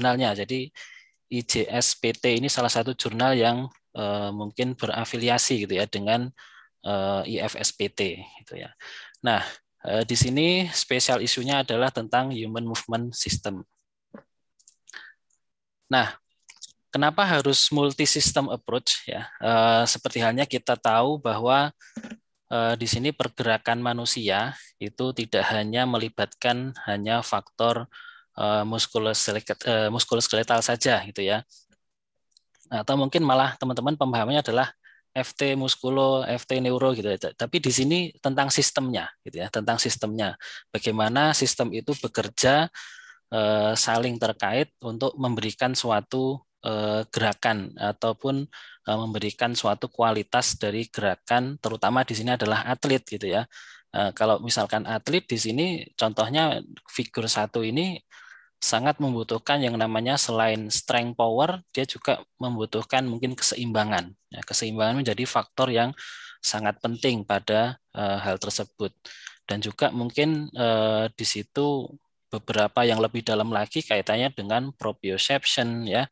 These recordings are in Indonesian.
jurnalnya. Jadi IJSPT ini salah satu jurnal yang eh, mungkin berafiliasi gitu ya dengan eh, IFSPT gitu ya. Nah, eh, di sini spesial isunya adalah tentang human movement system. Nah, kenapa harus multi system approach ya? Eh, seperti halnya kita tahu bahwa eh, di sini pergerakan manusia itu tidak hanya melibatkan hanya faktor Eh, eh, muskuloskeletal, saja gitu ya. Atau mungkin malah teman-teman pemahamannya adalah FT muskulo, FT neuro gitu. ya, Tapi di sini tentang sistemnya gitu ya, tentang sistemnya. Bagaimana sistem itu bekerja eh, saling terkait untuk memberikan suatu gerakan ataupun memberikan suatu kualitas dari gerakan terutama di sini adalah atlet gitu ya. Eh, kalau misalkan atlet di sini, contohnya figur satu ini sangat membutuhkan yang namanya selain strength power, dia juga membutuhkan mungkin keseimbangan. Ya, keseimbangan menjadi faktor yang sangat penting pada eh, hal tersebut. Dan juga mungkin eh, di situ beberapa yang lebih dalam lagi kaitannya dengan proprioception ya,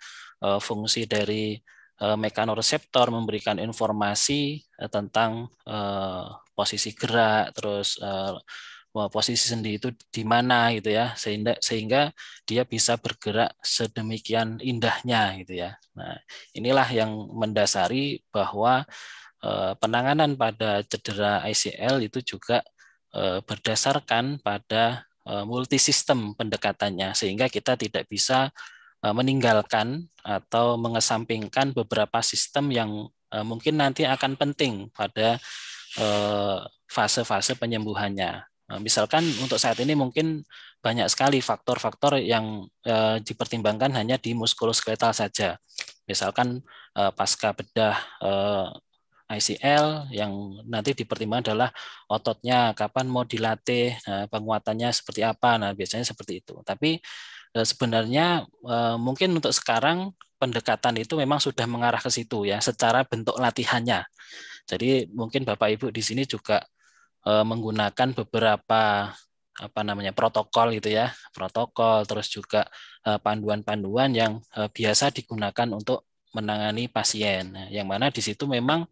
fungsi dari mekanoreseptor memberikan informasi tentang posisi gerak terus uh, posisi sendi itu di mana gitu ya sehingga sehingga dia bisa bergerak sedemikian indahnya gitu ya nah inilah yang mendasari bahwa uh, penanganan pada cedera ICL itu juga uh, berdasarkan pada multisistem pendekatannya sehingga kita tidak bisa meninggalkan atau mengesampingkan beberapa sistem yang mungkin nanti akan penting pada Eh, fase-fase penyembuhannya. Nah, misalkan untuk saat ini mungkin banyak sekali faktor-faktor yang eh, dipertimbangkan hanya di muskuloskeletal saja. Misalkan eh, pasca bedah ICL yang nanti dipertimbangkan adalah ototnya kapan mau dilatih, penguatannya seperti apa. Nah, biasanya seperti itu. Tapi sebenarnya mungkin untuk sekarang pendekatan itu memang sudah mengarah ke situ ya secara bentuk latihannya. Jadi mungkin Bapak Ibu di sini juga eh, menggunakan beberapa apa namanya protokol gitu ya, protokol terus juga eh, panduan-panduan eh, yang eh, biasa digunakan untuk menangani pasien. Nah, yang mana di situ memang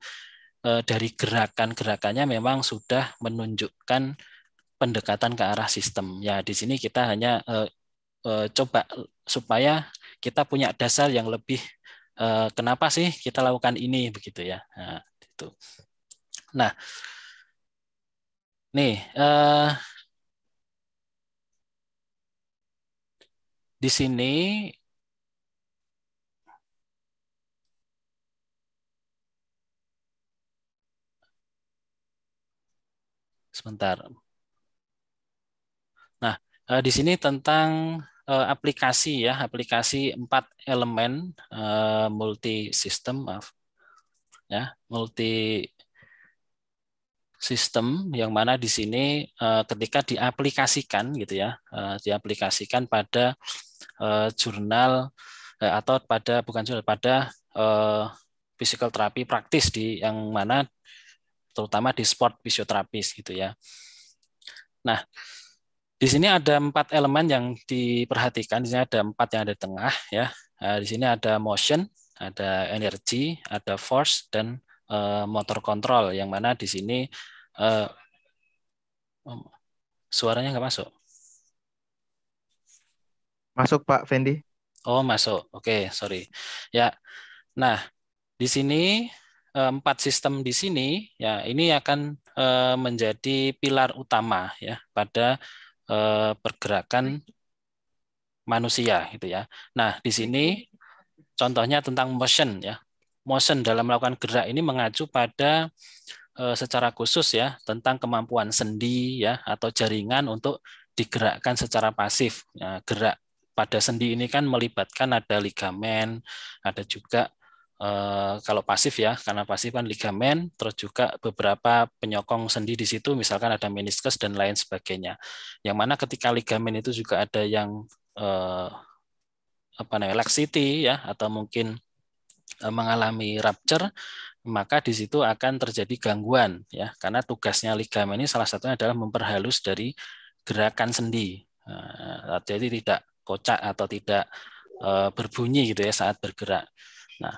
eh, dari gerakan-gerakannya memang sudah menunjukkan pendekatan ke arah sistem. Ya, di sini kita hanya eh, coba supaya kita punya dasar yang lebih kenapa sih kita lakukan ini begitu ya. Nah, gitu. Nah, nih uh, di sini sebentar. Nah, uh, di sini tentang eh, aplikasi ya, aplikasi empat elemen uh, multi sistem maaf ya multi sistem yang mana di sini eh, ketika diaplikasikan gitu ya eh, diaplikasikan pada eh, jurnal atau pada bukan jurnal pada physical terapi praktis di yang mana terutama di sport fisioterapis gitu ya nah di sini ada empat elemen yang diperhatikan di sini ada empat yang ada di tengah ya di sini ada motion ada energi, ada force dan uh, motor kontrol yang mana di sini uh, suaranya nggak masuk. Masuk Pak Fendi. Oh masuk, oke okay, sorry. Ya, nah di sini eh, empat sistem di sini ya ini akan menjadi pilar utama ya pada pergerakan manusia gitu ya. Nah di sini Contohnya tentang motion ya. Motion dalam melakukan gerak ini mengacu pada eh, secara khusus ya tentang kemampuan sendi ya atau jaringan untuk digerakkan secara pasif. ya, gerak pada sendi ini kan melibatkan ada ligamen, ada juga eh, kalau pasif ya karena pasif kan ligamen, terus juga beberapa penyokong sendi di situ misalkan ada meniskus dan lain sebagainya. Yang mana ketika ligamen itu juga ada yang eh, apa namanya laxity ya atau mungkin eh, mengalami rupture maka di situ akan terjadi gangguan ya karena tugasnya ligamen ini salah satunya adalah memperhalus dari gerakan sendi jadi eh, tidak kocak atau tidak eh, berbunyi gitu ya saat bergerak nah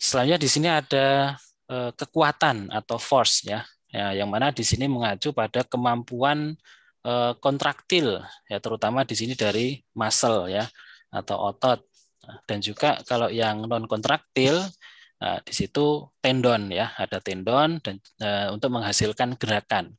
selanjutnya di sini ada kekuatan atau force ya, ya yang mana di sini mengacu pada kemampuan kontraktil ya terutama di sini dari muscle ya atau otot. Nah, dan juga kalau yang non kontraktil nah, di situ tendon ya, ada tendon dan eh, untuk menghasilkan gerakan.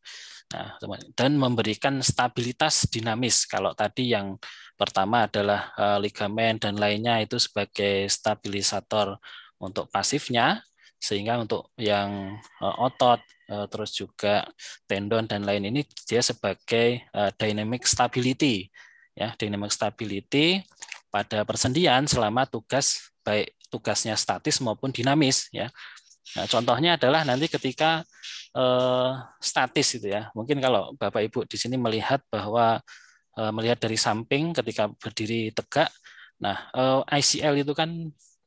Nah, dan memberikan stabilitas dinamis. Kalau tadi yang pertama adalah eh, ligamen dan lainnya itu sebagai stabilisator untuk pasifnya, sehingga untuk yang eh, otot, terus juga tendon dan lain ini dia sebagai dynamic stability. Ya, dynamic stability pada persendian selama tugas baik tugasnya statis maupun dinamis ya. Nah, contohnya adalah nanti ketika eh, statis itu ya. Mungkin kalau Bapak Ibu di sini melihat bahwa eh, melihat dari samping ketika berdiri tegak. Nah, eh, ICL itu kan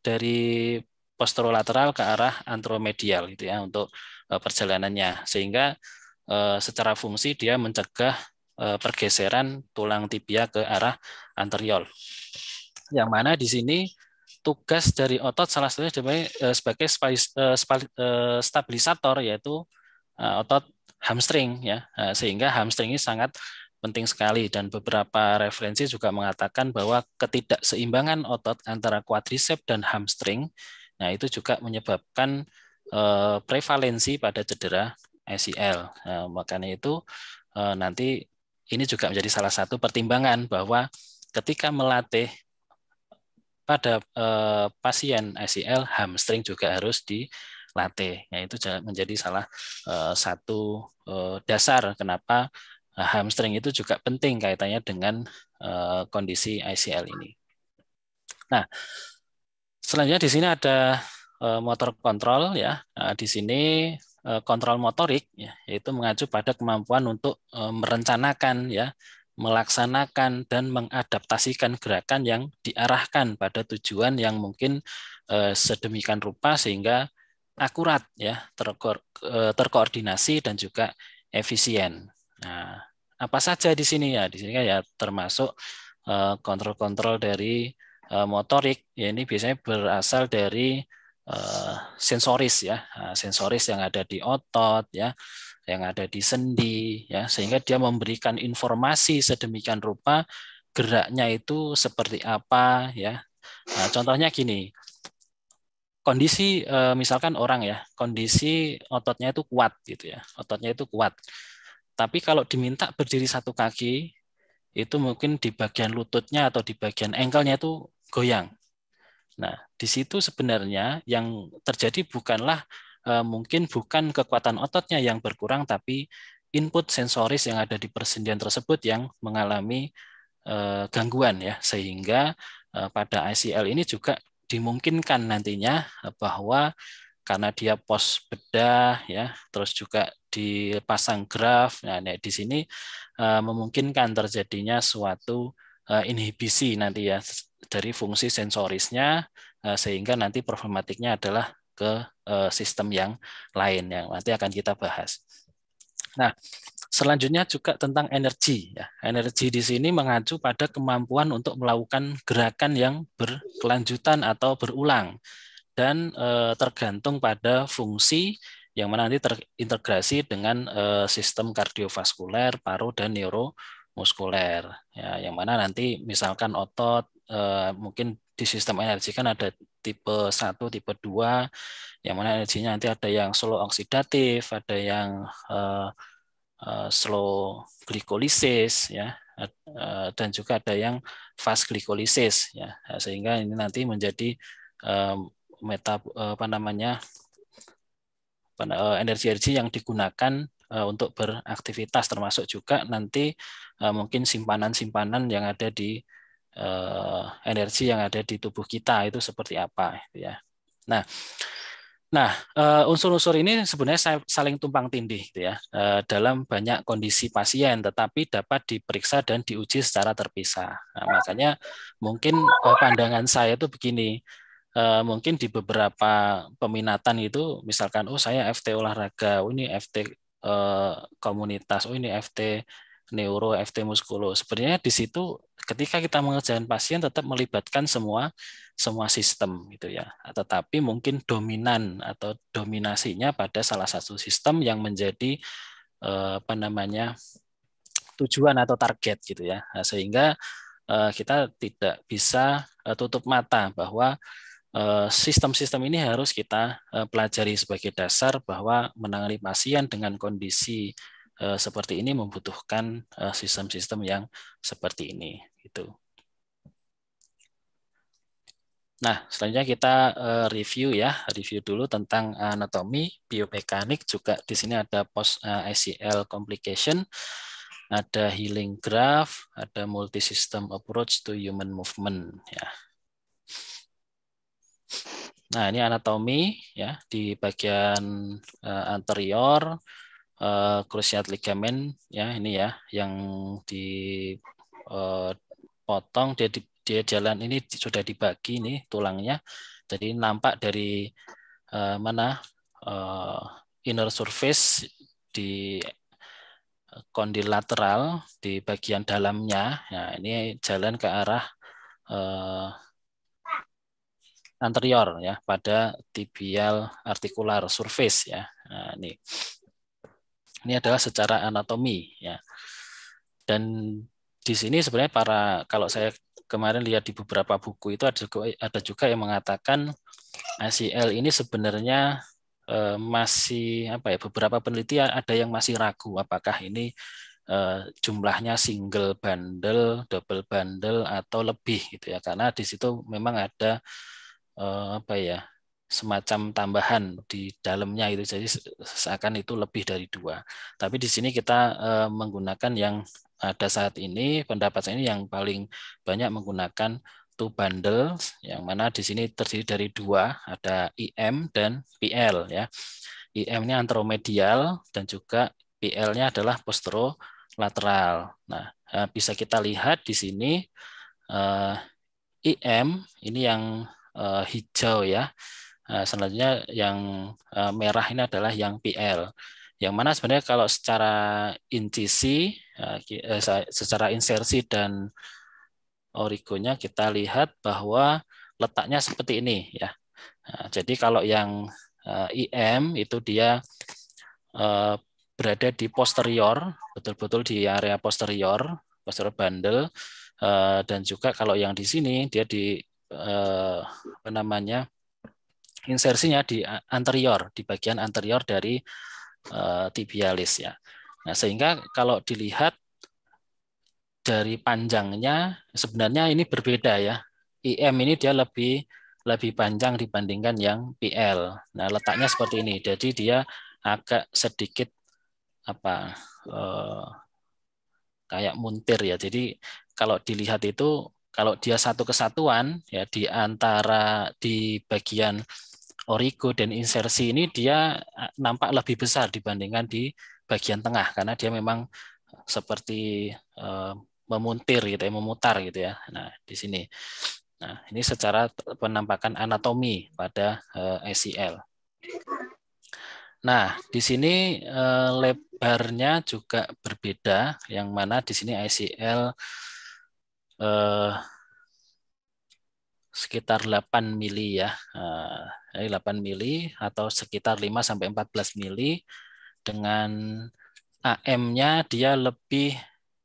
dari posterolateral ke arah antromedial gitu ya untuk eh, perjalanannya sehingga eh, secara fungsi dia mencegah eh, pergeseran tulang tibia ke arah anterior yang mana di sini tugas dari otot salah satunya eh, sebagai eh, eh, stabilisator yaitu otot hamstring ya sehingga hamstring ini sangat penting sekali dan beberapa referensi juga mengatakan bahwa ketidakseimbangan otot antara quadricep dan hamstring nah itu juga menyebabkan prevalensi pada cedera ACL nah, makanya itu nanti ini juga menjadi salah satu pertimbangan bahwa ketika melatih pada uh, pasien ICL hamstring juga harus dilatih. Yaitu menjadi salah uh, satu uh, dasar kenapa hamstring itu juga penting kaitannya dengan uh, kondisi ICL ini. Nah, selanjutnya di sini ada uh, motor kontrol ya. Nah, di sini kontrol motorik ya, yaitu mengacu pada kemampuan untuk merencanakan ya melaksanakan dan mengadaptasikan gerakan yang diarahkan pada tujuan yang mungkin eh, sedemikian rupa sehingga akurat ya eh, terkoordinasi dan juga efisien. Nah, apa saja di sini ya? Di sini kan ya termasuk eh, kontrol-kontrol dari motorik. Ya ini biasanya berasal dari sensoris ya, nah, sensoris yang ada di otot ya, yang ada di sendi ya sehingga dia memberikan informasi sedemikian rupa geraknya itu seperti apa ya nah, contohnya gini kondisi e, misalkan orang ya kondisi ototnya itu kuat gitu ya ototnya itu kuat tapi kalau diminta berdiri satu kaki itu mungkin di bagian lututnya atau di bagian engkelnya itu goyang Nah, di situ sebenarnya yang terjadi bukanlah Eh, mungkin bukan kekuatan ototnya yang berkurang, tapi input sensoris yang ada di persendian tersebut yang mengalami eh, gangguan ya, sehingga eh, pada ICL ini juga dimungkinkan nantinya bahwa karena dia pos bedah ya terus juga dipasang graf nah di sini memungkinkan terjadinya suatu inhibisi nanti ya dari fungsi sensorisnya sehingga nanti problematiknya adalah ke uh, sistem yang lain yang nanti akan kita bahas. Nah, selanjutnya juga tentang energi. Ya. Energi di sini mengacu pada kemampuan untuk melakukan gerakan yang berkelanjutan atau berulang dan uh, tergantung pada fungsi yang mana nanti terintegrasi dengan uh, sistem kardiovaskuler, paru dan neuromuskuler. Ya, yang mana nanti misalkan otot mungkin di sistem energi kan ada tipe 1, tipe 2, yang mana energinya nanti ada yang slow oksidatif, ada yang uh, uh, slow glikolisis, ya, uh, dan juga ada yang fast glikolisis, ya, nah, sehingga ini nanti menjadi uh, meta uh, apa namanya energi-energi yang digunakan untuk beraktivitas termasuk juga nanti mungkin simpanan-simpanan yang ada di Eh, energi yang ada di tubuh kita itu seperti apa gitu ya. Nah, nah eh, unsur-unsur ini sebenarnya saling tumpang tindih gitu ya eh, dalam banyak kondisi pasien, tetapi dapat diperiksa dan diuji secara terpisah. Nah, makanya mungkin pandangan saya itu begini, mungkin di beberapa peminatan itu misalkan oh saya FT olahraga, oh ini FT komunitas, oh ini FT neuro FT muskulo. Sebenarnya di situ ketika kita mengerjakan pasien tetap melibatkan semua semua sistem gitu ya. Tetapi mungkin dominan atau dominasinya pada salah satu sistem yang menjadi eh, apa namanya tujuan atau target gitu ya. Nah, sehingga eh, kita tidak bisa eh, tutup mata bahwa sistem-sistem ini harus kita pelajari sebagai dasar bahwa menangani pasien dengan kondisi uh, seperti ini membutuhkan eh, sistem-sistem uh, yang seperti ini gitu. Nah, selanjutnya kita eh, review ya, review dulu tentang anatomi, biomekanik juga di sini ada post uh, ICL complication, ada healing graph, ada multisystem approach to human movement ya. Nah, ini anatomi ya di bagian anterior uh, eh, cruciate ya ini ya yang dipotong eh, jadi dia di, dia jalan ini sudah dibagi nih tulangnya jadi nampak dari uh, mana uh, inner surface di kondilateral di bagian dalamnya nah ini jalan ke arah uh, anterior ya pada tibial artikular surface ya nah, ini ini adalah secara anatomi ya. Dan di sini sebenarnya para kalau saya kemarin lihat di beberapa buku itu ada juga, ada juga yang mengatakan ACL ini sebenarnya eh, masih apa ya beberapa penelitian ada yang masih ragu apakah ini eh, jumlahnya single bundle, double bundle atau lebih gitu ya karena di situ memang ada eh, apa ya semacam tambahan di dalamnya itu jadi seakan itu lebih dari dua tapi di sini kita eh, menggunakan yang ada saat ini pendapat saya ini yang paling banyak menggunakan two bundle yang mana di sini terdiri dari dua ada IM dan PL ya IM ini antromedial dan juga PL-nya adalah lateral nah eh, bisa kita lihat di sini eh, IM ini yang hijau ya Nah, selanjutnya yang eh, merah ini adalah yang PL. Yang mana sebenarnya kalau secara incisi, eh, eh, secara insersi dan origonya kita lihat bahwa letaknya seperti ini ya. Nah, jadi kalau yang IM itu dia berada di posterior, betul-betul di area posterior, posterior bandel, dan juga kalau yang di sini dia di apa namanya insersinya di anterior, di bagian anterior dari e, tibialis ya. Nah, sehingga kalau dilihat dari panjangnya sebenarnya ini berbeda ya. IM ini dia lebih lebih panjang dibandingkan yang PL. Nah, letaknya seperti ini. Jadi dia agak sedikit apa e, kayak muntir ya. Jadi kalau dilihat itu kalau dia satu kesatuan ya di antara di bagian origo dan insersi ini dia eh, nampak lebih besar dibandingkan di bagian tengah karena dia memang seperti eh, memuntir gitu ya, memutar gitu ya. Nah, di sini. Nah, ini secara penampakan anatomi pada eh, ICL ACL. Nah, di sini lebarnya juga berbeda yang mana di sini ACL sekitar 8 mili ya dari 8 mili atau sekitar 5 sampai 14 mili dengan AM-nya dia lebih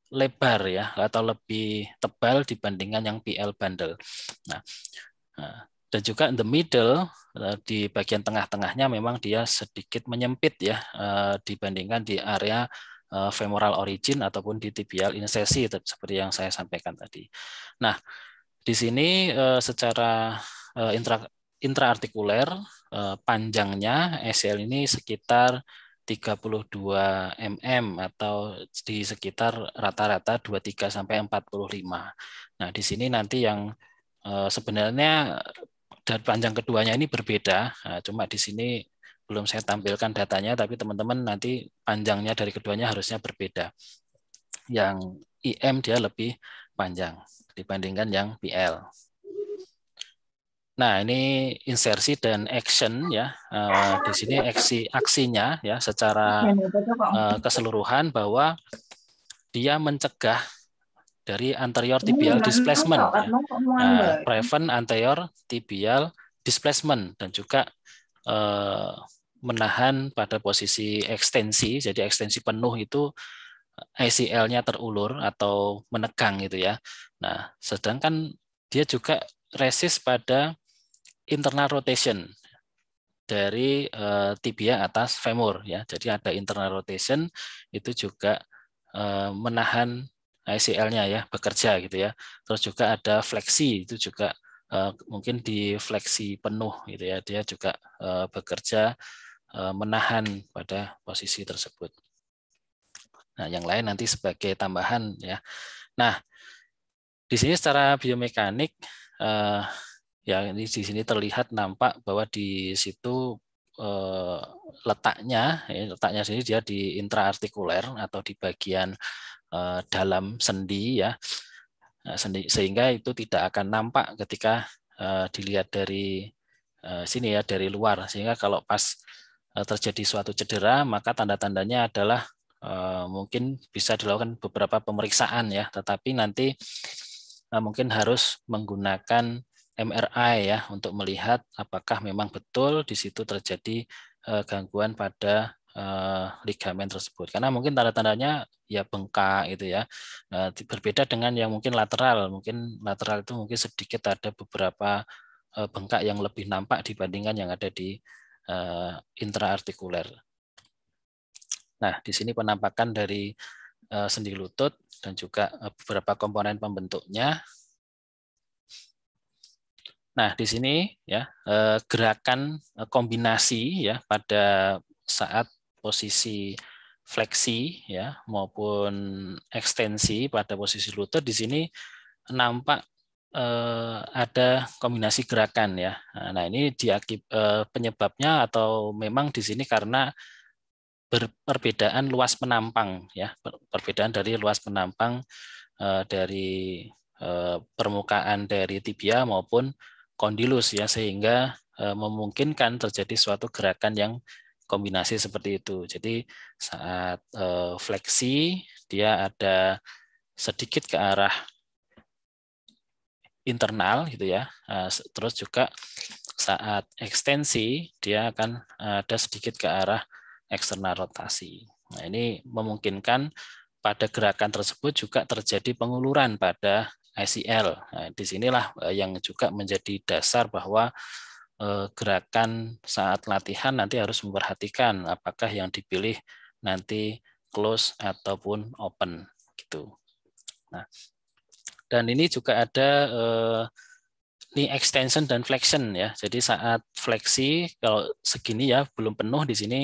lebar ya atau lebih tebal dibandingkan yang PL bundle. Nah, eh, dan juga in the middle eh, di bagian tengah-tengahnya memang dia sedikit menyempit ya eh, dibandingkan di area femoral origin ataupun di tibial insesi seperti yang saya sampaikan tadi. Nah, di sini secara intraartikuler eh, panjangnya SL ini sekitar 32 mm atau di sekitar rata-rata 23 sampai 45. Nah, di sini nanti yang eh, sebenarnya dan panjang keduanya ini berbeda, nah, cuma di sini belum saya tampilkan datanya tapi teman-teman nanti panjangnya dari keduanya harusnya berbeda. Yang IM dia lebih panjang dibandingkan yang PL. Nah, ini insersi dan action ya. Uh, di sini aksi aksinya ya secara uh, keseluruhan bahwa dia mencegah dari anterior tibial displacement ya. Uh, nah, prevent anterior tibial displacement dan juga eh, menahan pada posisi ekstensi. Jadi ekstensi penuh itu ACL-nya terulur atau menegang gitu ya. Nah, sedangkan dia juga resist pada internal rotation dari eh, tibia atas femur ya. Jadi ada internal rotation itu juga eh, menahan ACL-nya ya bekerja gitu ya. Terus juga ada fleksi itu juga eh, mungkin di fleksi penuh gitu ya. Dia juga bekerja menahan pada posisi tersebut. Nah, yang lain nanti sebagai tambahan ya. Nah, di sini secara biomekanik Ya, ini di sini terlihat nampak bahwa di situ eh, letaknya, ya, letaknya sini dia di intraartikuler atau di bagian eh, dalam sendi ya. Nah, sendi, sehingga itu tidak akan nampak ketika eh, dilihat dari eh, sini ya, dari luar. Sehingga kalau pas eh, terjadi suatu cedera, maka tanda-tandanya adalah eh, mungkin bisa dilakukan beberapa pemeriksaan ya, tetapi nanti eh, mungkin harus menggunakan MRI ya untuk melihat apakah memang betul di situ terjadi eh, gangguan pada eh, ligamen tersebut karena mungkin tanda-tandanya ya bengkak itu ya nah, berbeda dengan yang mungkin lateral mungkin lateral itu mungkin sedikit ada beberapa eh, bengkak yang lebih nampak dibandingkan yang ada di intraartikuler nah di sini penampakan dari sendi lutut dan juga beberapa komponen pembentuknya Nah, di sini ya eh, gerakan eh, kombinasi ya pada saat posisi fleksi ya maupun ekstensi pada posisi lutut di sini nampak eh, ada kombinasi gerakan ya. Nah, ini diakib eh, penyebabnya atau memang di sini karena perbedaan luas penampang ya, perbedaan dari luas penampang eh, dari eh, permukaan dari tibia maupun kondilus ya sehingga eh, memungkinkan terjadi suatu gerakan yang kombinasi seperti itu. Jadi saat eh, fleksi dia ada sedikit ke arah internal gitu ya. Eh, terus juga saat ekstensi dia akan ada sedikit ke arah eksternal rotasi. Nah, ini memungkinkan pada gerakan tersebut juga terjadi penguluran pada ICL. Nah, sinilah eh, yang juga menjadi dasar bahwa eh, gerakan saat latihan nanti harus memperhatikan apakah yang dipilih nanti close ataupun open gitu. Nah, dan ini juga ada eh, ini extension dan flexion ya. Jadi saat fleksi kalau segini ya belum penuh di sini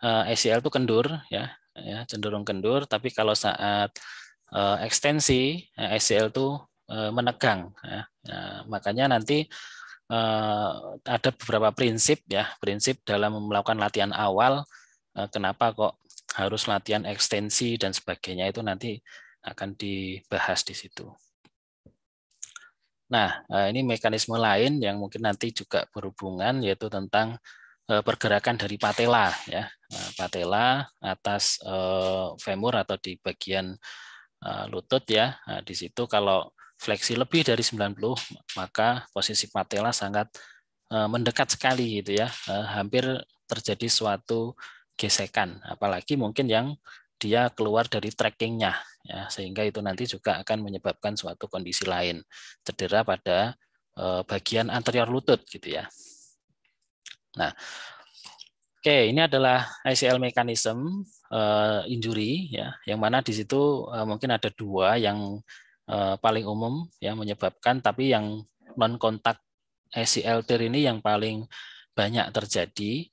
ACL itu kendur ya, ya cenderung kendur. Tapi kalau saat ekstensi ACL itu Eh, menegang. Ya. Nah, makanya nanti eh, ada beberapa prinsip ya, prinsip dalam melakukan latihan awal, eh, kenapa kok harus latihan ekstensi dan sebagainya itu nanti akan dibahas di situ. Nah, ini mekanisme lain yang mungkin nanti juga berhubungan yaitu tentang pergerakan dari patella ya nah, patella atas femur atau di bagian lutut ya nah, di situ kalau fleksi lebih dari 90, maka posisi patella sangat eh, mendekat sekali gitu ya. Eh, hampir terjadi suatu gesekan, apalagi mungkin yang dia keluar dari trackingnya ya sehingga itu nanti juga akan menyebabkan suatu kondisi lain cedera pada eh, bagian anterior lutut gitu ya nah oke ini adalah ICL mechanism injury ya yang mana di situ mungkin ada dua yang Eh, paling umum ya menyebabkan tapi yang non kontak ACL eh, tear ini yang paling banyak terjadi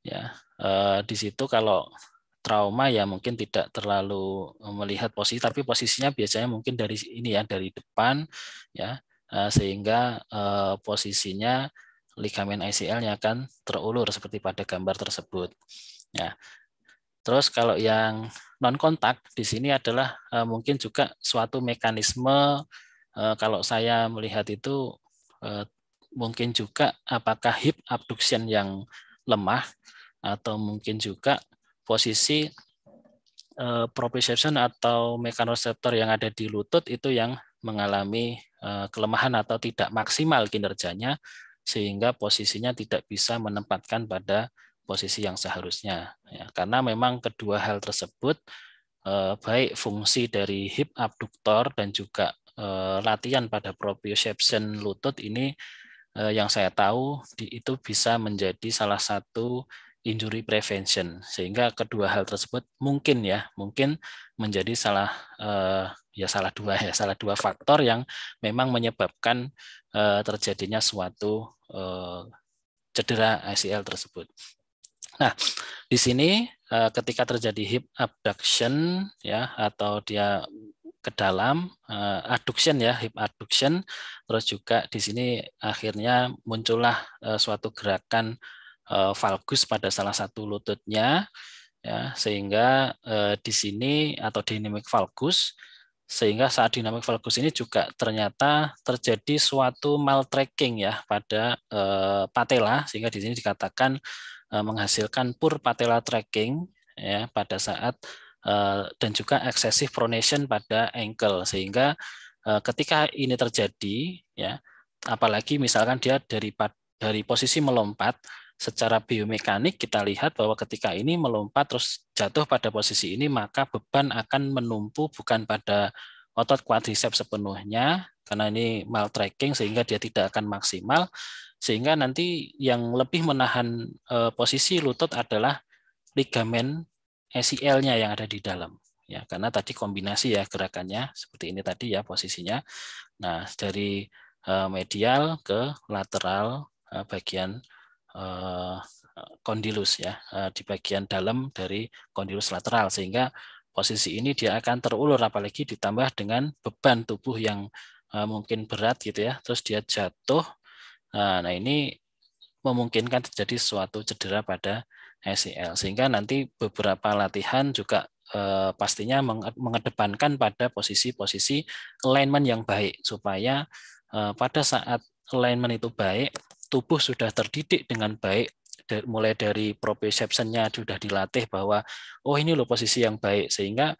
ya eh, di situ kalau trauma ya mungkin tidak terlalu melihat posisi tapi posisinya biasanya mungkin dari ini ya dari depan ya sehingga posisinya ligamen acl nya akan terulur seperti pada gambar tersebut. Ya. Terus kalau yang non kontak di sini adalah eh, mungkin juga suatu mekanisme eh, kalau saya melihat itu eh, mungkin juga apakah hip abduction yang lemah atau mungkin juga posisi proprioception atau mekanoreseptor yang ada di lutut itu yang mengalami kelemahan atau tidak maksimal kinerjanya sehingga posisinya tidak bisa menempatkan pada posisi yang seharusnya. Ya, karena memang kedua hal tersebut, eh, baik fungsi dari hip abductor dan juga eh, latihan pada proprioception lutut ini eh, yang saya tahu di, itu bisa menjadi salah satu injury prevention sehingga kedua hal tersebut mungkin ya mungkin menjadi salah eh, ya salah dua ya salah dua faktor yang memang menyebabkan eh, terjadinya suatu eh, cedera ACL tersebut. Nah, di sini eh, ketika terjadi hip abduction ya atau dia ke dalam uh, adduction ya hip adduction terus juga di sini akhirnya muncullah eh, suatu gerakan uh, valgus pada salah satu lututnya ya sehingga di sini atau dinamik valgus sehingga saat dinamik valgus ini juga ternyata terjadi suatu maltracking ya pada patella sehingga di sini dikatakan Eh, menghasilkan pur patella tracking ya pada saat eh, dan juga excessive pronation pada ankle sehingga eh, ketika ini terjadi ya apalagi misalkan dia dari dari posisi melompat secara biomekanik kita lihat bahwa ketika ini melompat terus jatuh pada posisi ini maka beban akan menumpu bukan pada otot quadriceps sepenuhnya karena ini mal tracking sehingga dia tidak akan maksimal sehingga nanti yang lebih menahan eh, posisi lutut adalah ligamen ACL-nya yang ada di dalam ya karena tadi kombinasi ya gerakannya seperti ini tadi ya posisinya nah dari eh, medial ke lateral eh, bagian eh, kondilus ya di bagian dalam dari kondilus lateral sehingga posisi ini dia akan terulur apalagi ditambah dengan beban tubuh yang mungkin berat gitu ya terus dia jatuh Nah, nah ini memungkinkan terjadi suatu cedera pada ACL sehingga nanti beberapa latihan juga eh, pastinya mengedepankan pada posisi-posisi alignment yang baik supaya eh, pada saat alignment itu baik tubuh sudah terdidik dengan baik mulai dari proprioceptionnya sudah dilatih bahwa oh ini loh posisi yang baik sehingga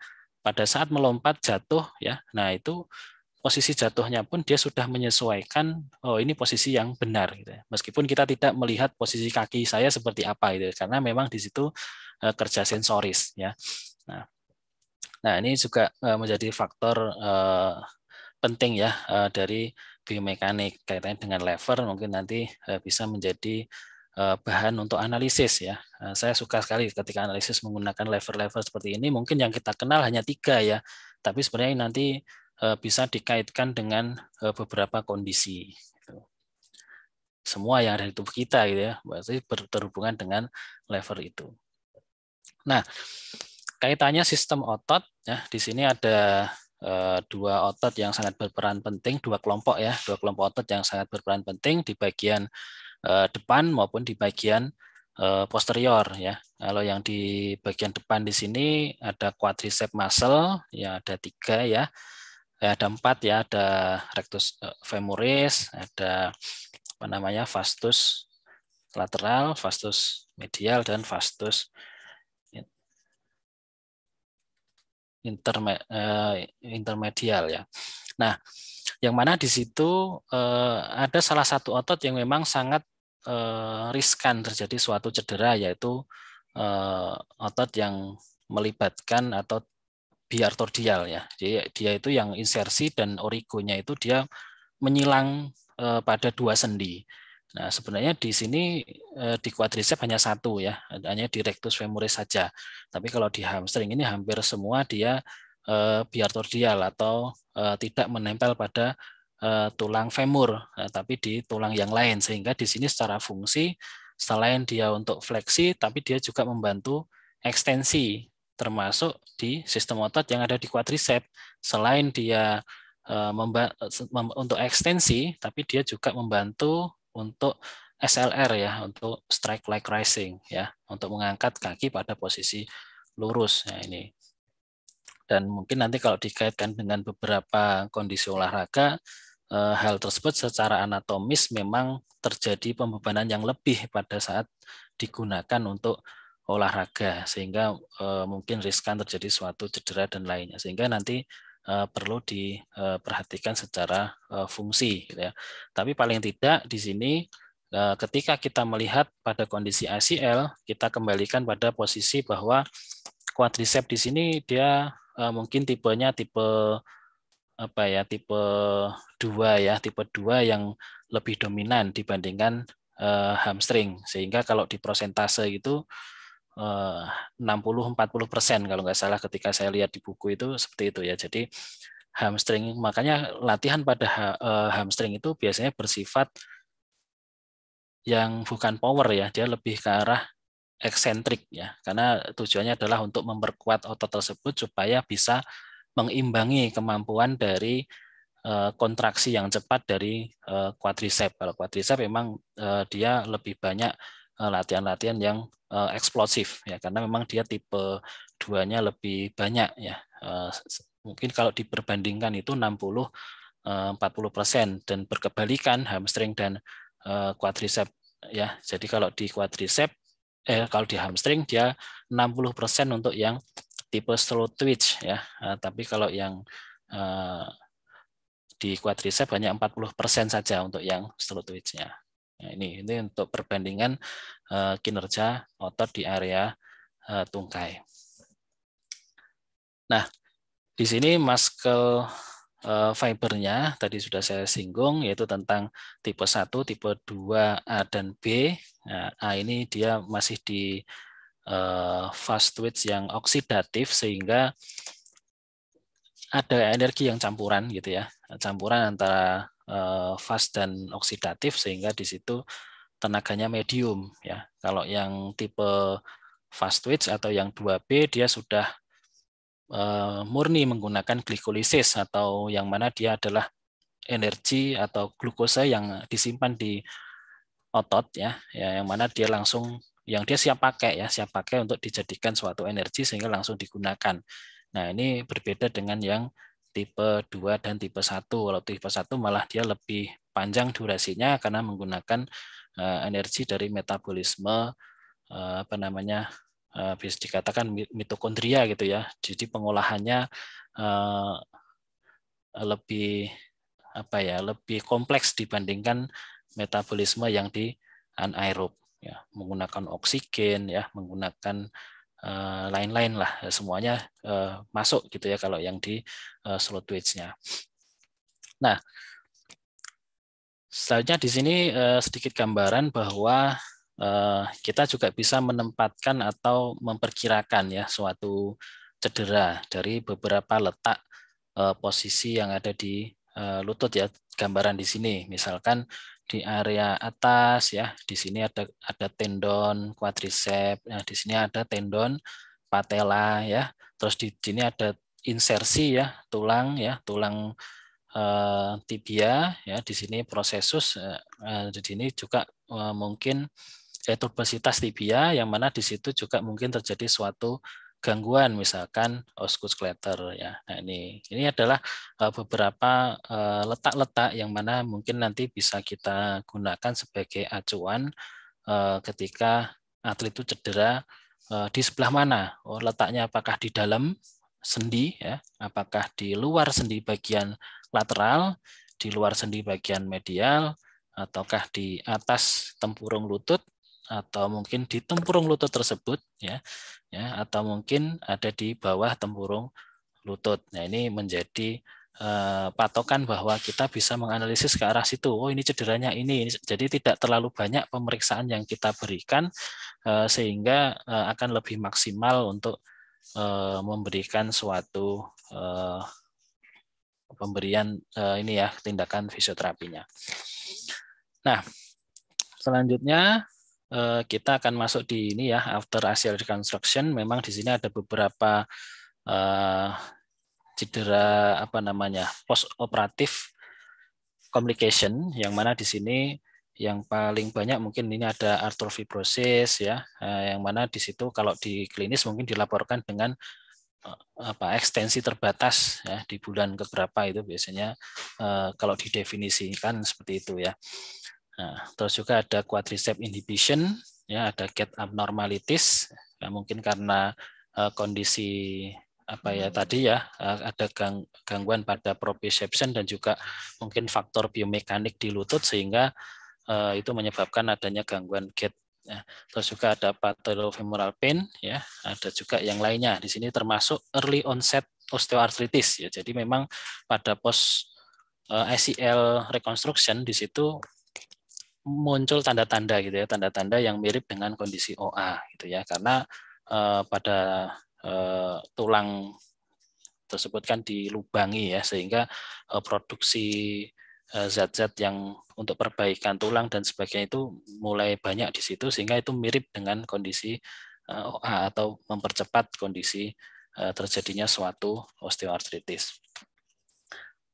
pada saat melompat jatuh ya nah itu posisi jatuhnya pun dia sudah menyesuaikan oh ini posisi yang benar gitu. Ya. Meskipun kita tidak melihat posisi kaki saya seperti apa itu karena memang di situ eh, kerja sensoris ya. Nah, nah ini juga eh, menjadi faktor eh, penting ya dari biomekanik kaitannya dengan lever mungkin nanti bisa menjadi bahan untuk analisis ya. Saya suka sekali ketika analisis menggunakan lever-lever seperti ini. Mungkin yang kita kenal hanya tiga ya, tapi sebenarnya nanti Eh, bisa dikaitkan dengan eh, beberapa kondisi. Gitu. Semua yang ada di tubuh kita gitu ya, berarti berhubungan dengan lever itu. Nah, kaitannya sistem otot ya, di sini ada eh, dua otot yang sangat berperan penting, dua kelompok ya, dua kelompok otot yang sangat berperan penting di bagian depan maupun di bagian posterior ya. Kalau yang di bagian depan di sini ada quadriceps muscle, ya ada tiga ya ya, ada empat ya, ada rectus eh, femoris, ada apa namanya vastus lateral, vastus medial dan vastus interme, eh, intermedial ya. Nah, yang mana di situ eh, ada salah satu otot yang memang sangat eh, riskan terjadi suatu cedera yaitu eh, otot yang melibatkan atau biartordial ya. Jadi dia itu yang insersi dan origonya itu dia menyilang eh, pada dua sendi. Nah, sebenarnya di sini eh, di quadriceps hanya satu ya, hanya di rectus femoris saja. Tapi kalau di hamstring ini hampir semua dia eh, biartordial atau eh, tidak menempel pada tulang femur, nah, tapi di tulang yang lain sehingga di sini secara fungsi selain dia untuk fleksi tapi dia juga membantu ekstensi termasuk di sistem otot yang ada di quadriceps Selain dia e, untuk ekstensi, tapi dia juga membantu untuk SLR ya, untuk strike like rising ya, untuk mengangkat kaki pada posisi lurus ya ini. Dan mungkin nanti kalau dikaitkan dengan beberapa kondisi olahraga, e, hal tersebut secara anatomis memang terjadi pembebanan yang lebih pada saat digunakan untuk olahraga sehingga uh, mungkin riskan terjadi suatu cedera dan lainnya sehingga nanti uh, perlu diperhatikan eh, secara uh, fungsi gitu ya. Tapi paling tidak di sini uh, ketika kita melihat pada kondisi ACL kita kembalikan pada posisi bahwa quadriceps di sini dia uh, mungkin tipenya tipe apa ya tipe dua ya tipe dua yang lebih dominan dibandingkan uh, hamstring sehingga kalau di prosentase itu 60-40 eh, persen kalau nggak salah ketika saya lihat di buku itu seperti itu ya. Jadi hamstring makanya latihan pada eh, hamstring itu biasanya bersifat yang bukan power ya, dia lebih ke arah eksentrik ya. Karena tujuannya adalah untuk memperkuat otot tersebut supaya bisa mengimbangi kemampuan dari eh, kontraksi yang cepat dari kuadrisep. Kalau kuadrisep memang dia lebih banyak Eh, latihan-latihan yang eh, eksplosif ya karena memang dia tipe duanya lebih banyak ya eh, mungkin kalau diperbandingkan itu 60 40 persen dan berkebalikan hamstring dan quadricep ya jadi kalau di quadricep eh, kalau di hamstring dia 60 persen untuk yang tipe slow twitch ya tapi kalau yang di quadricep hanya 40 persen saja untuk yang slow twitchnya Nah, ini ini untuk perbandingan uh, kinerja otot di area uh, tungkai. Nah, di sini muscle eh, fibernya tadi sudah saya singgung yaitu tentang tipe 1, tipe 2A dan B. Nah, A ini dia masih di fast twitch yang oksidatif sehingga ada energi yang campuran gitu ya. Campuran antara Eh, fast dan oksidatif sehingga di situ tenaganya medium ya. Kalau yang tipe fast twitch atau yang 2B dia sudah eh, murni menggunakan glikolisis atau yang mana dia adalah energi atau glukosa yang disimpan di otot ya, ya yang mana dia langsung yang dia siap pakai ya siap pakai untuk dijadikan suatu energi sehingga langsung digunakan. Nah ini berbeda dengan yang tipe 2 dan tipe 1. Kalau tipe 1 malah dia lebih panjang durasinya karena menggunakan eh, energi dari metabolisme eh, apa namanya eh, bisa dikatakan mitokondria gitu ya. Jadi pengolahannya lebih apa ya lebih kompleks dibandingkan metabolisme yang di anaerob ya menggunakan oksigen ya menggunakan Eh, lain-lain lah eh, semuanya eh, masuk gitu ya kalau yang di slot twitchnya. nya Nah, selanjutnya di sini sedikit gambaran bahwa kita juga bisa menempatkan atau memperkirakan ya suatu cedera dari beberapa letak posisi yang ada di lutut ya gambaran di sini misalkan di area atas ya. Di sini ada ada tendon quadricep, ya nah, di sini ada tendon patella ya. Terus di sini ada insersi ya, tulang ya, tulang eh, tibia ya. Di sini prosesus eh, eh di sini juga eh, mungkin eh, turbositas tibia yang mana di situ juga mungkin terjadi suatu gangguan misalkan Osgood ya. Nah, ini ini adalah eh, beberapa eh, letak-letak yang mana mungkin nanti bisa kita gunakan sebagai acuan eh, ketika atlet itu cedera di sebelah mana? Oh, letaknya apakah di dalam sendi ya, apakah di luar sendi bagian lateral, di luar sendi bagian medial ataukah di atas tempurung lutut atau mungkin di tempurung lutut tersebut ya ya atau mungkin ada di bawah tempurung lutut. Nah, ini menjadi eh, patokan bahwa kita bisa menganalisis ke arah situ. Oh, ini cederanya ini. Jadi tidak terlalu banyak pemeriksaan yang kita berikan eh, sehingga eh, akan lebih maksimal untuk eh, memberikan suatu eh, pemberian eh, ini ya tindakan fisioterapinya. Nah, selanjutnya Eh, kita akan masuk di ini ya after axial reconstruction. Memang di sini ada beberapa eh, cedera apa namanya post operatif complication yang mana di sini yang paling banyak mungkin ini ada artrofibrosis ya eh, yang mana di situ kalau di klinis mungkin dilaporkan dengan apa ekstensi terbatas ya di bulan keberapa itu biasanya kalau didefinisikan seperti itu ya Nah, terus juga ada quadriceps inhibition, ya ada gait abnormalities, ya, mungkin karena uh, kondisi apa ya hmm. tadi ya eh, ada gang, gangguan pada proprioception dan juga mungkin faktor biomekanik di lutut sehingga eh, itu menyebabkan adanya gangguan gait ya, terus juga ada patellofemoral pain ya ada juga yang lainnya di sini termasuk early onset osteoarthritis. ya jadi memang pada post ACL ICL reconstruction di situ muncul tanda-tanda gitu ya, tanda-tanda yang mirip dengan kondisi OA gitu ya, karena eh, pada eh, tulang tersebut kan dilubangi ya, sehingga eh, produksi eh, zat-zat yang untuk perbaikan tulang dan sebagainya itu mulai banyak di situ sehingga itu mirip dengan kondisi eh, OA atau mempercepat kondisi eh, terjadinya suatu osteoartritis.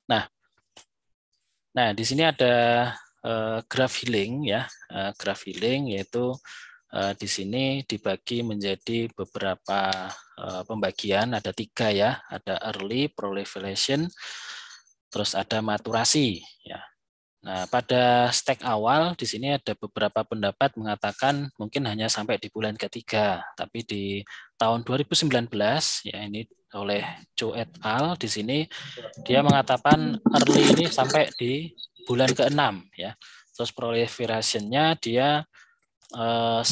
Nah, nah di sini ada Eh, graph healing ya, uh, graph healing yaitu eh, di sini dibagi menjadi beberapa pembagian, ada tiga ya, ada early proliferation, terus ada maturasi ya. Nah, pada stek awal di sini ada beberapa pendapat mengatakan mungkin hanya sampai di bulan ketiga, tapi di tahun 2019 ya ini oleh Joet et al di sini dia mengatakan early ini sampai di bulan ke-6 ya. Terus proliferasinya dia eh,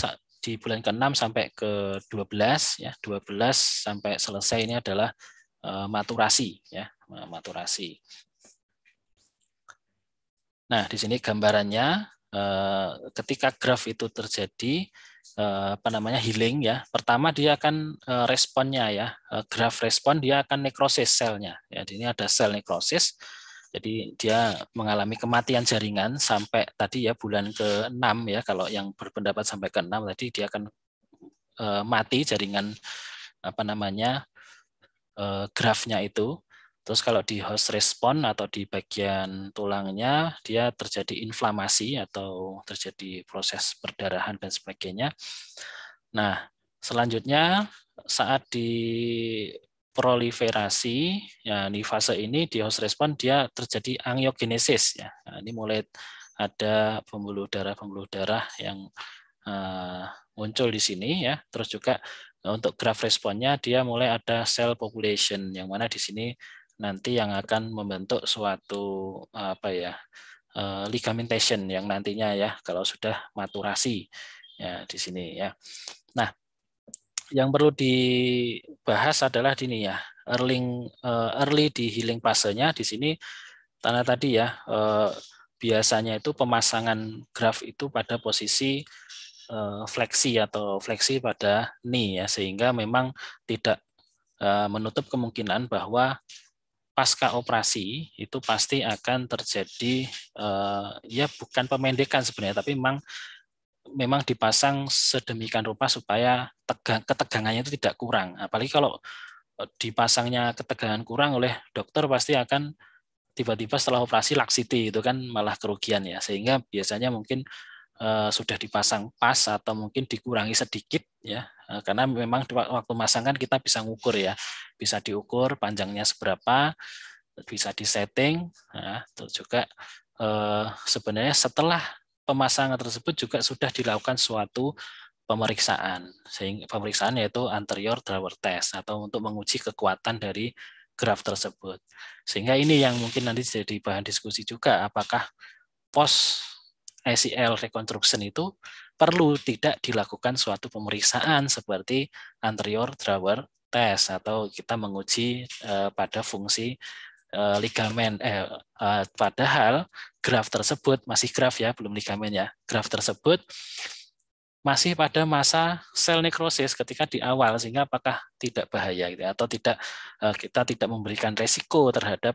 di bulan ke-6 sampai ke-12 ya. 12 sampai selesai ini adalah eh, maturasi ya, maturasi. Nah, di sini gambarannya eh, ketika graf itu terjadi eh, apa namanya healing ya. Pertama dia akan eh, responnya ya, graf respon dia akan nekrosis selnya. Ya, di sini ada sel nekrosis jadi dia mengalami kematian jaringan sampai tadi ya bulan ke-6 ya kalau yang berpendapat sampai ke-6 tadi dia akan uh, mati jaringan apa namanya eh, grafnya itu. Terus kalau di host respon atau di bagian tulangnya dia terjadi inflamasi atau terjadi proses perdarahan dan sebagainya. Nah, selanjutnya saat di proliferasi ya di fase ini di host respon dia terjadi angiogenesis ya nah, ini mulai ada pembuluh darah pembuluh darah yang uh, muncul di sini ya terus juga eh, untuk graf responnya dia mulai ada cell population yang mana di sini nanti yang akan membentuk suatu apa ya uh, eh, ligamentation yang nantinya ya kalau sudah maturasi ya di sini ya nah yang perlu dibahas adalah ini ya early eh, early di healing fasenya di sini tanda tadi ya eh, biasanya itu pemasangan graf itu pada posisi eh, fleksi atau fleksi pada knee ya sehingga memang tidak menutup kemungkinan bahwa pasca operasi itu pasti akan terjadi ya bukan pemendekan sebenarnya tapi memang memang dipasang sedemikian rupa supaya tegang, ketegangannya itu tidak kurang. Apalagi kalau e, dipasangnya ketegangan kurang oleh dokter pasti akan tiba-tiba setelah operasi laksiti itu kan malah kerugian ya. Sehingga biasanya mungkin e, sudah dipasang pas atau mungkin dikurangi sedikit ya. E, karena memang waktu masang kan kita bisa ngukur ya. Bisa diukur panjangnya seberapa, bisa disetting, nah, terus juga sebenarnya setelah pemasangan tersebut juga sudah dilakukan suatu pemeriksaan. Sehingga pemeriksaan yaitu anterior drawer test atau untuk menguji kekuatan dari graf tersebut. Sehingga ini yang mungkin nanti jadi bahan diskusi juga apakah pos ICL reconstruction itu perlu tidak dilakukan suatu pemeriksaan seperti anterior drawer test atau kita menguji eh, pada fungsi Eh, ligamen eh, eh padahal graf tersebut masih graf ya, belum ligamen ya. Graf tersebut masih pada masa sel nekrosis ketika di awal sehingga apakah tidak bahaya gitu, ya, atau tidak eh, kita tidak memberikan resiko terhadap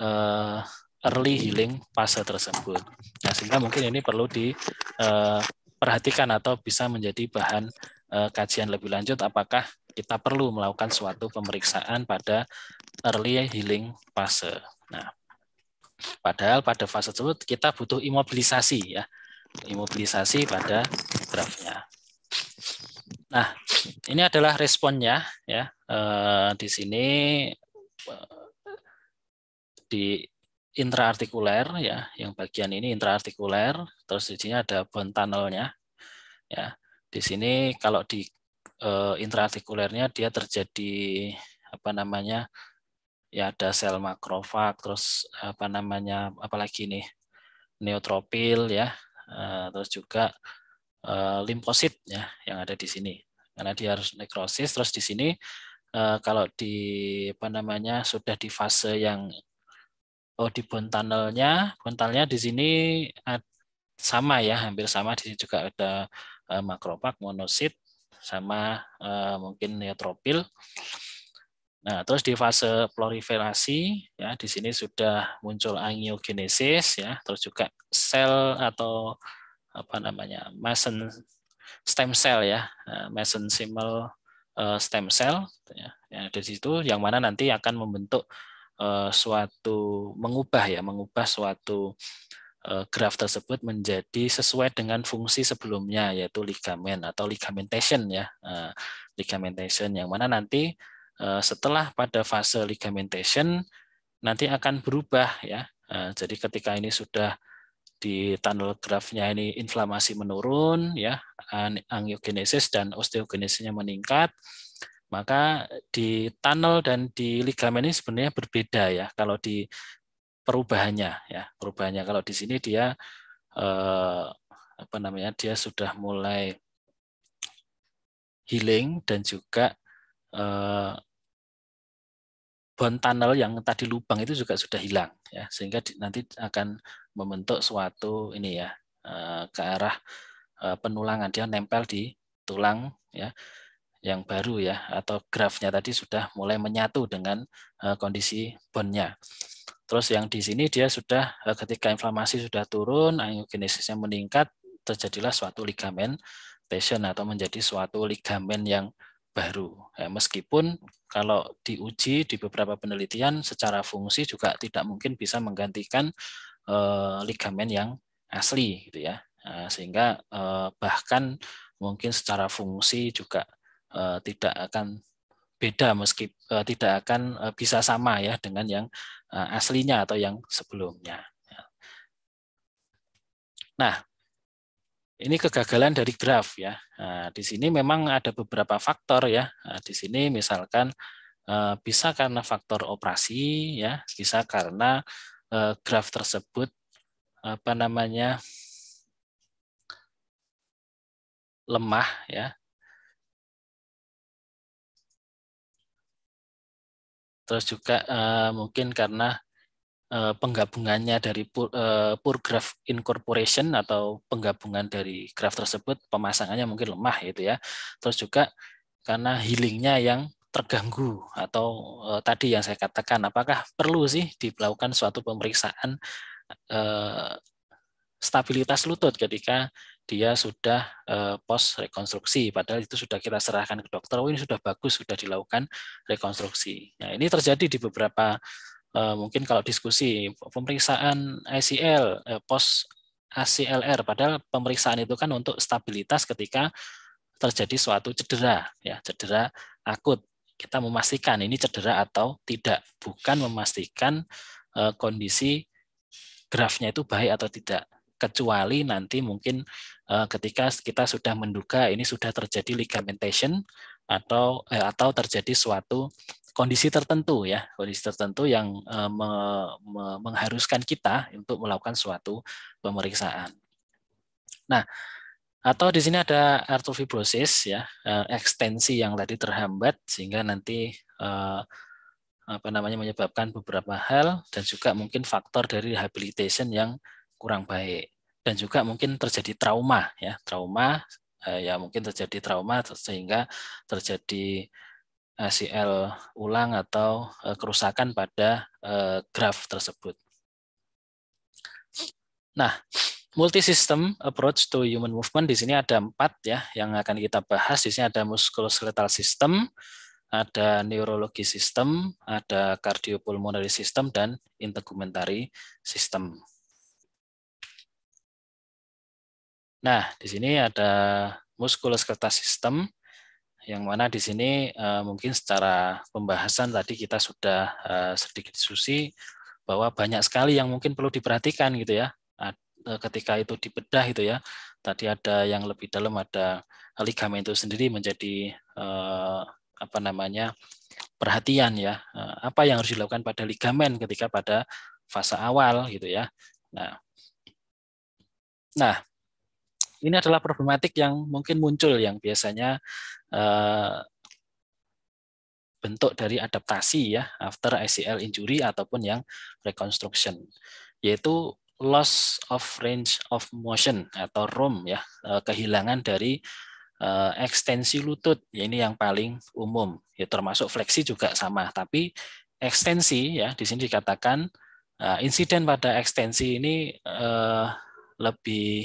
eh, early healing fase tersebut. Nah, sehingga mungkin ini perlu diperhatikan eh, atau bisa menjadi bahan eh, kajian lebih lanjut apakah kita perlu melakukan suatu pemeriksaan pada early healing fase. Nah, padahal pada fase tersebut kita butuh imobilisasi ya. Imobilisasi pada draftnya. Nah, ini adalah responnya ya. E, di sini eh, di intraartikuler ya, yang bagian ini intraartikuler, terus di sini ada bone tunnelnya ya. Di sini kalau di uh, intraartikulernya dia terjadi apa namanya ya ada sel makrofag terus apa namanya apalagi nih neotropil ya uh, terus juga uh, limfosit ya yang ada di sini karena dia harus nekrosis terus di sini uh, kalau di apa namanya sudah di fase yang oh di bone tunnelnya di sini sama ya hampir sama di sini juga ada makrofag monosit sama eh, mungkin neotropil. Nah, terus di fase proliferasi ya di sini sudah muncul angiogenesis ya, terus juga sel atau apa namanya? mesen stem cell ya, eh, mesenchymal eh, stem cell ya. ya di situ yang mana nanti akan membentuk uh, suatu mengubah ya, mengubah suatu Eh, graf tersebut menjadi sesuai dengan fungsi sebelumnya yaitu ligamen atau ligamentation ya eh, ligamentation yang mana nanti eh, setelah pada fase ligamentation nanti akan berubah ya jadi ketika ini sudah di tunnel grafnya ini inflamasi menurun ya angiogenesis dan osteogenesisnya meningkat maka di tunnel dan di ligamen ini sebenarnya berbeda ya kalau di perubahannya ya perubahannya kalau di sini dia eh, apa namanya dia sudah mulai healing dan juga eh, bond tunnel yang tadi lubang itu juga sudah hilang ya sehingga nanti akan membentuk suatu ini ya eh, ke arah eh, penulangan dia nempel di tulang ya yang baru ya atau grafnya tadi sudah mulai menyatu dengan eh, kondisi nya. Terus yang di sini dia sudah eh, ketika inflamasi sudah turun, angiogenesisnya meningkat, terjadilah suatu ligamen tension atau menjadi suatu ligamen yang baru. Ya, meskipun kalau diuji di beberapa penelitian secara fungsi juga tidak mungkin bisa menggantikan eh, ligamen yang asli gitu ya. Nah, sehingga eh, bahkan mungkin secara fungsi juga eh, tidak akan beda meskipun uh, e, tidak akan uh, bisa sama ya dengan yang uh, aslinya atau yang sebelumnya. Ya. Nah, ini kegagalan dari graf ya. Nah, di sini memang ada beberapa faktor ya. Nah, di sini misalkan bisa karena faktor operasi ya, bisa karena graft graf tersebut apa namanya lemah ya. Terus juga uh, mungkin karena uh, penggabungannya dari pur, uh, graph incorporation atau penggabungan dari graph tersebut pemasangannya mungkin lemah gitu ya. Terus juga karena healingnya yang terganggu atau uh, tadi yang saya katakan apakah perlu sih dilakukan suatu pemeriksaan uh, stabilitas lutut ketika dia sudah uh, eh, pos rekonstruksi padahal itu sudah kita serahkan ke dokter oh ini sudah bagus sudah dilakukan rekonstruksi nah ini terjadi di beberapa uh, mungkin kalau diskusi pemeriksaan ACL uh, eh, pos ACLR padahal pemeriksaan itu kan untuk stabilitas ketika terjadi suatu cedera ya cedera akut kita memastikan ini cedera atau tidak bukan memastikan uh, kondisi grafnya itu baik atau tidak kecuali nanti mungkin Eh, ketika kita sudah menduga ini sudah terjadi ligamentation atau eh, atau terjadi suatu kondisi tertentu ya kondisi tertentu yang eh, me, me, mengharuskan kita untuk melakukan suatu pemeriksaan. Nah atau di sini ada artrofibrosis ya eh, ekstensi yang tadi terhambat sehingga nanti eh, apa namanya menyebabkan beberapa hal dan juga mungkin faktor dari rehabilitation yang kurang baik dan juga mungkin terjadi trauma ya trauma eh, ya mungkin terjadi trauma sehingga terjadi ACL eh, ulang atau eh, kerusakan pada graf tersebut. Nah, multisistem approach to human movement di sini ada empat ya yang akan kita bahas. Di sini ada musculoskeletal system, ada neurologi system, ada cardiopulmonary system dan integumentary system. Nah, di sini ada muskuloskeletal system sistem yang mana di sini eh, mungkin secara pembahasan tadi kita sudah eh, sedikit diskusi bahwa banyak sekali yang mungkin perlu diperhatikan gitu ya eh, ketika itu dibedah itu ya tadi ada yang lebih dalam ada ligamen itu sendiri menjadi apa namanya perhatian ya apa yang harus dilakukan pada ligamen ketika pada fase awal gitu ya nah nah ini adalah problematik yang mungkin muncul yang biasanya eh, bentuk dari adaptasi ya after ACL injury ataupun yang reconstruction yaitu loss of range of motion atau ROM ya eh, kehilangan dari eh, ekstensi lutut ya ini yang paling umum ya termasuk fleksi juga sama tapi ekstensi ya di sini dikatakan insiden pada ekstensi ini lebih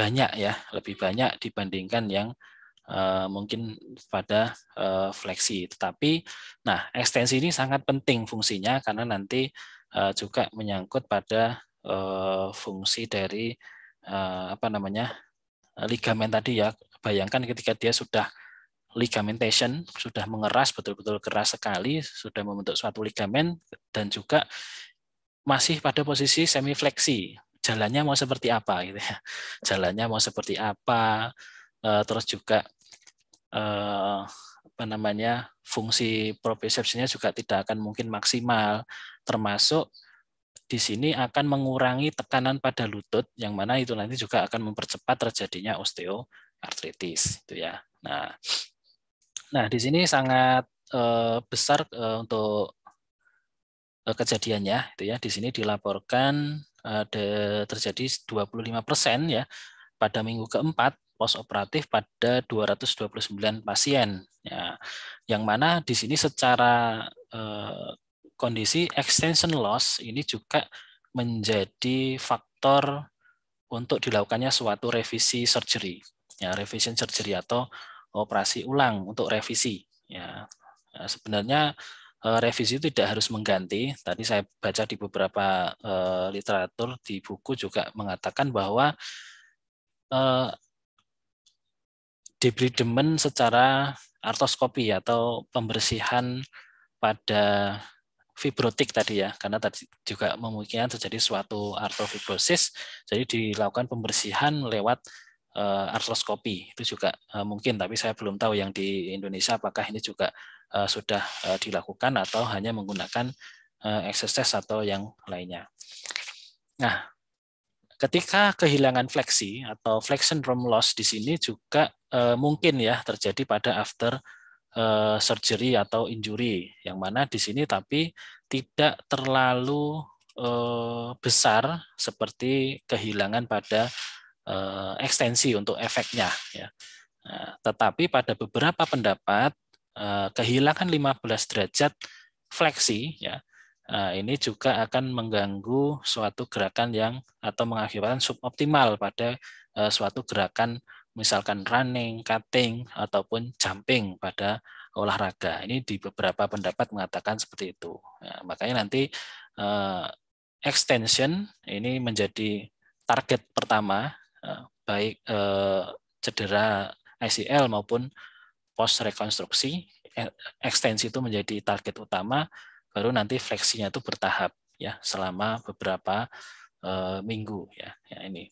banyak ya, lebih banyak dibandingkan yang uh, mungkin pada uh, fleksi. Tetapi, nah ekstensi ini sangat penting fungsinya karena nanti uh, juga menyangkut pada uh, fungsi dari uh, apa namanya ligamen tadi ya. Bayangkan ketika dia sudah ligamentation sudah mengeras betul-betul keras sekali, sudah membentuk suatu ligamen dan juga masih pada posisi semifleksi jalannya mau seperti apa gitu ya jalannya mau seperti apa eh, terus juga eh, apa namanya fungsi proprioceptionnya juga tidak akan mungkin maksimal termasuk di sini akan mengurangi tekanan pada lutut yang mana itu nanti juga akan mempercepat terjadinya osteoartritis itu ya. Nah, nah di sini sangat eh, besar untuk kejadiannya itu ya. Di sini dilaporkan ada terjadi 25 persen ya pada minggu keempat pos operatif pada 229 pasien. Ya, yang mana di sini secara eh, kondisi extension loss ini juga menjadi faktor untuk dilakukannya suatu revisi surgery, ya revision surgery atau operasi ulang untuk revisi. Ya, nah, sebenarnya Eh, revisi itu tidak harus mengganti. Tadi saya baca di beberapa eh, literatur di buku juga mengatakan bahwa eh, debridement secara artoskopi atau pembersihan pada fibrotik tadi ya, karena tadi juga memungkinkan terjadi suatu artrofibrosis, jadi dilakukan pembersihan lewat uh, artroskopi itu juga uh, mungkin tapi saya belum tahu yang di Indonesia apakah ini juga uh, sudah uh, dilakukan atau hanya menggunakan uh, exercise atau yang lainnya. Nah, ketika kehilangan fleksi atau flexion from loss di sini juga uh, mungkin ya terjadi pada after uh, surgery atau injury yang mana di sini tapi tidak terlalu besar seperti kehilangan pada Eh, ekstensi untuk efeknya. Ya. Nah, tetapi pada beberapa pendapat eh, kehilangan 15 derajat fleksi ya eh, ini juga akan mengganggu suatu gerakan yang atau mengakibatkan suboptimal pada suatu gerakan misalkan running, cutting ataupun jumping pada olahraga. Ini di beberapa pendapat mengatakan seperti itu. Ya, makanya nanti extension ini menjadi target pertama Eh, baik eh, cedera ICL maupun post rekonstruksi eh, ekstensi itu menjadi target utama baru nanti fleksinya itu bertahap ya selama beberapa minggu ya, ya, ini.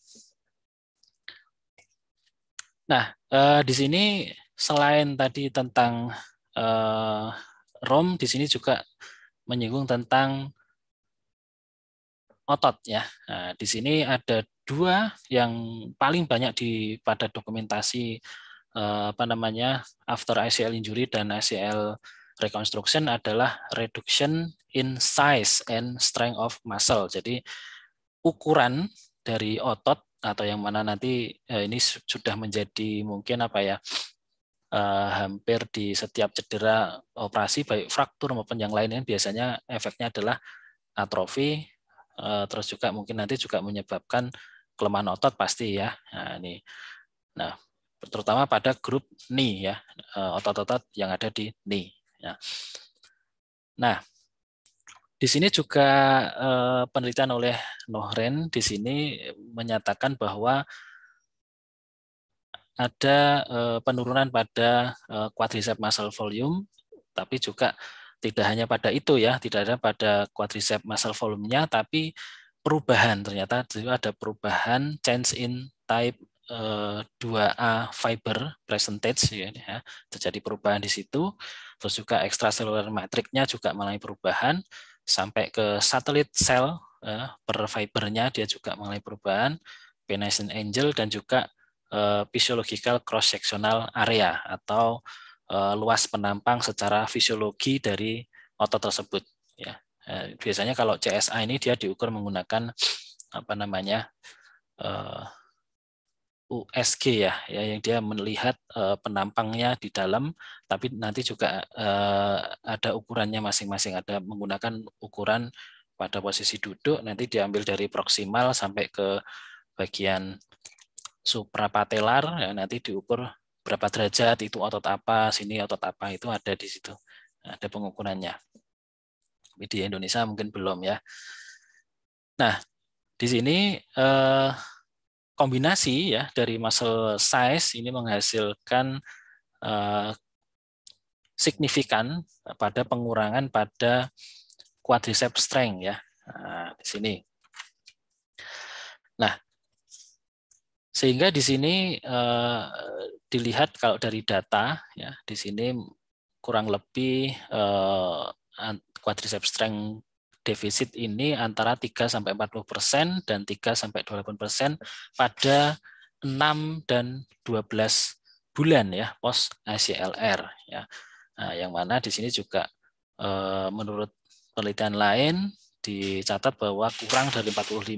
Nah di sini selain tadi tentang ROM di sini juga menyinggung tentang otot ya. Nah, di sini ada dua yang paling banyak di pada dokumentasi eh, apa namanya after ACL injury dan ACL reconstruction adalah reduction in size and strength of muscle. Jadi ukuran dari otot atau yang mana nanti eh, ini sudah menjadi mungkin apa ya eh, hampir di setiap cedera operasi baik fraktur maupun yang lainnya biasanya efeknya adalah atrofi terus juga mungkin nanti juga menyebabkan kelemahan otot pasti ya. Nah, ini. Nah, terutama pada grup knee ya, eh, otot-otot yang ada di knee. Ya. Nah, di sini juga eh, penelitian oleh Nohren di sini menyatakan bahwa ada eh, penurunan pada quadriceps muscle volume, tapi juga tidak hanya pada itu ya, tidak ada pada quadriceps muscle volume-nya, tapi perubahan ternyata ada perubahan change in type 2A eh, fiber percentage ya, ya terjadi perubahan di situ terus juga ekstraseluler matriknya juga mengalami perubahan sampai ke satelit sel eh, per fibernya dia juga mengalami perubahan Venetian angel dan juga eh, physiological cross sectional area atau eh, luas penampang secara fisiologi dari otot tersebut ya Eh, biasanya kalau CSA ini dia diukur menggunakan apa namanya eh, USG ya, ya yang dia melihat eh, penampangnya di dalam, tapi nanti juga ada ukurannya masing-masing. Ada menggunakan ukuran pada posisi duduk, nanti diambil dari proksimal sampai ke bagian suprapatelar, ya, nanti diukur berapa derajat itu otot apa, sini otot apa itu ada di situ, ada pengukurannya media Indonesia mungkin belum ya. Nah, di sini eh, kombinasi ya dari muscle size ini menghasilkan eh, signifikan pada pengurangan pada quadriceps strength ya nah, di sini. Nah, sehingga di sini eh, dilihat kalau dari data ya di sini kurang lebih quadriceps strength defisit ini antara 3 sampai 40% dan 3 sampai 28% pada 6 dan 12 bulan ya post ACLR ya. Nah, yang mana di sini juga eh, menurut penelitian lain dicatat bahwa kurang dari 45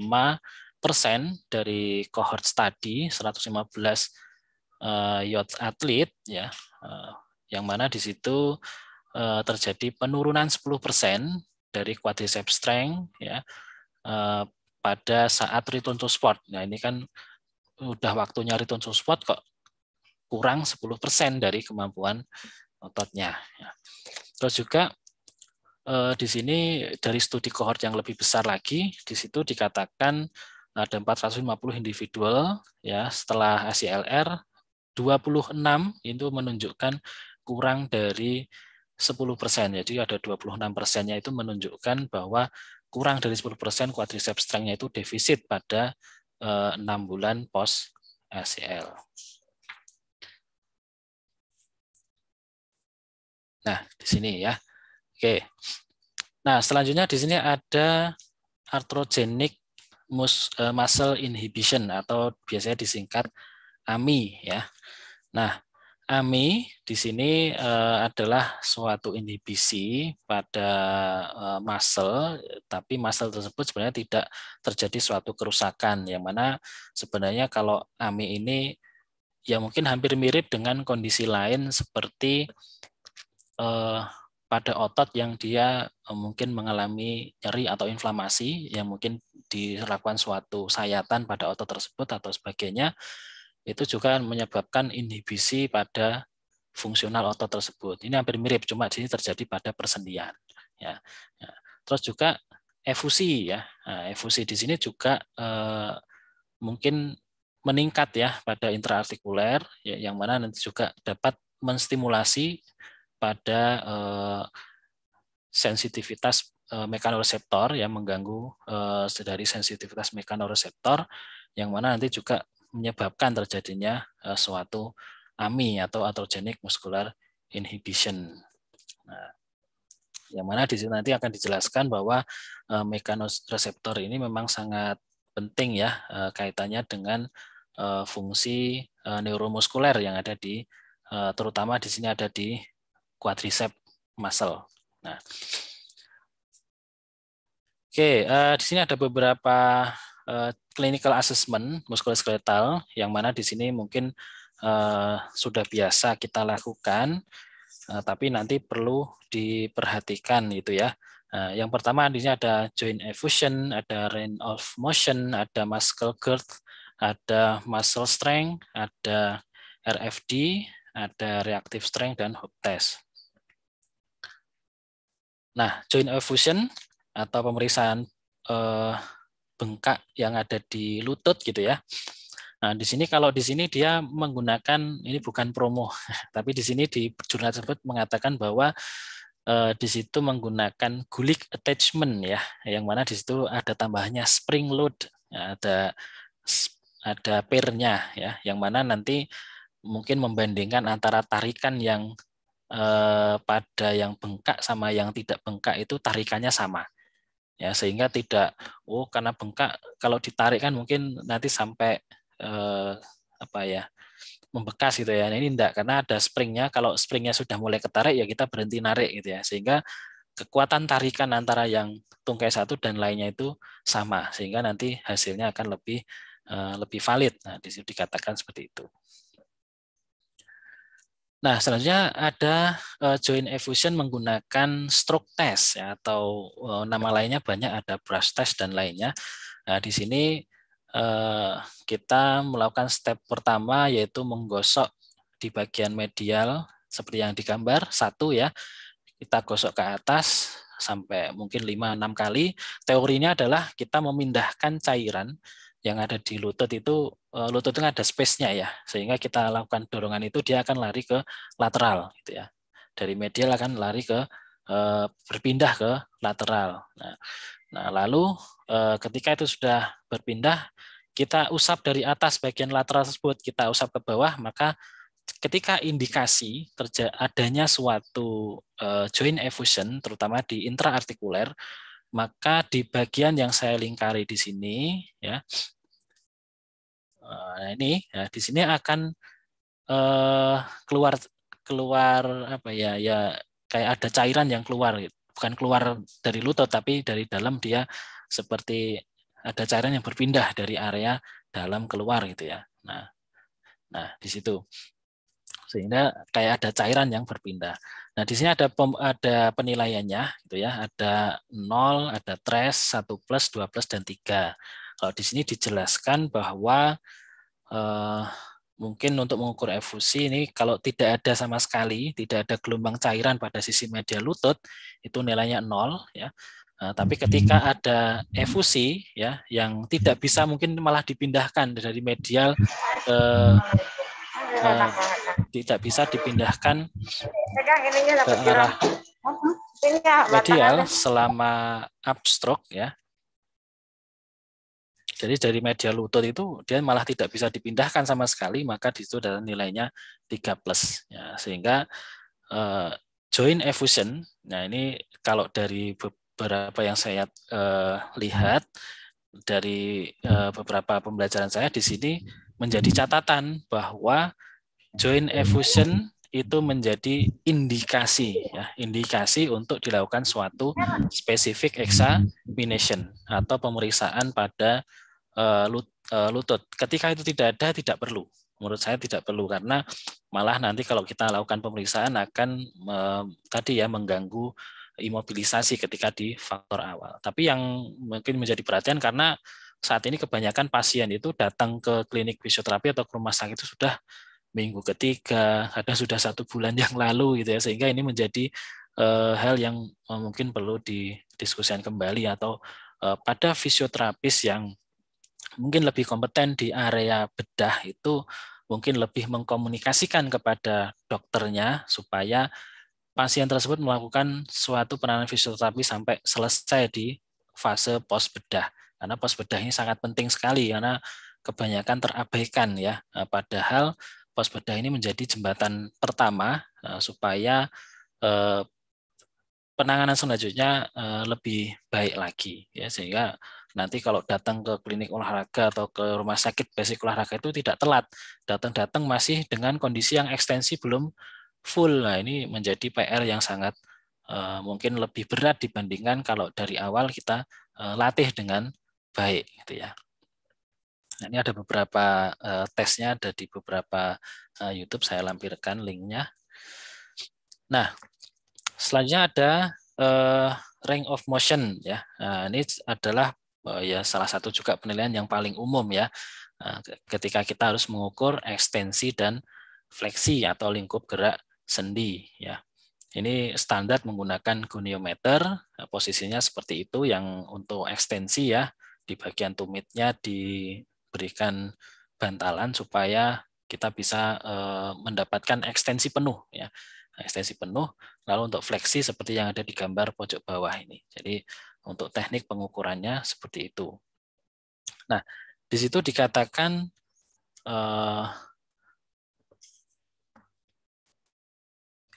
persen dari cohort study 115 uh, yacht atlet ya eh, yang mana di situ Eh, terjadi penurunan 10% dari quadriceps strength ya eh, pada saat return to sport. Nah, ini kan udah waktunya return to sport kok kurang 10% dari kemampuan ototnya. Ya. Terus juga eh, di sini dari studi kohort yang lebih besar lagi, di situ dikatakan ada 450 individual ya setelah ACLR 26 itu menunjukkan kurang dari 10%. Jadi ada 26 persennya itu menunjukkan bahwa kurang dari 10 persen quadriceps strength-nya itu defisit pada eh, enam bulan post ACL. Nah, di sini ya. Oke. Nah, selanjutnya di sini ada arthrogenic eh, muscle inhibition atau biasanya disingkat AMI ya. Nah, AMI di sini eh, adalah suatu inhibisi pada eh, muscle, tapi muscle tersebut sebenarnya tidak terjadi suatu kerusakan. Yang mana sebenarnya kalau AMI ini ya mungkin hampir mirip dengan kondisi lain seperti eh, pada otot yang dia mungkin mengalami nyeri atau inflamasi yang mungkin dilakukan suatu sayatan pada otot tersebut atau sebagainya itu juga menyebabkan inhibisi pada fungsional otot tersebut. Ini hampir mirip, cuma di sini terjadi pada persendian. Ya. ya. Terus juga efusi ya, nah, efusi di sini juga eh, mungkin meningkat ya pada intraartikuler, ya, yang mana nanti juga dapat menstimulasi pada eh, sensitivitas eh, mekanoreseptor yang mengganggu eh, dari sensitivitas mekanoreseptor yang mana nanti juga menyebabkan terjadinya eh, suatu AMI atau atrogenic muscular inhibition. Nah, yang mana di sini nanti akan dijelaskan bahwa eh, mekanos reseptor ini memang sangat penting ya eh, kaitannya dengan fungsi neuromuskuler yang ada di terutama di sini ada di quadriceps muscle. Nah, oke di sini ada beberapa Eh, clinical assessment muskuloskeletal yang mana di sini mungkin uh, sudah biasa kita lakukan uh, tapi nanti perlu diperhatikan itu ya. Uh, yang pertama di sini ada joint effusion, ada range of motion, ada muscle girth, ada muscle strength, ada RFD, ada reactive strength dan hope test. Nah, joint effusion atau pemeriksaan uh, bengkak yang ada di lutut gitu ya. Nah, di sini kalau di sini dia menggunakan ini bukan promo, tapi di sini di jurnal tersebut mengatakan bahwa eh, di situ menggunakan gulik attachment ya, yang mana di situ ada tambahnya spring load, ada ada pernya ya, yang mana nanti mungkin membandingkan antara tarikan yang eh, pada yang bengkak sama yang tidak bengkak itu tarikannya sama ya sehingga tidak oh karena bengkak kalau ditarik kan mungkin nanti sampai eh, apa ya membekas gitu ya nah, ini tidak karena ada springnya kalau springnya sudah mulai ketarik ya kita berhenti narik gitu ya sehingga kekuatan tarikan antara yang tungkai satu dan lainnya itu sama sehingga nanti hasilnya akan lebih eh, lebih valid nah disitu dikatakan seperti itu Nah, selanjutnya ada eh, joint effusion menggunakan stroke test ya, atau eh, nama ya. lainnya banyak ada brush test dan lainnya. Nah, di sini eh, kita melakukan step pertama yaitu menggosok di bagian medial seperti yang digambar satu ya. Kita gosok ke atas sampai mungkin 5 6 kali. Teorinya adalah kita memindahkan cairan yang ada di lutut itu eh, lutut itu ada space-nya ya sehingga kita lakukan dorongan itu dia akan lari ke lateral gitu ya dari medial akan lari ke eh, berpindah ke lateral nah, nah lalu eh, ketika itu sudah berpindah kita usap dari atas bagian lateral tersebut kita usap ke bawah maka ketika indikasi terjadi adanya suatu joint effusion terutama di intraartikuler maka di bagian yang saya lingkari di sini ya eh, ini ya, di sini akan eh, keluar keluar apa ya ya kayak ada cairan yang keluar gitu. bukan keluar dari lutut tapi dari dalam dia seperti ada cairan yang berpindah dari area dalam keluar gitu ya nah nah di situ sehingga kayak ada cairan yang berpindah. Nah, di sini ada pem, ada penilaiannya gitu ya, ada 0, ada tres, 1 plus, 2 plus dan 3. Kalau di sini dijelaskan bahwa eh, mungkin untuk mengukur efusi ini kalau tidak ada sama sekali, tidak ada gelombang cairan pada sisi media lutut, itu nilainya 0 ya. Nah, tapi ketika mhm. ada efusi ya yang tidak bisa mungkin malah dipindahkan dari medial ke, ke tidak bisa dipindahkan ke arah medial selama abstrak ya. Jadi dari medial lutut itu dia malah tidak bisa dipindahkan sama sekali, maka di situ adalah nilainya 3 plus. Ya, sehingga uh, eh, join effusion, nah ini kalau dari beberapa yang saya uh, lihat, dari uh, beberapa pembelajaran saya di sini menjadi catatan bahwa joint hmm. effusion hmm. itu menjadi indikasi ya, indikasi untuk dilakukan suatu spesifik examination atau pemeriksaan pada uh, lutut. Ketika itu tidak ada tidak perlu. Menurut saya tidak perlu karena malah nanti kalau kita lakukan pemeriksaan akan uh, tadi ya mengganggu imobilisasi ketika di faktor awal. Tapi yang mungkin menjadi perhatian karena saat ini kebanyakan pasien itu datang ke klinik fisioterapi atau ke rumah sakit itu sudah minggu ketiga, kadang sudah satu bulan yang lalu gitu ya, sehingga ini menjadi eh, hal yang eh, mungkin perlu didiskusikan kembali atau eh, pada fisioterapis yang mungkin lebih kompeten di area bedah itu mungkin lebih mengkomunikasikan kepada dokternya supaya pasien tersebut melakukan suatu penanganan fisioterapi sampai selesai di fase pos bedah. Karena pos bedah ini sangat penting sekali karena kebanyakan terabaikan ya. Nah, padahal pos bedah ini menjadi jembatan pertama eh, supaya eh, penanganan selanjutnya eh, lebih baik lagi ya sehingga nanti kalau datang ke klinik olahraga atau ke rumah sakit basic olahraga itu tidak telat datang-datang masih dengan kondisi yang ekstensi belum full nah ini menjadi PR yang sangat mungkin lebih berat dibandingkan kalau dari awal kita latih dengan baik gitu ya Nah, ini ada beberapa uh, tesnya ada di beberapa uh, YouTube saya lampirkan linknya. Nah, selanjutnya ada uh, range of motion ya. Nah, ini adalah uh, ya salah satu juga penilaian yang paling umum ya. Uh, ketika kita harus mengukur ekstensi dan fleksi atau lingkup gerak sendi ya. Ini standar menggunakan goniometer, posisinya seperti itu yang untuk ekstensi ya di bagian tumitnya di berikan bantalan supaya kita bisa eh, mendapatkan ekstensi penuh ya ekstensi penuh lalu untuk fleksi seperti yang ada di gambar pojok bawah ini jadi untuk teknik pengukurannya seperti itu nah di situ dikatakan uh,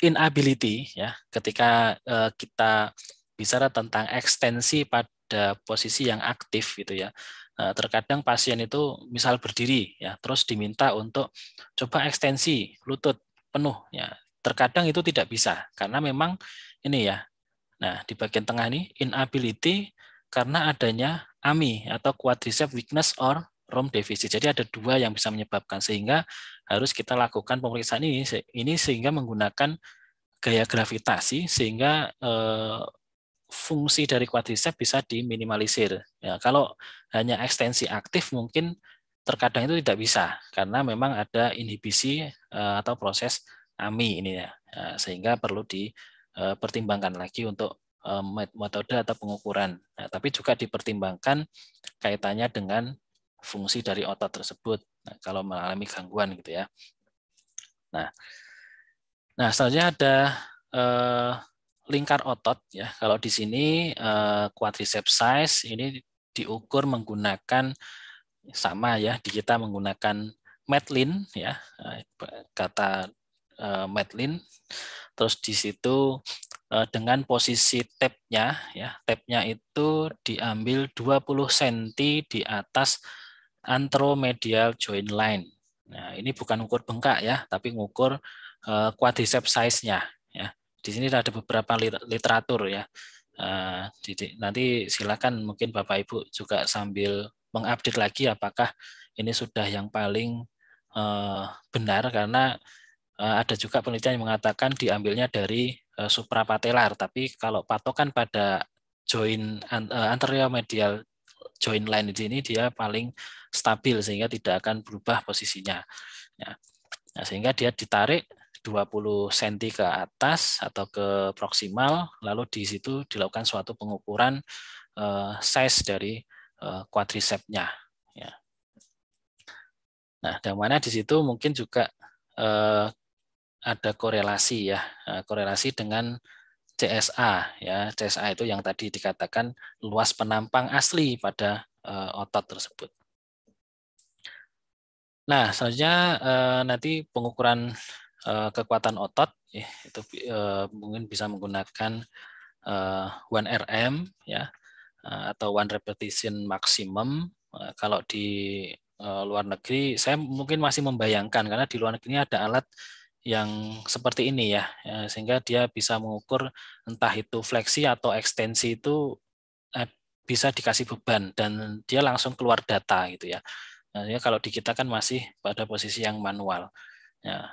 inability ya ketika uh, kita bicara tentang ekstensi pada posisi yang aktif gitu ya Eh, terkadang pasien itu misal berdiri ya terus diminta untuk coba ekstensi lutut penuh ya terkadang itu tidak bisa karena memang ini ya nah di bagian tengah ini inability karena adanya AMI atau quadriceps weakness or ROM deficit jadi ada dua yang bisa menyebabkan sehingga harus kita lakukan pemeriksaan ini ini sehingga menggunakan gaya gravitasi sehingga eh, fungsi dari quadriceps bisa diminimalisir. Ya, kalau hanya ekstensi aktif mungkin terkadang itu tidak bisa karena memang ada inhibisi eh, atau proses AMI ini ya. ya. sehingga perlu dipertimbangkan eh, lagi untuk eh, metode atau pengukuran. Nah, tapi juga dipertimbangkan kaitannya dengan fungsi dari otot tersebut nah, kalau mengalami gangguan gitu ya. Nah, nah selanjutnya ada lingkar otot ya. Kalau di sini eh, quadriceps size ini diukur menggunakan sama ya di kita menggunakan Metlin ya eh, kata eh, medlin. terus di situ dengan posisi tapnya ya tapnya itu diambil 20 cm di atas antromedial joint line nah ini bukan ukur bengkak ya tapi ngukur quadriceps size-nya di sini ada beberapa literatur ya. Eh, nanti silakan mungkin Bapak Ibu juga sambil mengupdate lagi apakah ini sudah yang paling eh, benar karena eh, ada juga penelitian yang mengatakan diambilnya dari suprapatelar, tapi kalau patokan pada joint anterior medial join line di sini dia paling stabil sehingga tidak akan berubah posisinya. Ya. Nah, sehingga dia ditarik 20 cm ke atas atau ke proksimal, lalu di situ dilakukan suatu pengukuran eh, size dari eh, quadricepnya. Ya. Nah, yang mana di situ mungkin juga eh, ada korelasi ya, korelasi dengan CSA ya. CSA itu yang tadi dikatakan luas penampang asli pada otot tersebut. Nah, selanjutnya nanti pengukuran Eh, kekuatan otot, ya, itu eh, mungkin bisa menggunakan one RM ya atau one repetition maximum. Kalau di luar negeri, saya mungkin masih membayangkan karena di luar negeri ada alat yang seperti ini ya, ya, sehingga dia bisa mengukur entah itu fleksi atau ekstensi itu bisa dikasih beban dan dia langsung keluar data gitu ya. Nah, ya, kalau di kita kan masih pada posisi yang manual. Ya,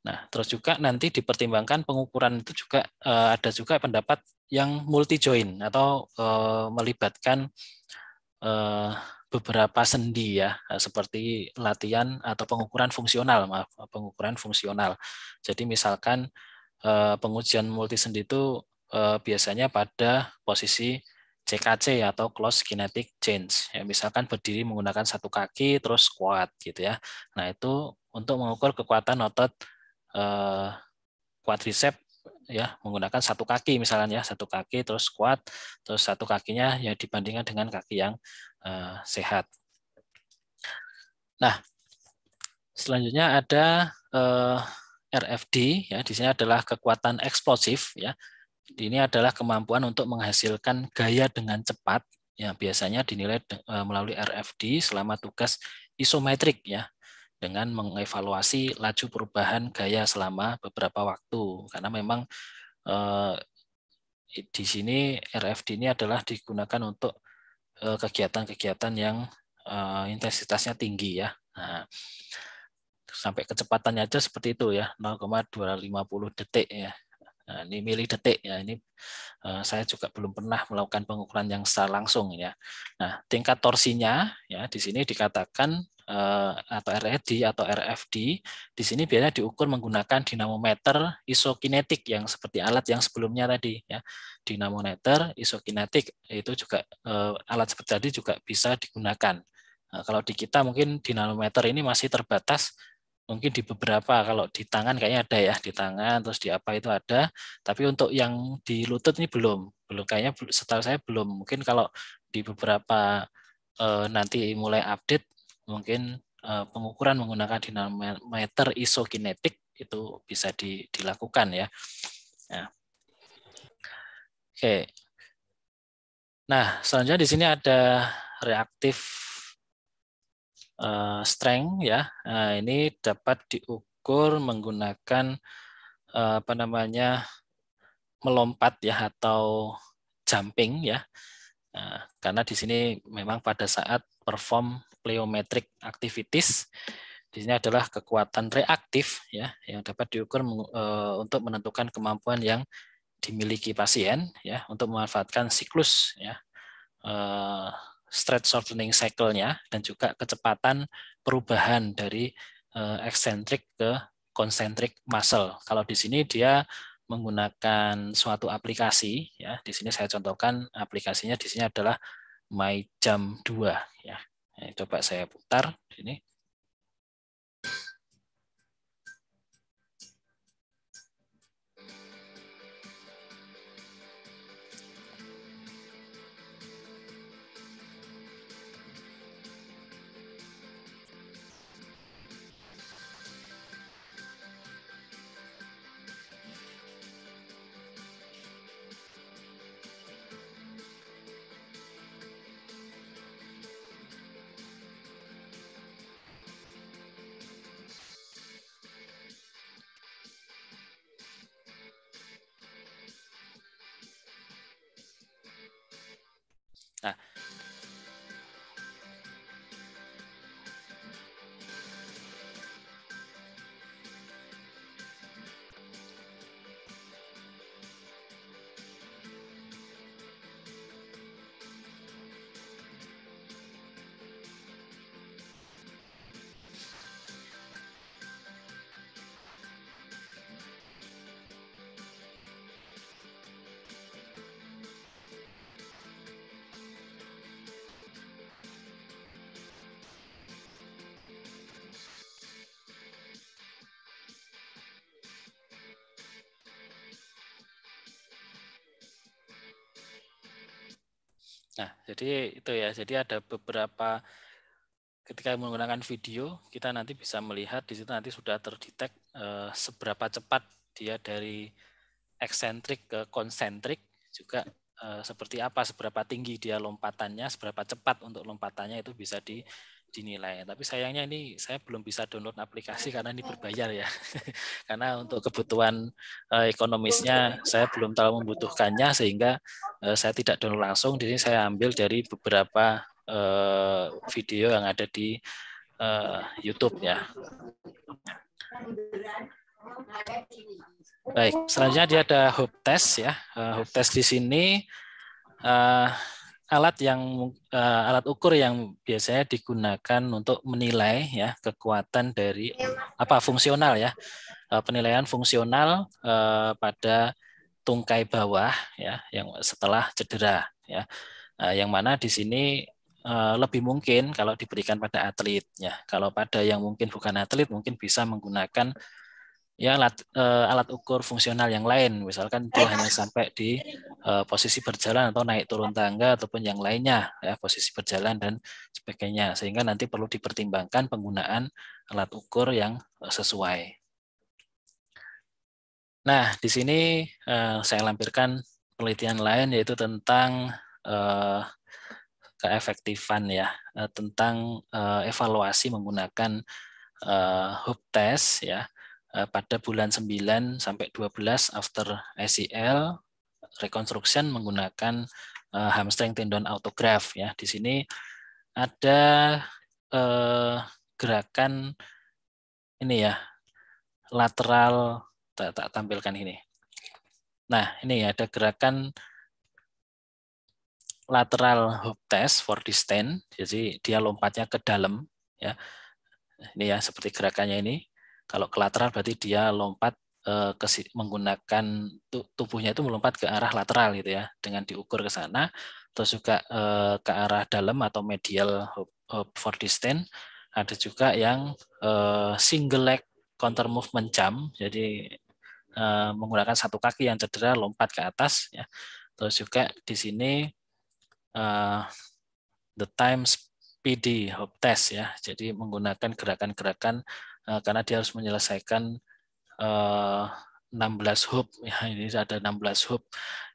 Nah, terus juga nanti dipertimbangkan pengukuran itu juga uh, ada juga pendapat yang multi join atau uh, melibatkan uh, beberapa sendi ya, seperti latihan atau pengukuran fungsional, maaf, pengukuran fungsional. Jadi misalkan pengujian multi sendi itu biasanya pada posisi CKC atau close kinetic change. Ya, misalkan berdiri menggunakan satu kaki terus squat gitu ya. Nah, itu untuk mengukur kekuatan otot kuat eh, quadricep ya menggunakan satu kaki misalnya ya satu kaki terus kuat terus satu kakinya ya dibandingkan dengan kaki yang uh, sehat. Nah selanjutnya ada uh, eh, RFD ya di sini adalah kekuatan eksplosif ya ini adalah kemampuan untuk menghasilkan gaya dengan cepat yang biasanya dinilai melalui RFD selama tugas isometrik ya dengan mengevaluasi laju perubahan gaya selama beberapa waktu karena memang eh, di sini RFD ini adalah digunakan untuk eh, kegiatan-kegiatan eh, yang eh, intensitasnya tinggi ya. Nah, sampai kecepatannya aja seperti itu ya 0,250 detik ya Nah, ini mili detik ya. Ini uh, saya juga belum pernah melakukan pengukuran yang secara langsung ya. Nah, tingkat torsinya ya di sini dikatakan uh, atau RED atau RFD di sini biasanya diukur menggunakan dinamometer isokinetik yang seperti alat yang sebelumnya tadi ya. Dinamometer isokinetik itu juga uh, alat seperti tadi juga bisa digunakan. Nah, kalau di kita mungkin dinamometer ini masih terbatas mungkin di beberapa kalau di tangan kayaknya ada ya di tangan terus di apa itu ada tapi untuk yang di lutut ini belum belum kayaknya setahu saya belum mungkin kalau di beberapa eh, nanti mulai update mungkin eh, pengukuran menggunakan dinamometer isokinetik itu bisa di, dilakukan ya nah. oke nah selanjutnya di sini ada reaktif uh, strength ya. uh, ini dapat diukur menggunakan uh, apa namanya melompat ya atau jumping ya. uh, karena di sini memang pada saat perform pleometric activities di sini adalah kekuatan reaktif ya yang dapat diukur uh, untuk menentukan kemampuan yang dimiliki pasien ya untuk memanfaatkan siklus ya Stretch shortening cycle-nya dan juga kecepatan perubahan dari eksentrik eh, ke konsentrik muscle. Kalau di sini dia menggunakan suatu aplikasi ya. Di sini saya contohkan aplikasinya di sini adalah myjam Jam 2 ya. Nah, coba saya putar di sini. Nah, jadi itu ya. Jadi ada beberapa ketika menggunakan video, kita nanti bisa melihat di situ nanti sudah terdetek eh, seberapa cepat dia dari eksentrik ke konsentrik juga eh, seperti apa, seberapa tinggi dia lompatannya, seberapa cepat untuk lompatannya itu bisa di dinilai. Tapi sayangnya ini saya belum bisa download aplikasi karena ini berbayar ya. karena untuk kebutuhan eh, ekonomisnya saya belum terlalu membutuhkannya sehingga eh, saya tidak download langsung. Jadi saya ambil dari beberapa eh, video yang ada di YouTube ya. Baik, selanjutnya dia ada hub test ya. Uh, hub test di sini alat yang uh, alat ukur yang biasanya digunakan untuk menilai ya kekuatan dari iya, apa fungsional ya uh, penilaian fungsional uh, pada tungkai bawah ya yang setelah cedera ya uh, yang mana di sini uh, lebih mungkin kalau diberikan pada atlet ya kalau pada yang mungkin bukan atlet mungkin bisa menggunakan ya alat uh, alat ukur fungsional yang lain misalkan itu hanya sampai di uh, posisi berjalan atau naik turun tangga ataupun yang lainnya ya posisi berjalan dan sebagainya sehingga nanti perlu dipertimbangkan penggunaan alat ukur yang eh, sesuai. Nah, di sini uh, saya lampirkan penelitian lain yaitu tentang uh, keefektifan ya, uh, tentang uh, evaluasi menggunakan uh, hub test ya Eh, pada bulan 9 sampai 12 after ACL e reconstruction menggunakan eh, hamstring tendon autograph ya. Di sini ada eh, gerakan ini ya lateral tak, tak tampilkan ini. Nah, ini ya ada gerakan lateral hop test for distance. Jadi dia lompatnya ke dalam ya. Ini ya seperti gerakannya ini kalau ke lateral berarti dia lompat eh, ke, menggunakan tubuhnya itu melompat ke arah lateral gitu ya dengan diukur ke sana terus juga eh, ke arah dalam atau medial for distance ada juga yang eh, single leg counter movement jump jadi menggunakan satu kaki yang cedera lompat ke atas ya terus juga di sini the time speedy hop test ya jadi menggunakan gerakan-gerakan Nah, karena dia harus menyelesaikan 16 eh, hub ya ini ada 16 hub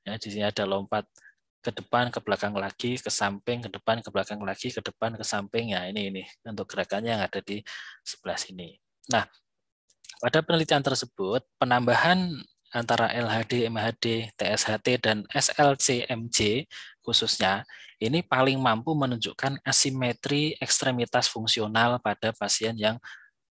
ya di sini ada lompat ke depan ke belakang lagi ke samping ke depan ke belakang lagi ke depan ke samping ya ini ini untuk gerakannya yang ada di sebelah sini nah pada penelitian tersebut penambahan antara LHD, MHD, TSHT, dan MJ khususnya, ini paling mampu menunjukkan asimetri ekstremitas fungsional pada pasien yang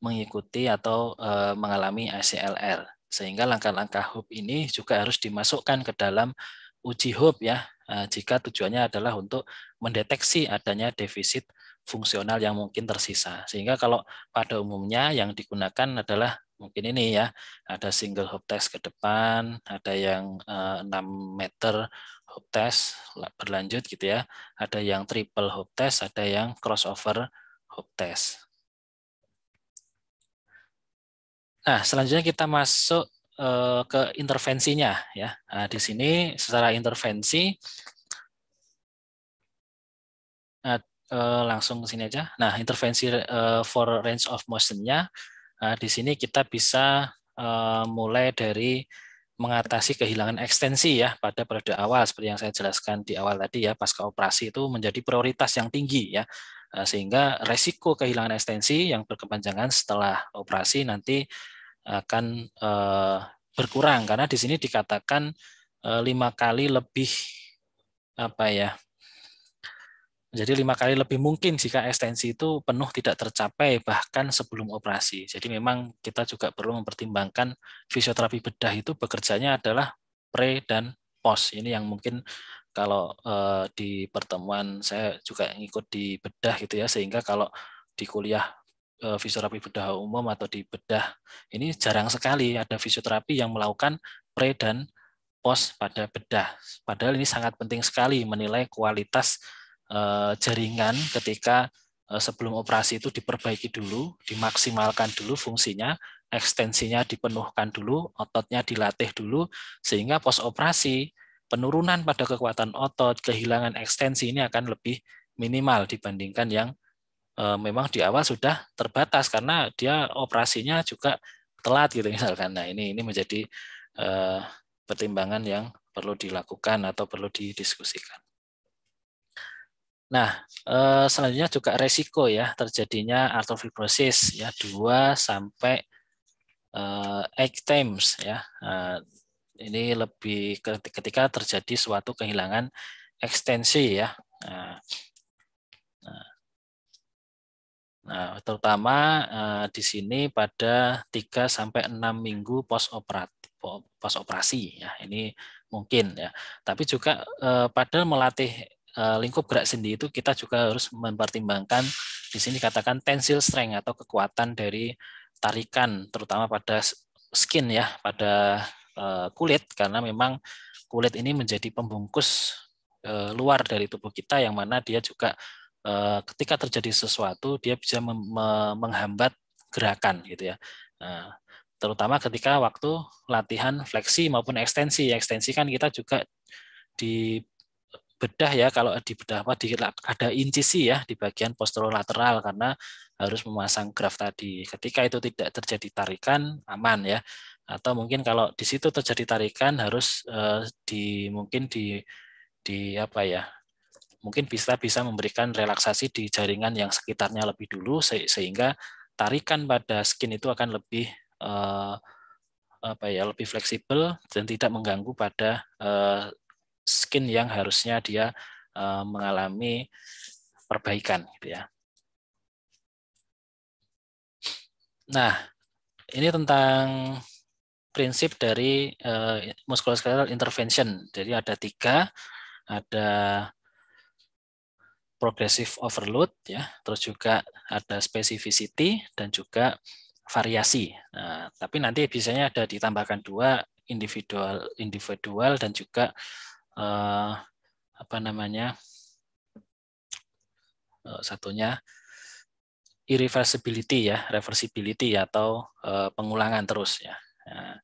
mengikuti atau eh, mengalami ACLR. Sehingga langkah-langkah hub ini juga harus dimasukkan ke dalam uji hub ya eh, jika tujuannya adalah untuk mendeteksi adanya defisit fungsional yang mungkin tersisa. Sehingga kalau pada umumnya yang digunakan adalah mungkin ini ya, ada single hub test ke depan, ada yang eh, enam 6 meter hub test berlanjut gitu ya, ada yang triple hub test, ada yang crossover hub test. Nah, selanjutnya kita masuk eh, ke intervensinya ya. Nah, di sini secara intervensi nah, eh, langsung ke sini aja. Nah, intervensi eh, for range of motion-nya nah, di sini kita bisa mulai dari mengatasi kehilangan ekstensi ya pada periode awal seperti yang saya jelaskan di awal tadi ya pasca operasi itu menjadi prioritas yang tinggi ya Eh, sehingga resiko kehilangan ekstensi yang berkepanjangan setelah operasi nanti akan eh, berkurang karena di sini dikatakan eh, lima kali lebih apa ya jadi lima kali lebih mungkin jika ekstensi itu penuh tidak tercapai bahkan sebelum operasi. Jadi memang kita juga perlu mempertimbangkan fisioterapi bedah itu bekerjanya adalah pre dan post. Ini yang mungkin kalau uh, di pertemuan saya juga ngikut di bedah gitu ya sehingga kalau di kuliah uh, fisioterapi bedah umum atau di bedah ini jarang sekali ada fisioterapi yang melakukan pre dan post pada bedah padahal ini sangat penting sekali menilai kualitas uh, jaringan ketika sebelum operasi itu diperbaiki dulu, dimaksimalkan dulu fungsinya, ekstensinya dipenuhkan dulu, ototnya dilatih dulu, sehingga pos operasi penurunan pada kekuatan otot, kehilangan ekstensi ini akan lebih minimal dibandingkan yang eh, memang di awal sudah terbatas karena dia operasinya juga telat gitu misalkan. Nah, ini ini menjadi eh, pertimbangan yang perlu dilakukan atau perlu didiskusikan. Nah, eh, selanjutnya juga resiko ya terjadinya artrofibrosis ya 2 sampai eight times ya ini lebih ketika terjadi suatu kehilangan ekstensi ya. Nah, nah, nah terutama eh, di sini pada 3 sampai 6 minggu post post operasi ya. Ini mungkin ya. Tapi juga eh, pada melatih eh, lingkup gerak sendi itu kita juga harus mempertimbangkan di sini katakan tensil strength atau kekuatan dari tarikan terutama pada skin ya, pada Eh, kulit karena memang kulit ini menjadi pembungkus eh, luar dari tubuh kita yang mana dia juga eh, ketika terjadi sesuatu dia bisa menghambat gerakan gitu ya. Nah, terutama ketika waktu latihan fleksi maupun ekstensi. Ekstensi kan kita juga di bedah ya kalau di bedah apa di, ada incisi ya di bagian posterolateral karena harus memasang graft tadi. Ketika itu tidak terjadi tarikan aman ya atau mungkin kalau di situ terjadi tarikan harus eh, di mungkin di di apa ya mungkin bisa bisa memberikan relaksasi di jaringan yang sekitarnya lebih dulu se sehingga tarikan pada skin itu akan lebih eh, apa ya lebih fleksibel dan tidak mengganggu pada eh, skin yang harusnya dia eh, mengalami perbaikan gitu ya. Nah, ini tentang prinsip dari uh, musculoskeletal intervention. Jadi ada tiga, ada progressive overload, ya, terus juga ada specificity dan juga variasi. Nah, tapi nanti biasanya ada ditambahkan dua individual, individual dan juga uh, apa namanya eh, satunya irreversibility ya, reversibility atau uh, pengulangan terus ya. Nah,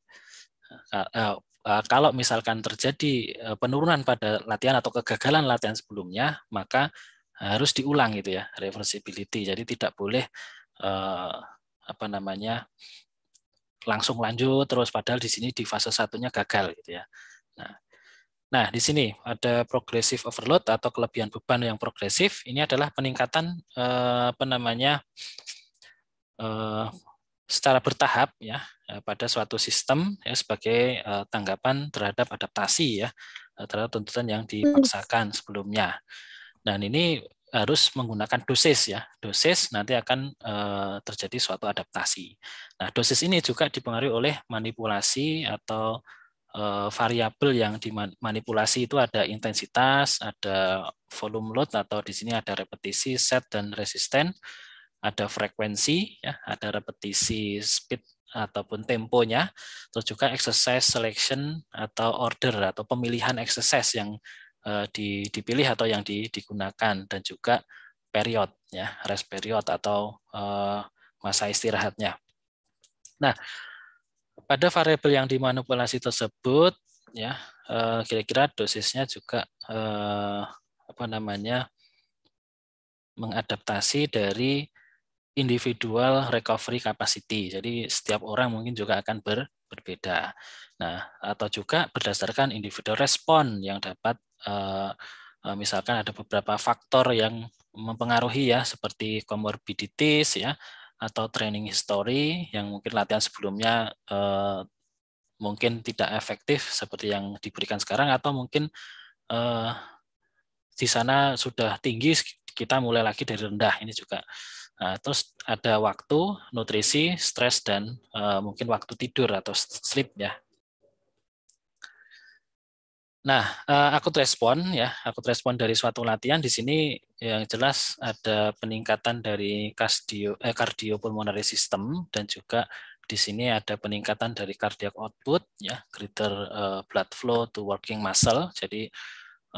eh, eh, eh, kalau misalkan terjadi penurunan pada latihan atau kegagalan latihan sebelumnya, maka harus diulang gitu ya, reversibility. Jadi tidak boleh apa namanya langsung lanjut terus padahal di sini di fase satunya gagal gitu ya. Nah, nah di sini ada progressive overload atau kelebihan beban yang progresif. Ini adalah peningkatan apa namanya secara bertahap ya eh, pada suatu sistem ya sebagai eh, tanggapan terhadap adaptasi ya eh, terhadap tuntutan yang dipaksakan sebelumnya. Dan ini harus menggunakan dosis ya. Dosis nanti akan terjadi suatu adaptasi. Nah, dosis ini juga dipengaruhi oleh manipulasi atau variabel yang dimanipulasi itu ada intensitas, ada volume load atau di sini ada repetisi, set dan resisten ada frekuensi, ya, ada repetisi speed ataupun temponya, terus juga exercise selection atau order atau pemilihan exercise yang eh, di, dipilih atau yang di, digunakan dan juga period ya rest period atau uh, masa istirahatnya. Nah pada variabel yang dimanipulasi tersebut ya eh, kira-kira uh, dosisnya juga apa namanya mengadaptasi dari individual recovery capacity. Jadi setiap orang mungkin juga akan ber, berbeda. Nah, atau juga berdasarkan individual respon yang dapat eh, eh, misalkan ada beberapa faktor yang mempengaruhi ya seperti comorbidities, ya atau training history yang mungkin latihan sebelumnya eh, mungkin tidak efektif seperti yang diberikan sekarang atau mungkin di sana sudah tinggi kita mulai lagi dari rendah ini juga Nah, terus ada waktu, nutrisi, stres, dan uh, mungkin waktu tidur atau sleep ya. Nah, uh, aku respon ya, aku respon dari suatu latihan di sini yang jelas ada peningkatan dari kardio eh, cardiopulmonary system dan juga di sini ada peningkatan dari cardiac output ya, greater uh, blood flow to working muscle. Jadi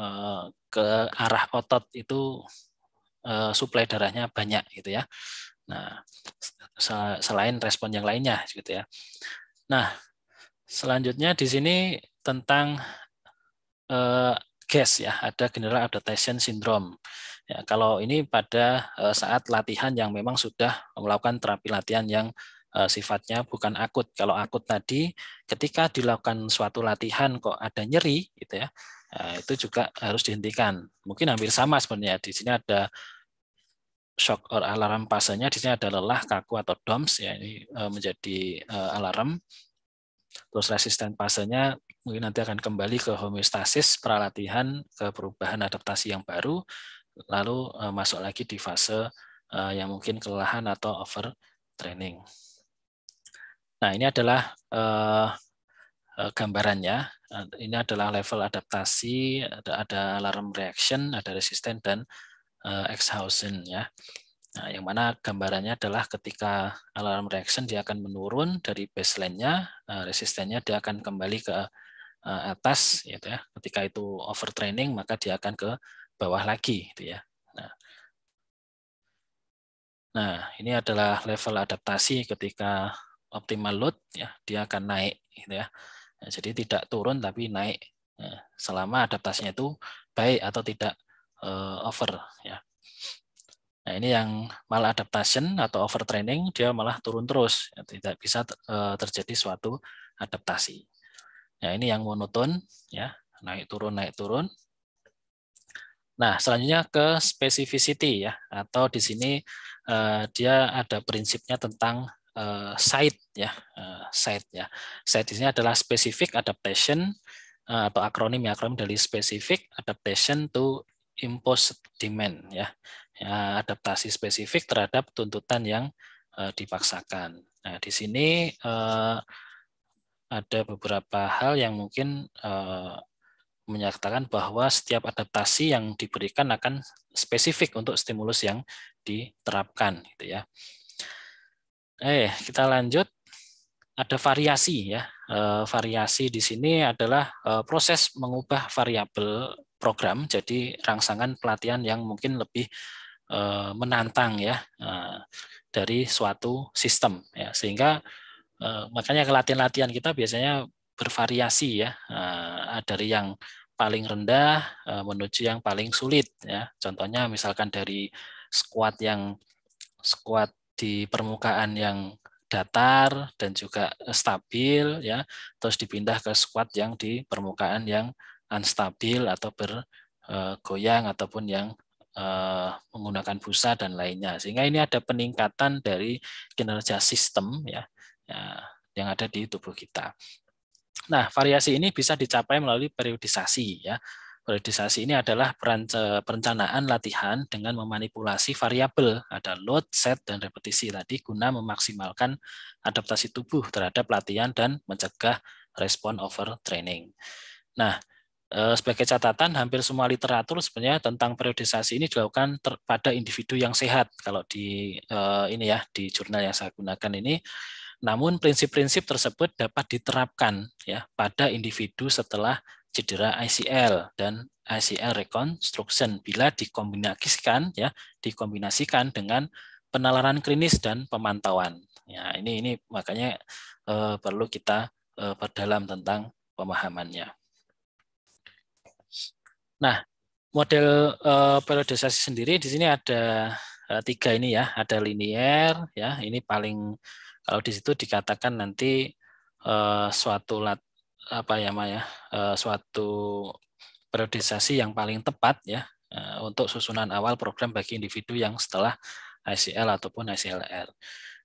uh, ke arah otot itu uh, suplai darahnya banyak gitu ya. Nah, selain respon yang lainnya gitu ya. Nah, selanjutnya di sini tentang uh, GAS ya, ada General Adaptation Syndrome. Ya, kalau ini pada uh, saat latihan yang memang sudah melakukan terapi latihan yang sifatnya bukan akut. Kalau akut tadi ketika dilakukan suatu latihan kok ada nyeri gitu ya. Nah, itu juga harus dihentikan. Mungkin hampir sama sebenarnya. Di sini ada shock or alarm pasenya, di sini ada lelah, kaku atau DOMS ya ini eh, menjadi eh, alarm. Terus resisten pasenya mungkin nanti akan kembali ke homeostasis, peralatihan, ke perubahan adaptasi yang baru, lalu masuk lagi di fase yang mungkin kelelahan atau overtraining. Nah, ini adalah Eh, gambarannya. Eh, ini adalah level adaptasi, ada, ada alarm reaction, ada resisten dan eh, exhaustion ya. Nah, yang mana gambarannya adalah ketika alarm reaction dia akan menurun dari baseline-nya, resistennya dia akan kembali ke atas gitu ya. Ketika itu overtraining maka dia akan ke bawah lagi gitu ya. Nah, nah ini adalah level adaptasi ketika optimal load ya, dia akan naik gitu ya. Jadi tidak turun tapi naik ya, selama adaptasinya itu baik atau tidak eh, over ya. Nah, ini yang malah maladaptation atau overtraining dia malah turun terus, ya, tidak bisa eh, terjadi suatu adaptasi. Nah, ini yang monoton ya, naik turun naik turun. Nah, selanjutnya ke specificity ya atau di sini eh, dia ada prinsipnya tentang uh, eh, site ya uh, eh, site ya site ini adalah specific adaptation eh, atau akronim ya akronim dari specific adaptation to imposed demand ya. ya, adaptasi spesifik terhadap tuntutan yang dipaksakan nah di sini ada beberapa hal yang mungkin uh, menyatakan bahwa setiap adaptasi yang diberikan akan spesifik untuk stimulus yang diterapkan gitu ya. Eh, kita lanjut. Ada variasi ya. Eh, variasi di sini adalah eh, proses mengubah variabel program jadi rangsangan pelatihan yang mungkin lebih eh, menantang ya dari suatu sistem ya. Sehingga e, makanya latihan-latihan kita biasanya bervariasi ya. E, dari yang paling rendah menuju yang paling sulit ya. Contohnya misalkan dari squad yang squad di permukaan yang datar dan juga stabil ya terus dipindah ke squat yang di permukaan yang unstabil atau bergoyang eh, ataupun yang eh, menggunakan busa dan lainnya sehingga ini ada peningkatan dari kinerja sistem ya, ya yang ada di tubuh kita. Nah, variasi ini bisa dicapai melalui periodisasi ya. Periodisasi ini adalah perencanaan latihan dengan memanipulasi variabel, ada load, set, dan repetisi tadi guna memaksimalkan adaptasi tubuh terhadap latihan dan mencegah respon overtraining. Nah, eh, sebagai catatan hampir semua literatur sebenarnya tentang periodisasi ini dilakukan pada individu yang sehat kalau di eh, ini ya di jurnal yang saya gunakan ini namun prinsip-prinsip tersebut dapat diterapkan ya pada individu setelah cedera ICL dan ICL reconstruction bila dikombinasikan ya dikombinasikan dengan penalaran klinis dan pemantauan. Ya, ini ini makanya eh, perlu kita eh, perdalam tentang pemahamannya. Nah, model eh, periodisasi sendiri di sini ada eh, tiga ini ya, ada linier ya, ini paling kalau di situ dikatakan nanti suatu lat, apa ya Maya uh, eh, suatu periodisasi yang paling tepat ya eh, untuk susunan awal program bagi individu yang setelah ICL ataupun ICLR.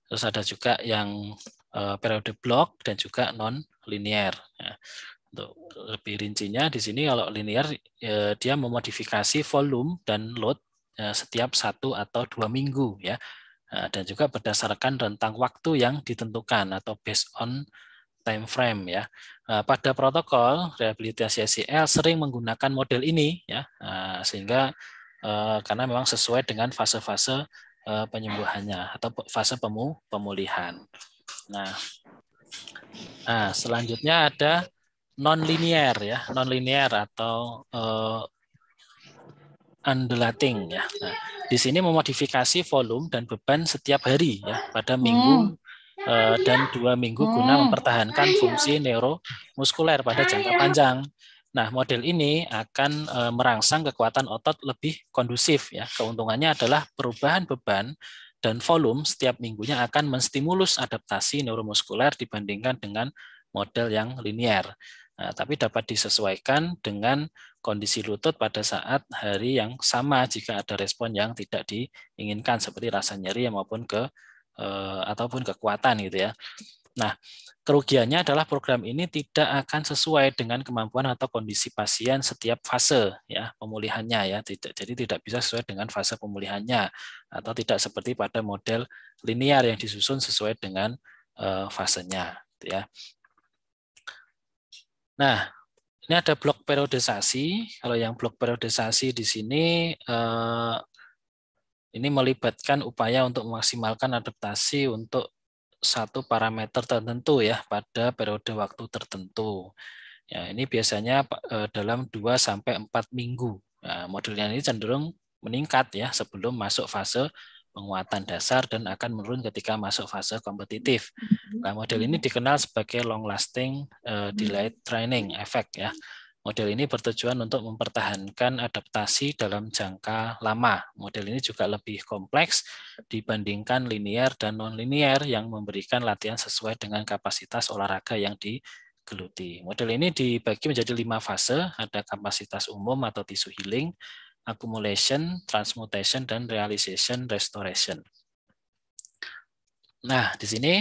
Terus ada juga yang eh, periode blok dan juga non linear. Ya. Untuk lebih rincinya di sini kalau linear ya, dia memodifikasi volume dan load ya, setiap satu atau dua minggu ya dan juga berdasarkan rentang waktu yang ditentukan atau based on time frame ya. Nah, pada protokol rehabilitasi ACL sering menggunakan model ini ya nah, sehingga eh, karena memang sesuai dengan fase-fase eh, penyembuhannya atau fase pemulihan. Nah, nah selanjutnya ada non-linear ya, non-linear atau eh, undulating ya. Nah, di sini memodifikasi volume dan beban setiap hari ya pada minggu, hmm. Eh, iya. dan dua minggu guna hmm. mempertahankan iya. fungsi neuromuskuler pada ah, jangka iya. panjang. Nah, model ini akan uh, merangsang kekuatan otot lebih kondusif ya. Keuntungannya adalah perubahan beban dan volume setiap minggunya akan menstimulus adaptasi neuromuskuler dibandingkan dengan model yang linier. Nah, tapi dapat disesuaikan dengan kondisi lutut pada saat hari yang sama jika ada respon yang tidak diinginkan seperti rasa nyeri maupun ke Eh, ataupun kekuatan gitu ya. Nah, kerugiannya adalah program ini tidak akan sesuai dengan kemampuan atau kondisi pasien setiap fase ya pemulihannya ya. Tidak, jadi tidak bisa sesuai dengan fase pemulihannya atau tidak seperti pada model linear yang disusun sesuai dengan eh, fasenya gitu ya. Nah, ini ada blok periodisasi. Kalau yang blok periodisasi di sini eh, ini melibatkan upaya untuk memaksimalkan adaptasi untuk satu parameter tertentu ya pada periode waktu tertentu. Ya, ini biasanya eh, dalam 2 sampai 4 minggu. Nah, modelnya ini cenderung meningkat ya sebelum masuk fase penguatan dasar dan akan menurun ketika masuk fase kompetitif. Nah, model ini dikenal sebagai long lasting uh, delayed training effect ya. Model ini bertujuan untuk mempertahankan adaptasi dalam jangka lama. Model ini juga lebih kompleks dibandingkan linear dan nonlinier yang memberikan latihan sesuai dengan kapasitas olahraga yang digeluti. Model ini dibagi menjadi lima fase, ada kapasitas umum atau tisu healing, accumulation, transmutation, dan realization restoration. Nah, di sini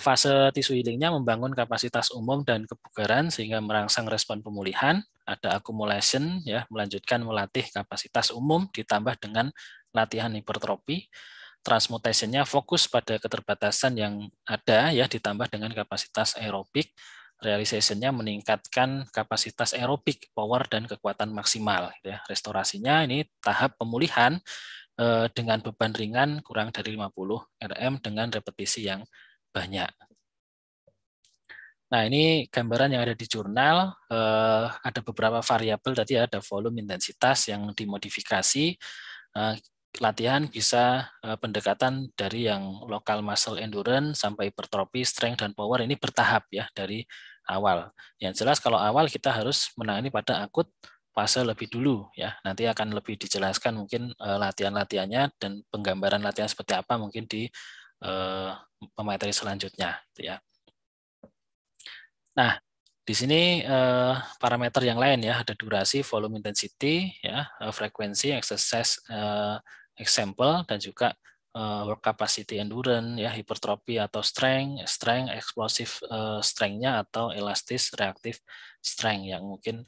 Fase tisu healingnya membangun kapasitas umum dan kebugaran sehingga merangsang respon pemulihan. Ada accumulation, ya, melanjutkan melatih kapasitas umum ditambah dengan latihan hipertropi. Transmutasinya fokus pada keterbatasan yang ada, ya, ditambah dengan kapasitas aerobik. Realisasinya meningkatkan kapasitas aerobik, power dan kekuatan maksimal. Ya. Restorasinya ini tahap pemulihan eh, dengan beban ringan kurang dari 50 RM dengan repetisi yang banyak. Nah, ini gambaran yang ada di jurnal. Eh, ada beberapa variabel tadi ada volume, intensitas yang dimodifikasi. Eh, latihan bisa eh, pendekatan dari yang lokal muscle endurance sampai hipertrofi, strength dan power ini bertahap ya dari awal. Yang jelas kalau awal kita harus menangani pada akut fase lebih dulu ya. Nanti akan lebih dijelaskan mungkin latihan-latihannya dan penggambaran latihan seperti apa mungkin di uh, eh, pemateri selanjutnya gitu ya. Nah, di sini uh, parameter yang lain ya ada durasi, volume intensity ya, eh, frekuensi, exercise uh, example dan juga uh, work capacity endurance ya hipertrofi atau strength strength explosive uh, strength atau elastis reaktif strength yang mungkin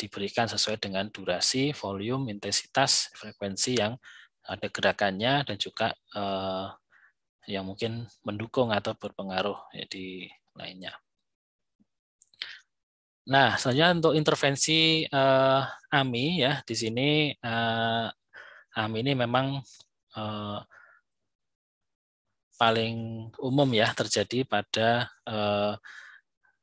diberikan sesuai dengan durasi, volume, intensitas, frekuensi yang ada gerakannya dan juga yang mungkin mendukung atau berpengaruh ya, di lainnya. Nah, selanjutnya untuk intervensi uh, eh, AMI ya di sini uh, eh, AMI ini memang uh, paling umum ya terjadi pada uh,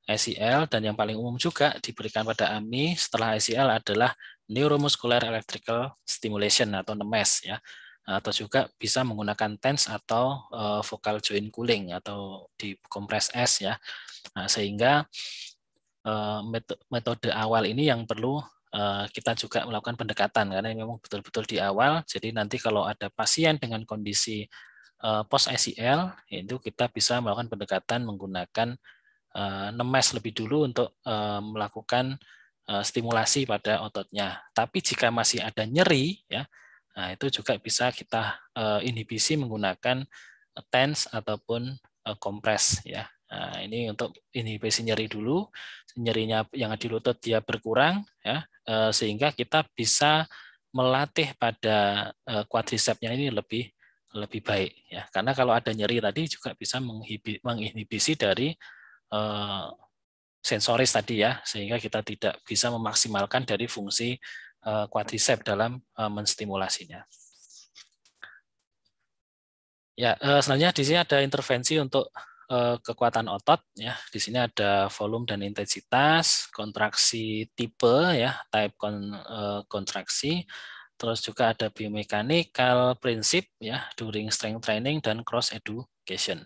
SEL dan yang paling umum juga diberikan pada AMI setelah SEL adalah neuromuscular electrical stimulation atau NEMS ya atau juga bisa menggunakan tense atau uh, vokal join cooling atau di kompres S ya. Nah, sehingga uh, metode awal ini yang perlu uh, kita juga melakukan pendekatan karena memang betul-betul di awal. Jadi nanti kalau ada pasien dengan kondisi uh, post ICL itu kita bisa melakukan pendekatan menggunakan uh, nemes lebih dulu untuk uh, melakukan uh, stimulasi pada ototnya. Tapi jika masih ada nyeri ya Nah, itu juga bisa kita uh, inhibisi menggunakan tense ataupun uh, eh, kompres ya. Nah, ini untuk inhibisi nyeri dulu, nyerinya yang di lutut dia berkurang ya, uh, sehingga kita bisa melatih pada uh, ini lebih lebih baik ya. Karena kalau ada nyeri tadi juga bisa menginhibisi dari uh, sensoris tadi ya, sehingga kita tidak bisa memaksimalkan dari fungsi Eh, quadricep dalam eh, menstimulasinya. Ya, eh, selanjutnya di sini ada intervensi untuk kekuatan otot ya. Di sini ada volume dan intensitas, kontraksi tipe ya, type kon, kontraksi. Terus juga ada biomekanikal prinsip ya, during strength training dan cross education.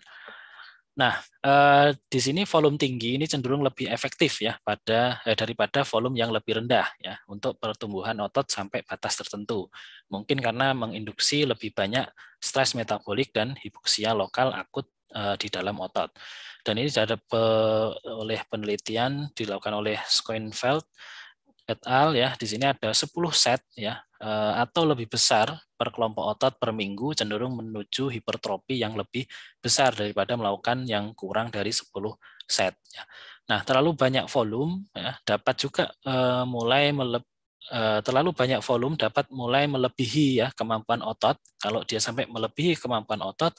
Nah, eh, di sini volume tinggi ini cenderung lebih efektif ya pada eh, daripada volume yang lebih rendah ya untuk pertumbuhan otot sampai batas tertentu. Mungkin karena menginduksi lebih banyak stres metabolik dan hipoksia lokal akut eh, di dalam otot. Dan ini ada pe, oleh penelitian dilakukan oleh Schoenfeld et al ya. Di sini ada 10 set ya Eh, atau lebih besar per kelompok otot per minggu cenderung menuju hipertrofi yang lebih besar daripada melakukan yang kurang dari 10 set. Ya. Nah, terlalu banyak volume ya, dapat juga uh, mulai melep, uh, eh, terlalu banyak volume dapat mulai melebihi ya kemampuan otot. Kalau dia sampai melebihi kemampuan otot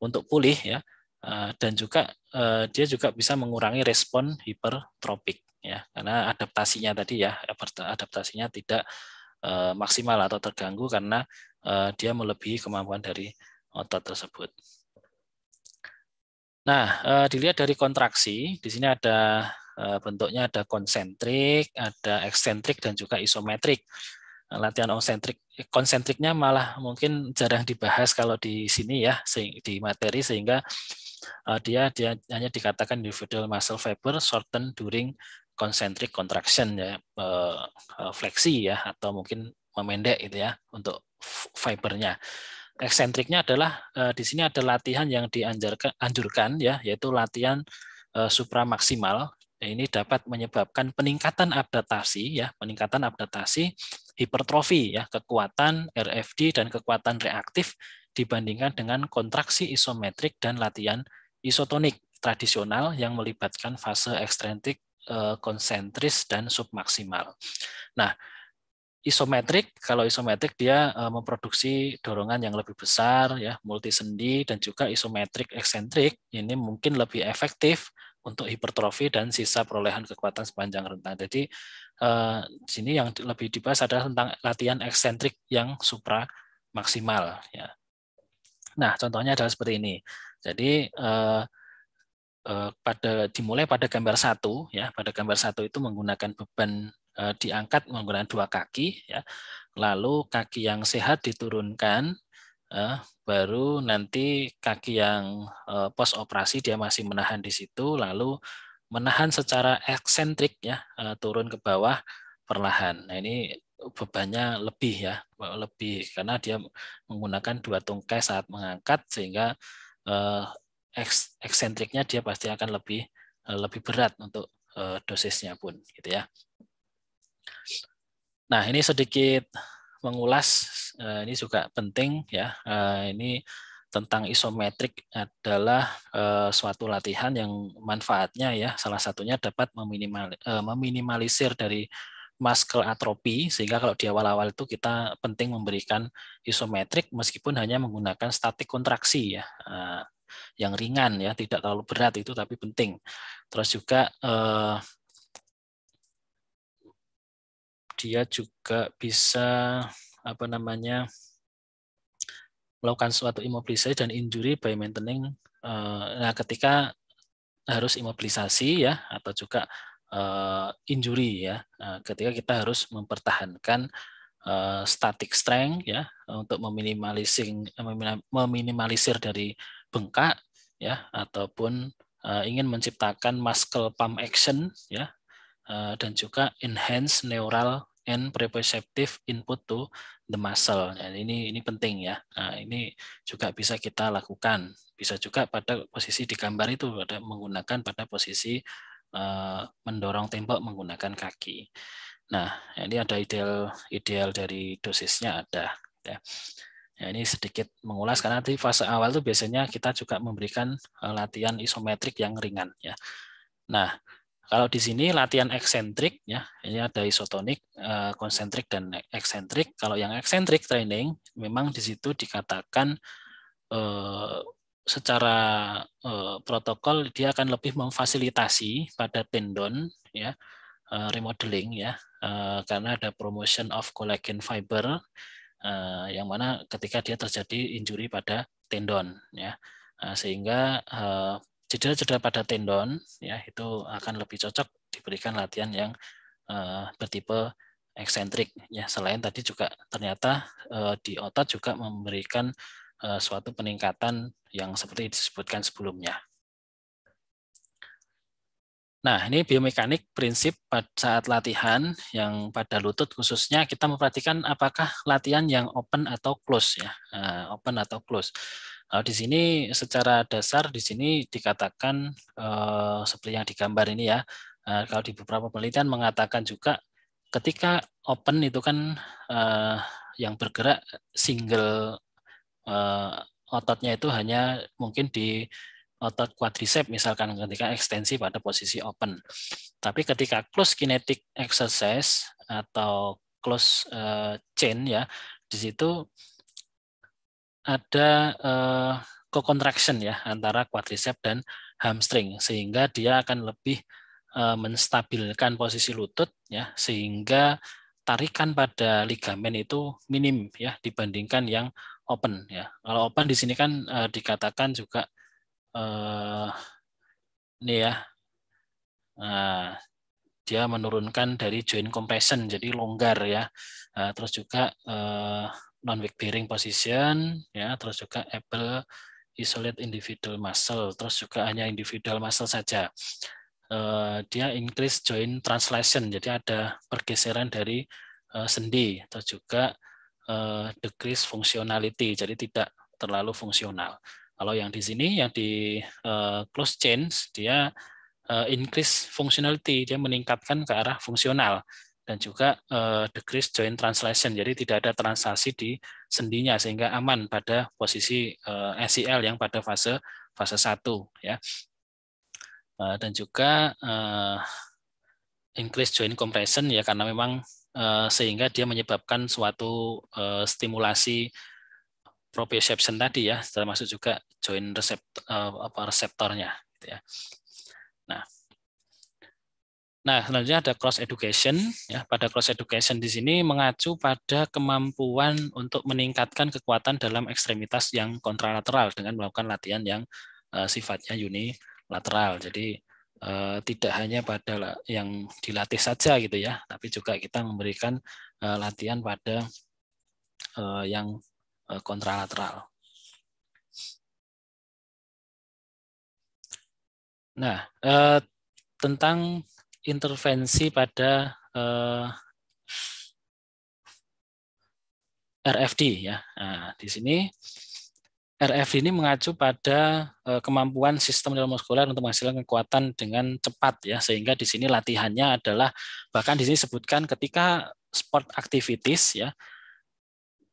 untuk pulih ya uh, dan juga uh, dia juga bisa mengurangi respon hipertropik ya karena adaptasinya tadi ya adaptasinya tidak Eh, maksimal atau terganggu karena eh, dia melebihi kemampuan dari otot tersebut. Nah, eh, dilihat dari kontraksi, di sini ada bentuknya ada konsentrik, ada eksentrik dan juga isometrik. Latihan konsentrik konsentriknya malah mungkin jarang dibahas kalau di sini ya di materi sehingga dia dia hanya dikatakan individual muscle fiber shorten during concentric contraction ya eh, eh, fleksi ya atau mungkin memendek itu ya untuk fibernya eksentriknya adalah eh, di sini ada latihan yang dianjurkan anjurkan ya yaitu latihan supra supramaksimal ini dapat menyebabkan peningkatan adaptasi ya peningkatan adaptasi hipertrofi ya kekuatan RFD dan kekuatan reaktif dibandingkan dengan kontraksi isometrik dan latihan isotonik tradisional yang melibatkan fase ekstrintik Eh, konsentris dan submaksimal. Nah, isometrik kalau isometrik dia eh, memproduksi dorongan yang lebih besar ya multisendi dan juga isometrik eksentrik ini mungkin lebih efektif untuk hipertrofi dan sisa perolehan kekuatan sepanjang rentang. Jadi eh, di sini yang lebih dibahas adalah tentang latihan eksentrik yang supra maksimal ya. Nah, contohnya adalah seperti ini. Jadi Eh, pada dimulai pada gambar satu ya pada gambar satu itu menggunakan beban eh, diangkat menggunakan dua kaki ya lalu kaki yang sehat diturunkan eh, baru nanti kaki yang pos operasi dia masih menahan di situ lalu menahan secara eksentrik ya turun ke bawah perlahan nah ini bebannya lebih ya lebih karena dia menggunakan dua tungkai saat mengangkat sehingga eksentriknya dia pasti akan lebih eh, lebih berat untuk eh, dosisnya pun gitu ya. Nah, ini sedikit mengulas eh, ini juga penting ya. Ini tentang isometrik adalah suatu latihan yang manfaatnya ya salah satunya dapat meminimal, meminimalisir dari muscle atrofi sehingga kalau di awal-awal itu kita penting memberikan isometrik meskipun hanya menggunakan static kontraksi ya yang ringan ya, tidak terlalu berat itu tapi penting. Terus juga eh, dia juga bisa apa namanya melakukan suatu imobilisasi dan injury by maintaining eh, nah ketika harus imobilisasi ya atau juga eh, injury ya nah, ketika kita harus mempertahankan eh, static strength ya untuk meminimalisir dari bengkak ya ataupun uh, ingin menciptakan muscle pump action ya uh, dan juga enhance neural and preceptive input to the muscle. ya ini ini penting ya. Nah, ini juga bisa kita lakukan. Bisa juga pada posisi di gambar itu pada menggunakan pada posisi uh, mendorong tembok menggunakan kaki. Nah, ini ada ideal ideal dari dosisnya ada. Ya. Ya, ini sedikit mengulas karena di fase awal itu biasanya kita juga memberikan eh, latihan isometrik yang ringan ya. Nah, kalau di sini latihan eksentrik ya, ini ada isotonik, eh, konsentrik dan eksentrik. Kalau yang eksentrik training memang di situ dikatakan eh, secara protokol dia akan lebih memfasilitasi pada tendon ya remodeling ya karena ada promotion of collagen fiber Eh, yang mana ketika dia terjadi injuri pada tendon ya eh, sehingga cedera-cedera eh, pada tendon ya itu akan lebih cocok diberikan latihan yang bertipe eksentrik ya selain tadi juga ternyata eh, di otot juga memberikan eh, suatu peningkatan yang seperti disebutkan sebelumnya Nah, ini biomekanik prinsip pada saat latihan yang pada lutut khususnya kita memperhatikan apakah latihan yang open atau close ya, uh, open atau close. Nah, di sini secara dasar di sini dikatakan uh, seperti yang digambar ini ya. Uh, kalau di beberapa penelitian mengatakan juga ketika open itu kan uh, yang bergerak single uh, ototnya itu hanya mungkin di otot quadriceps misalkan ketika ekstensi pada posisi open. Tapi ketika close kinetic exercise atau close uh, chain ya, di situ ada uh, co-contraction ya antara quadriceps dan hamstring sehingga dia akan lebih uh, menstabilkan posisi lutut ya sehingga tarikan pada ligamen itu minim ya dibandingkan yang open ya. Kalau open di sini kan uh, dikatakan juga Eh, ini ya Nah, dia menurunkan dari joint compression jadi longgar ya Nah, terus juga uh, eh, non weak bearing position ya terus juga apple isolate individual muscle terus juga hanya individual muscle saja uh, dia increase joint translation jadi ada pergeseran dari uh, sendi terus juga uh, decrease functionality jadi tidak terlalu fungsional kalau yang di sini, yang di uh, close change, dia uh, increase functionality, dia meningkatkan ke arah fungsional dan juga uh, decrease join translation. Jadi tidak ada transaksi di sendinya sehingga aman pada posisi uh, SEL yang pada fase fase 1 ya. Uh, dan juga uh, increase join compression ya karena memang uh, sehingga dia menyebabkan suatu uh, stimulasi proprioception tadi ya, termasuk juga join resept, eh, apa, reseptornya. Gitu ya. Nah, Nah, selanjutnya ada cross education. Ya, pada cross education di sini mengacu pada kemampuan untuk meningkatkan kekuatan dalam ekstremitas yang kontralateral dengan melakukan latihan yang uh, sifatnya unilateral. Jadi uh, tidak hanya pada yang dilatih saja gitu ya, tapi juga kita memberikan uh, latihan pada uh, yang Eh, kontralateral. Nah, eh, tentang intervensi pada eh, RFD ya. Nah, di sini RFD ini mengacu pada eh, kemampuan sistem neuromuskuler untuk menghasilkan kekuatan dengan cepat ya sehingga di sini latihannya adalah bahkan di sini sebutkan ketika sport activities ya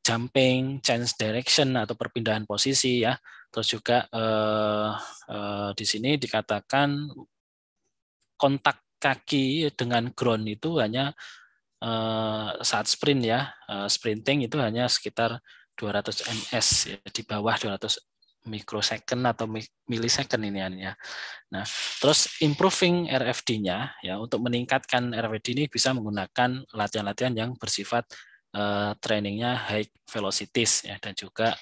jumping, change direction atau perpindahan posisi ya. Terus juga eh, eh, di sini dikatakan kontak kaki dengan ground itu hanya eh, saat sprint ya, eh, sprinting itu hanya sekitar 200 ms ya, di bawah 200 microsecond atau milisecond ini ya. Nah, terus improving RFD-nya ya untuk meningkatkan RFD ini bisa menggunakan latihan-latihan yang bersifat uh, trainingnya high velocities ya dan juga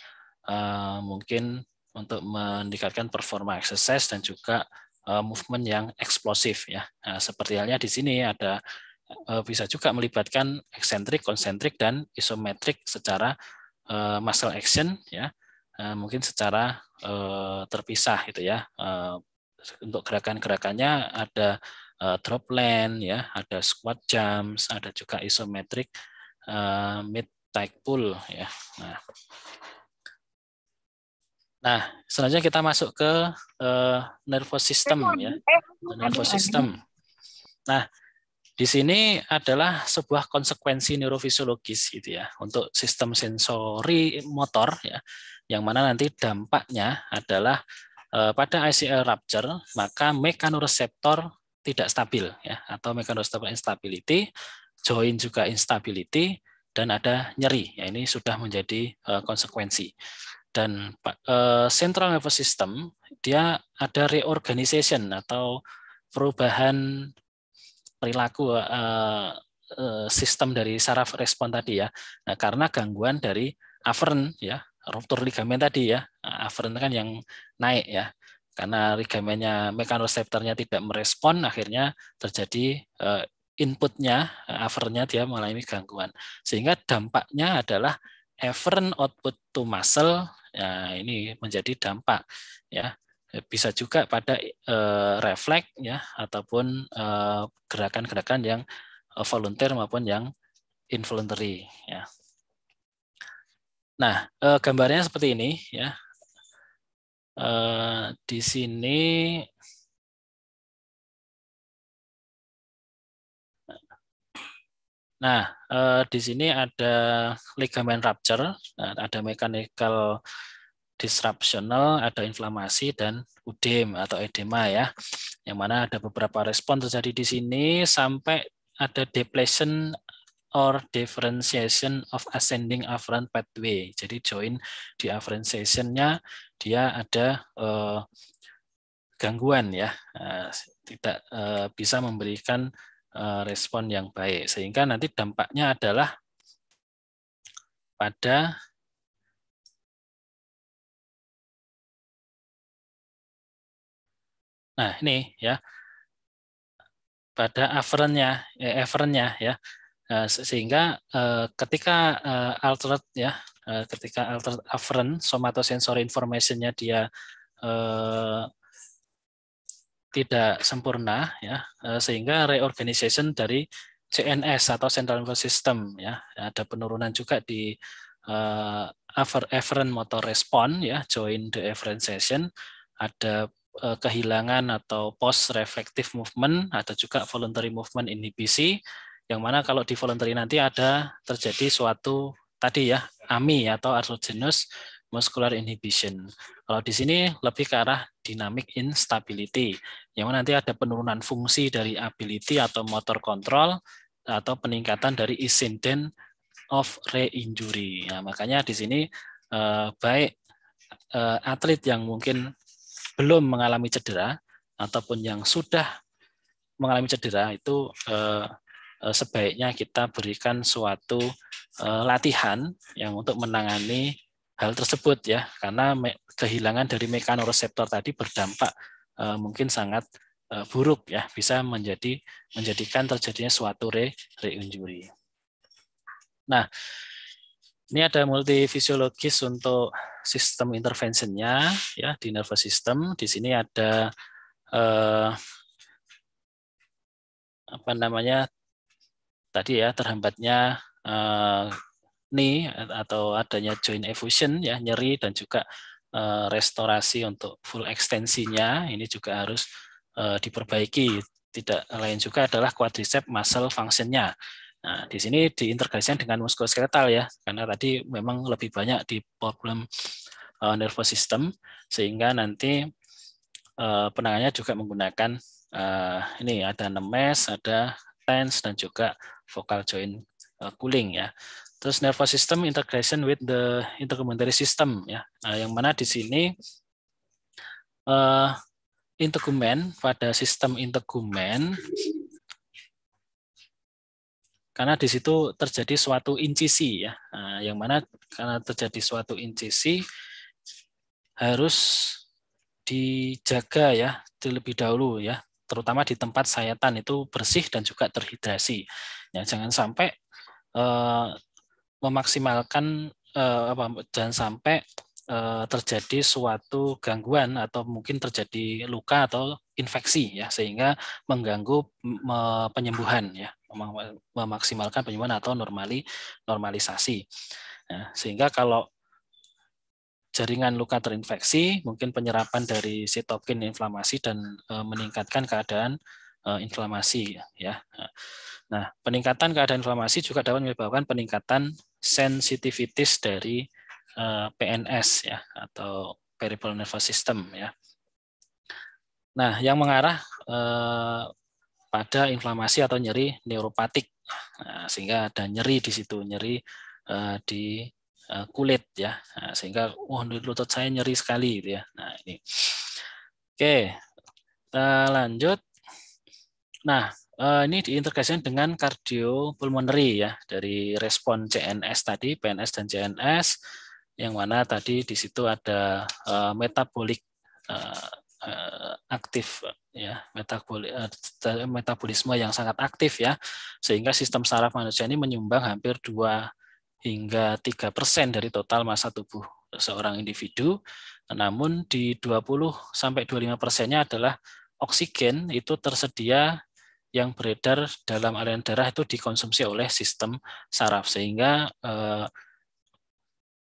uh, mungkin untuk meningkatkan performa exercise dan juga uh, movement yang eksplosif ya. Nah, seperti halnya di sini ada uh, bisa juga melibatkan eksentrik, konsentrik dan isometrik secara uh, muscle action ya. Uh, mungkin secara uh, terpisah gitu ya. Uh, untuk gerakan-gerakannya ada uh, drop land ya, ada squat jumps, ada juga isometrik Eh, mid tag pull ya. Nah. nah, selanjutnya kita masuk ke uh, nervous system ya. Eh, nervous system. Nah, di sini adalah sebuah konsekuensi neurofisiologis gitu ya untuk sistem sensori motor ya yang mana nanti dampaknya adalah pada ICL rupture maka mekanoreseptor tidak stabil ya atau mekanoreseptor instability join juga instability dan ada nyeri. Ya, ini sudah menjadi eh, konsekuensi. Dan uh, central nervous system dia ada reorganization atau perubahan perilaku eh, sistem dari saraf respon tadi ya. Nah, karena gangguan dari afferen ya, ruptur ligamen tadi ya. Nah, afferen kan yang naik ya. Karena ligamennya mekanoreseptornya tidak merespon akhirnya terjadi inputnya, eh, avernya dia mengalami gangguan. Sehingga dampaknya adalah effort output to muscle, ya ini menjadi dampak. ya Bisa juga pada uh, refleks ya ataupun eh, gerakan-gerakan yang volunteer maupun yang involuntary. Ya. Nah, gambarnya seperti ini ya. di sini Nah, eh, di sini ada ligamen rupture, nah, ada mechanical disruptional, ada inflamasi dan udem atau edema ya. Yang mana ada beberapa respon terjadi di sini sampai ada depletion or differentiation of ascending afferent pathway. Jadi join di afferentiation-nya dia ada eh, gangguan ya, Nah, tidak eh, bisa memberikan Eh, respon yang baik. Sehingga nanti dampaknya adalah pada Nah, ini ya. Pada afferentnya, eh, ya. Eh, sehingga eh, ketika altered ya, ketika altered afferent somatosensor informationnya dia tidak sempurna ya eh, sehingga reorganization dari CNS atau Central Nervous System ya ada penurunan juga di uh, eh, afferent motor respon ya join the afferent session ada uh, kehilangan atau post reflective movement ada juga voluntary movement inhibisi yang mana kalau di voluntary nanti ada terjadi suatu tadi ya AMI atau arthrogenous muscular inhibition. Kalau di sini lebih ke arah dynamic instability, yang nanti ada penurunan fungsi dari ability atau motor control atau peningkatan dari incident of re-injury. Nah, makanya di sini eh, baik eh, atlet yang mungkin belum mengalami cedera ataupun yang sudah mengalami cedera itu eh, sebaiknya kita berikan suatu latihan yang untuk menangani hal tersebut ya karena kehilangan dari mekanoreseptor tadi berdampak eh, mungkin sangat eh, buruk ya bisa menjadi menjadikan terjadinya suatu re reinjury. Nah, ini ada multi-fisiologis untuk sistem interventionnya ya di nervous system. Di sini ada eh, apa namanya tadi ya terhambatnya eh, knee atau adanya joint effusion ya nyeri dan juga uh, restorasi untuk full ekstensinya ini juga harus uh, diperbaiki. Tidak lain juga adalah quadriceps muscle functionnya. Nah, di sini diintegrasikan dengan muskuloskeletal ya, karena tadi memang lebih banyak di problem uh, nervous system, sehingga nanti uh, penangannya juga menggunakan uh, ini ada nemes, ada tens dan juga vokal joint cooling ya. Terus nervous system integration with the integumentary system ya. Nah, yang mana di sini uh, eh, integumen pada sistem integumen karena di situ terjadi suatu incisi ya. Nah, yang mana karena terjadi suatu incisi harus dijaga ya terlebih dahulu ya terutama di tempat sayatan itu bersih dan juga terhidrasi. Ya, jangan sampai eh, memaksimalkan uh, apa jangan sampai uh, terjadi suatu gangguan atau mungkin terjadi luka atau infeksi ya sehingga mengganggu penyembuhan ya memaksimalkan penyembuhan atau normali normalisasi ya, sehingga kalau jaringan luka terinfeksi mungkin penyerapan dari sitokin inflamasi dan uh, meningkatkan keadaan uh, inflamasi ya. Nah, Nah, peningkatan keadaan inflamasi juga dapat menyebabkan peningkatan sensitivitas dari eh, PNS ya atau peripheral nervous system ya. Nah, yang mengarah eh, pada inflamasi atau nyeri neuropatik, nah, sehingga ada nyeri di situ, nyeri eh, di kulit ya, nah, sehingga wah oh, lutut saya nyeri sekali gitu ya. Nah ini, oke, kita lanjut. Nah, Eh, ini diintegrasikan dengan kardio kardiopulmoneri ya dari respon CNS tadi PNS dan CNS yang mana tadi di situ ada uh, eh, metabolik uh, eh, uh, aktif ya metaboli, uh, metabolisme yang sangat aktif ya sehingga sistem saraf manusia ini menyumbang hampir dua hingga tiga persen dari total massa tubuh seorang individu namun di 20 sampai 25 persennya adalah oksigen itu tersedia yang beredar dalam aliran darah itu dikonsumsi oleh sistem saraf sehingga eh,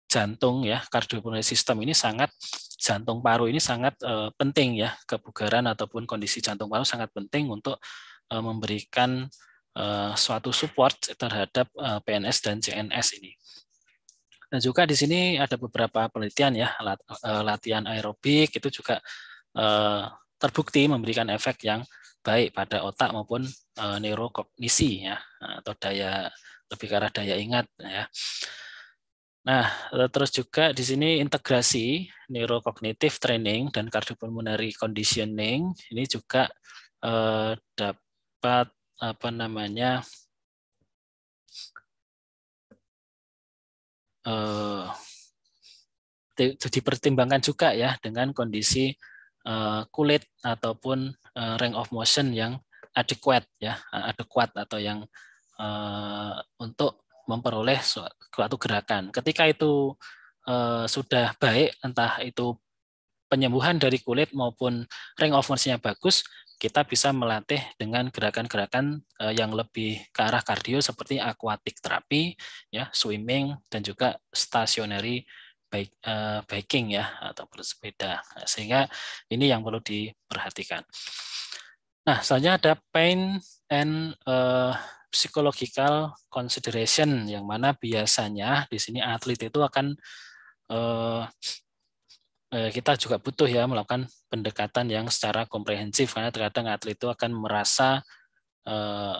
jantung ya kardiopulmoner sistem ini sangat jantung paru ini sangat eh, penting ya kebugaran ataupun kondisi jantung paru sangat penting untuk eh, memberikan eh, suatu support terhadap eh, PNS dan CNS ini. Dan juga di sini ada beberapa penelitian ya lat, eh, latihan aerobik itu juga eh, terbukti memberikan efek yang baik pada otak maupun uh, neurokognisi ya nah, atau daya lebih ke arah daya ingat ya. Nah, eh, terus juga di sini integrasi neurokognitif training dan cardiopulmonary conditioning ini juga uh, dapat apa namanya eh, dipertimbangkan juga ya dengan kondisi Eh, kulit ataupun eh, range of motion yang adequate ya eh, adekuat atau yang untuk memperoleh suatu gerakan. Ketika itu sudah baik entah itu penyembuhan dari kulit maupun range of motionnya bagus, kita bisa melatih dengan gerakan-gerakan yang lebih ke arah kardio seperti aquatic terapi, ya, swimming dan juga stationary baik eh, biking ya atau bersepeda. sehingga ini yang perlu diperhatikan. Nah, soalnya ada pain and uh, psychological consideration yang mana biasanya di sini atlet itu akan uh, kita juga butuh ya melakukan pendekatan yang secara komprehensif karena terkadang atlet itu akan merasa eh,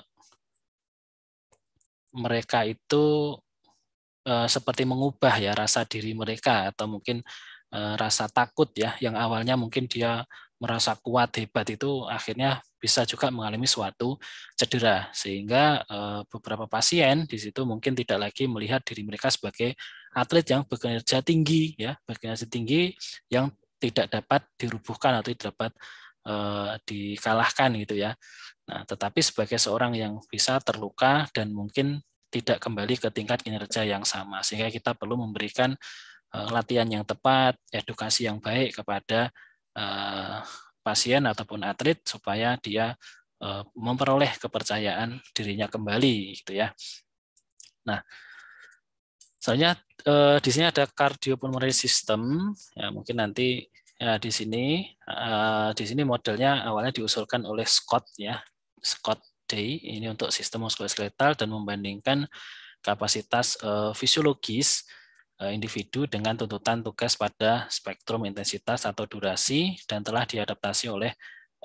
mereka itu Eh, seperti mengubah ya rasa diri mereka atau mungkin eh, rasa takut ya yang awalnya mungkin dia merasa kuat hebat itu akhirnya bisa juga mengalami suatu cedera sehingga eh, beberapa pasien di situ mungkin tidak lagi melihat diri mereka sebagai atlet yang bekerja tinggi ya bekerja tinggi yang tidak dapat dirubuhkan atau tidak dapat dikalahkan gitu ya. Nah, tetapi sebagai seorang yang bisa terluka dan mungkin tidak kembali ke tingkat kinerja yang sama sehingga kita perlu memberikan eh, latihan yang tepat, edukasi yang baik kepada eh, pasien ataupun atlet supaya dia eh, memperoleh kepercayaan dirinya kembali gitu ya. Nah, soalnya di sini ada cardiopulmonary system ya mungkin nanti ya, di sini di sini modelnya awalnya diusulkan oleh Scott ya Scott day ini untuk sistem muskuloskeletal dan membandingkan kapasitas eh, fisiologis eh, individu dengan tuntutan tugas pada spektrum intensitas atau durasi dan telah diadaptasi oleh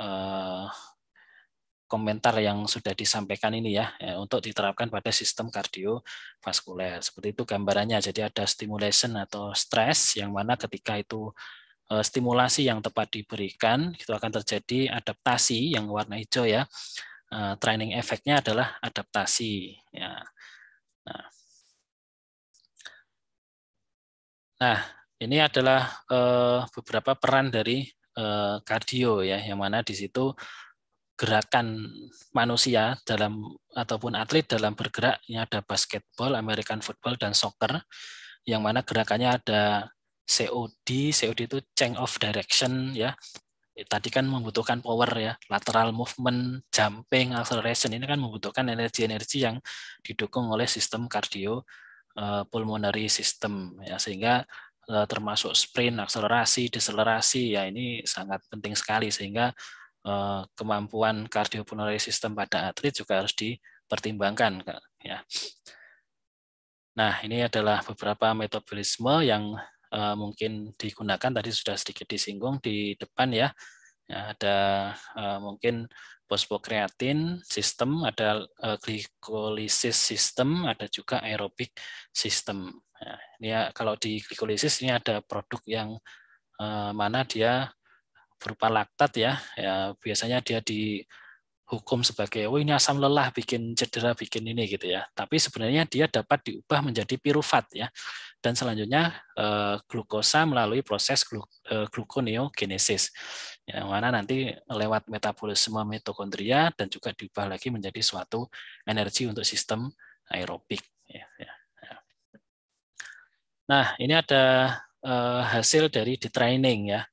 eh, komentar yang sudah disampaikan ini ya untuk diterapkan pada sistem kardiovaskuler. Seperti itu gambarannya. Jadi ada stimulation atau stress yang mana ketika itu stimulasi yang tepat diberikan itu akan terjadi adaptasi yang warna hijau ya Eh, training efeknya adalah adaptasi. Ya. Nah. nah, ini adalah eh, beberapa peran dari uh, kardio ya, yang mana di situ gerakan manusia dalam ataupun atlet dalam bergeraknya ada basketball, American football dan soccer yang mana gerakannya ada COD, COD itu change of direction ya tadi kan membutuhkan power ya, lateral movement, jumping, acceleration ini kan membutuhkan energi-energi yang didukung oleh sistem kardio eh, pulmonary system ya sehingga eh, termasuk sprint, akselerasi, deselerasi ya ini sangat penting sekali sehingga eh, kemampuan kardiopulmonary sistem pada atlet juga harus dipertimbangkan ya. Nah, ini adalah beberapa metabolisme yang Eh, mungkin digunakan tadi sudah sedikit disinggung di depan ya. ya ada uh, mungkin fosfokreatin sistem, ada uh, glikolisis sistem, ada juga aerobik sistem. Ya, ini ya, kalau di glikolisis ini ada produk yang mana dia berupa laktat ya. ya biasanya dia di hukum sebagai oh ini asam lelah bikin cedera bikin ini gitu ya tapi sebenarnya dia dapat diubah menjadi piruvat ya dan selanjutnya eh, glukosa melalui proses glukoneogenesis eh, ya, yang mana nanti lewat metabolisme mitokondria dan juga diubah lagi menjadi suatu energi untuk sistem aerobik ya, ya, nah ini ada eh, hasil dari detraining ya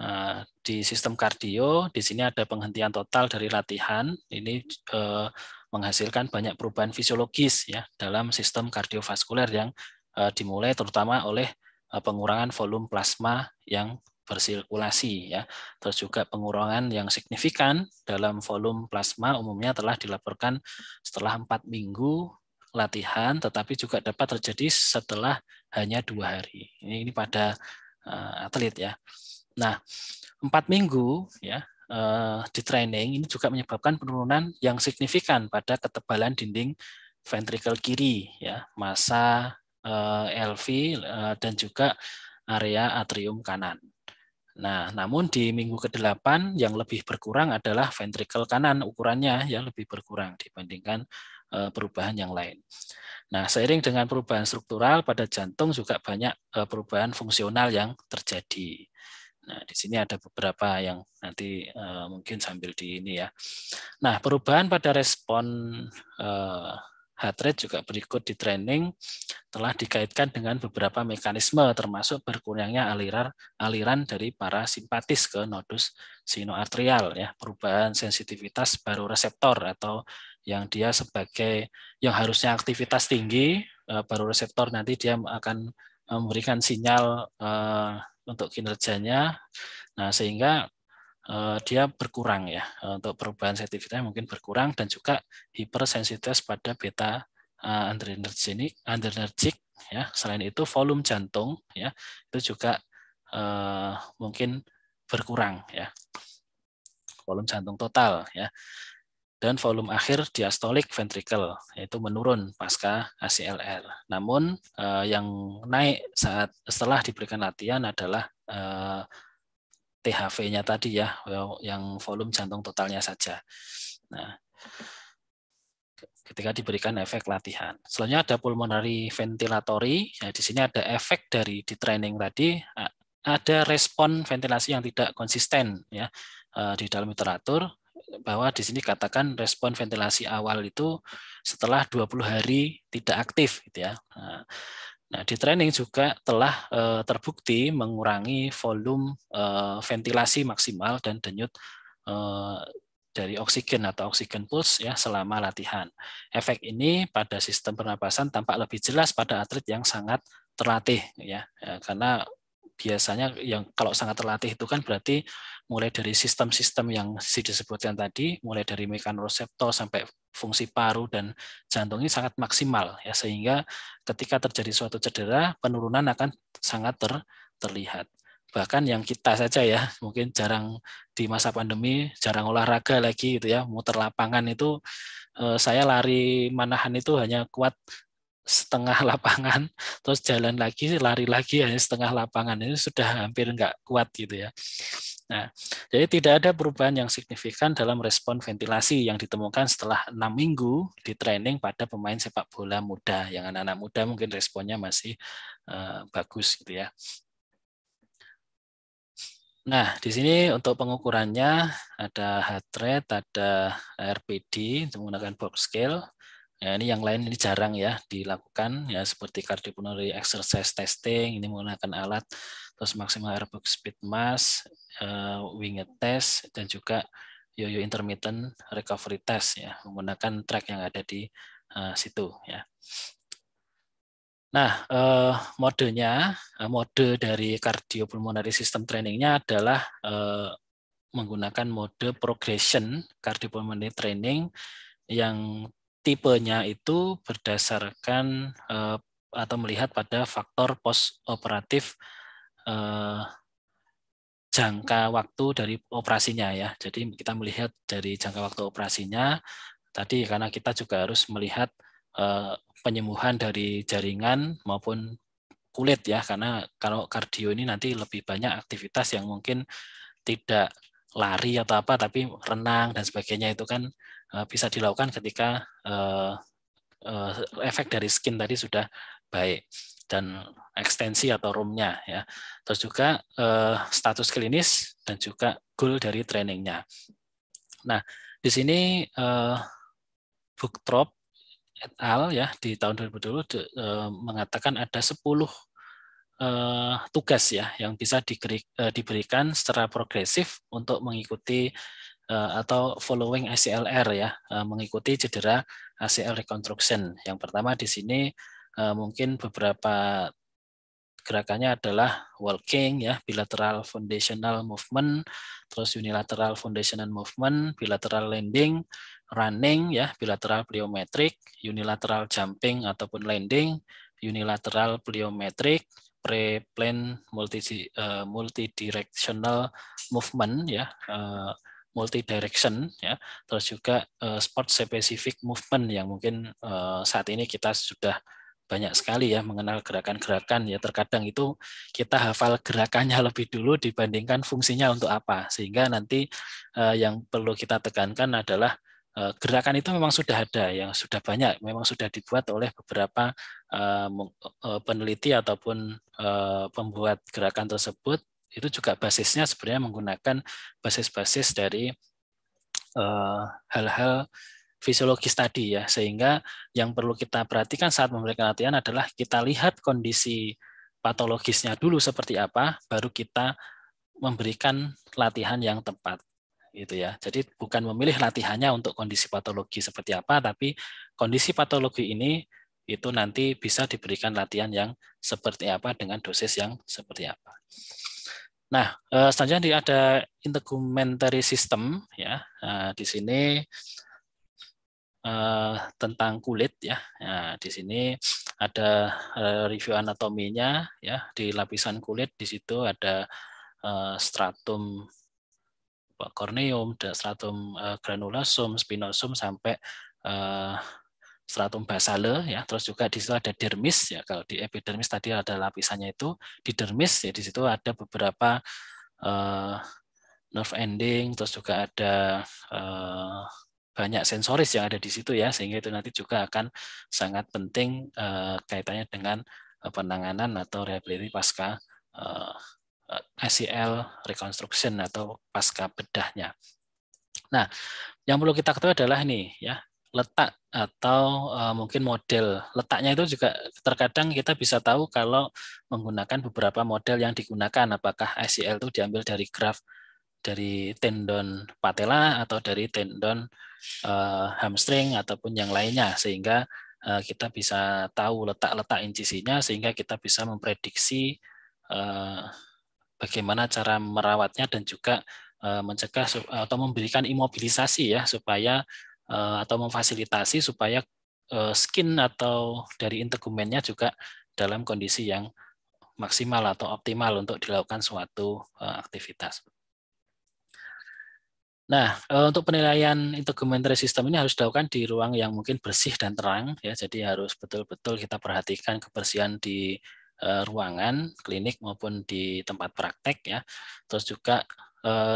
Nah, di sistem kardio, di sini ada penghentian total dari latihan. Ini eh, menghasilkan banyak perubahan fisiologis ya dalam sistem kardiovaskuler yang eh, dimulai terutama oleh eh, pengurangan volume plasma yang bersirkulasi ya. Terus juga pengurangan yang signifikan dalam volume plasma umumnya telah dilaporkan setelah empat minggu latihan, tetapi juga dapat terjadi setelah hanya dua hari. Ini, ini pada atlet ya. Nah, empat minggu ya eh, di training ini juga menyebabkan penurunan yang signifikan pada ketebalan dinding ventrikel kiri, ya masa eh, LV eh, dan juga area atrium kanan. Nah, namun di minggu ke-8 yang lebih berkurang adalah ventrikel kanan ukurannya yang lebih berkurang dibandingkan perubahan yang lain. Nah, seiring dengan perubahan struktural pada jantung juga banyak perubahan fungsional yang terjadi. Nah, di sini ada beberapa yang nanti uh, mungkin sambil di ini ya. Nah, perubahan pada respon uh, heart rate juga berikut di training telah dikaitkan dengan beberapa mekanisme termasuk berkurangnya aliran aliran dari para simpatis ke nodus sinoatrial ya, perubahan sensitivitas baru reseptor atau yang dia sebagai yang harusnya aktivitas tinggi eh, baru reseptor nanti dia akan memberikan sinyal uh, untuk kinerjanya. Nah, sehingga eh, dia berkurang ya eh, untuk perubahan sensitivitasnya mungkin berkurang dan juga hipersensitivitas pada beta eh, adrenergic adrenergic ya. Selain itu volume jantung ya itu juga eh, mungkin berkurang ya. Volume jantung total ya dan volume akhir diastolik ventrikel yaitu menurun pasca ACLR. Namun eh, yang naik saat setelah diberikan latihan adalah eh, THV-nya tadi ya eh, yang volume jantung totalnya saja. Nah, ketika diberikan efek latihan. Selanjutnya ada pulmonary ventilatory. Ya, di sini ada efek dari di training tadi ada respon ventilasi yang tidak konsisten ya eh, di dalam literatur bahwa di sini katakan respon ventilasi awal itu setelah 20 hari tidak aktif gitu ya. Nah, nah di training juga telah eh, terbukti mengurangi volume eh, ventilasi maksimal dan denyut eh, dari oksigen atau oksigen pulse ya selama latihan. Efek ini pada sistem pernapasan tampak lebih jelas pada atlet yang sangat terlatih ya karena biasanya yang kalau sangat terlatih itu kan berarti mulai dari sistem-sistem yang disebutkan tadi, mulai dari mekanoreseptor sampai fungsi paru dan jantung ini sangat maksimal ya sehingga ketika terjadi suatu cedera penurunan akan sangat ter, terlihat. Bahkan yang kita saja ya, mungkin jarang di masa pandemi, jarang olahraga lagi gitu ya, muter lapangan itu eh, saya lari manahan itu hanya kuat setengah lapangan, terus jalan lagi, lari lagi hanya setengah lapangan. Ini sudah hampir nggak kuat gitu ya. Nah, jadi tidak ada perubahan yang signifikan dalam respon ventilasi yang ditemukan setelah enam minggu di training pada pemain sepak bola muda. Yang anak-anak muda mungkin responnya masih uh, bagus gitu ya. Nah, di sini untuk pengukurannya ada heart rate, ada RPD menggunakan box scale, Ya, ini yang lain ini jarang ya dilakukan ya seperti cardiopulmonary exercise testing ini menggunakan alat terus maksimal aerobic speed mass, uh, eh, winged test dan juga yoyo intermittent recovery test ya menggunakan track yang ada di uh, situ ya. Nah, uh, modenya, mode dari cardiopulmonary system trainingnya adalah uh, menggunakan mode progression cardiopulmonary training yang tipenya itu berdasarkan eh, atau melihat pada faktor post operatif eh, jangka waktu dari operasinya ya. Jadi kita melihat dari jangka waktu operasinya tadi karena kita juga harus melihat eh, penyembuhan dari jaringan maupun kulit ya karena kalau kardio ini nanti lebih banyak aktivitas yang mungkin tidak lari atau apa tapi renang dan sebagainya itu kan Eh, bisa dilakukan ketika eh, eh, efek dari skin tadi sudah baik dan ekstensi atau roomnya ya terus juga status klinis dan juga goal dari trainingnya nah di sini eh, Booktrop et al ya di tahun 2020 mengatakan ada 10 tugas ya yang bisa diberikan secara progresif untuk mengikuti Eh, atau following ACLR ya, eh, mengikuti cedera ACL reconstruction. Yang pertama di sini eh, mungkin beberapa gerakannya adalah walking ya, bilateral foundational movement, terus unilateral foundational movement, bilateral landing, running ya, bilateral pliometric, unilateral jumping ataupun landing, unilateral pliometric, pre-plane multi uh, multidirectional movement ya. Uh, multi direction ya terus juga eh, sport specific movement yang mungkin eh, saat ini kita sudah banyak sekali ya mengenal gerakan-gerakan ya terkadang itu kita hafal gerakannya lebih dulu dibandingkan fungsinya untuk apa sehingga nanti eh, yang perlu kita tekankan adalah gerakan itu memang sudah ada yang sudah banyak memang sudah dibuat oleh beberapa peneliti ataupun pembuat gerakan tersebut itu juga basisnya sebenarnya menggunakan basis-basis dari eh, hal-hal uh, fisiologis tadi ya sehingga yang perlu kita perhatikan saat memberikan latihan adalah kita lihat kondisi patologisnya dulu seperti apa baru kita memberikan latihan yang tepat gitu ya jadi bukan memilih latihannya untuk kondisi patologi seperti apa tapi kondisi patologi ini itu nanti bisa diberikan latihan yang seperti apa dengan dosis yang seperti apa Nah, eh, selanjutnya di ada integumentary system ya. Nah, di sini eh, tentang kulit ya. Nah, di sini ada eh, review anatominya ya di lapisan kulit di situ ada stratum corneum, stratum granulosum, spinosum sampai stratum basale ya terus juga di situ ada dermis ya kalau di epidermis tadi ada lapisannya itu di dermis ya di situ ada beberapa uh, nerve ending terus juga ada uh, banyak sensoris yang ada di situ ya sehingga itu nanti juga akan sangat penting uh, kaitannya dengan penanganan atau rehabilitasi pasca uh, ACL reconstruction atau pasca bedahnya. Nah, yang perlu kita ketahui adalah nih ya letak atau uh, mungkin model. Letaknya itu juga terkadang kita bisa tahu kalau menggunakan beberapa model yang digunakan. Apakah ICL itu diambil dari graf dari tendon patella atau dari tendon uh, hamstring ataupun yang lainnya sehingga uh, kita bisa tahu letak-letak incisinya sehingga kita bisa memprediksi uh, bagaimana cara merawatnya dan juga mencegah atau memberikan imobilisasi ya supaya Eh, atau memfasilitasi supaya eh, skin atau dari integumennya juga dalam kondisi yang maksimal atau optimal untuk dilakukan suatu eh, aktivitas. Nah, untuk penilaian integumentary system ini harus dilakukan di ruang yang mungkin bersih dan terang, ya. Jadi harus betul-betul kita perhatikan kebersihan di ruangan klinik maupun di tempat praktek, ya. Terus juga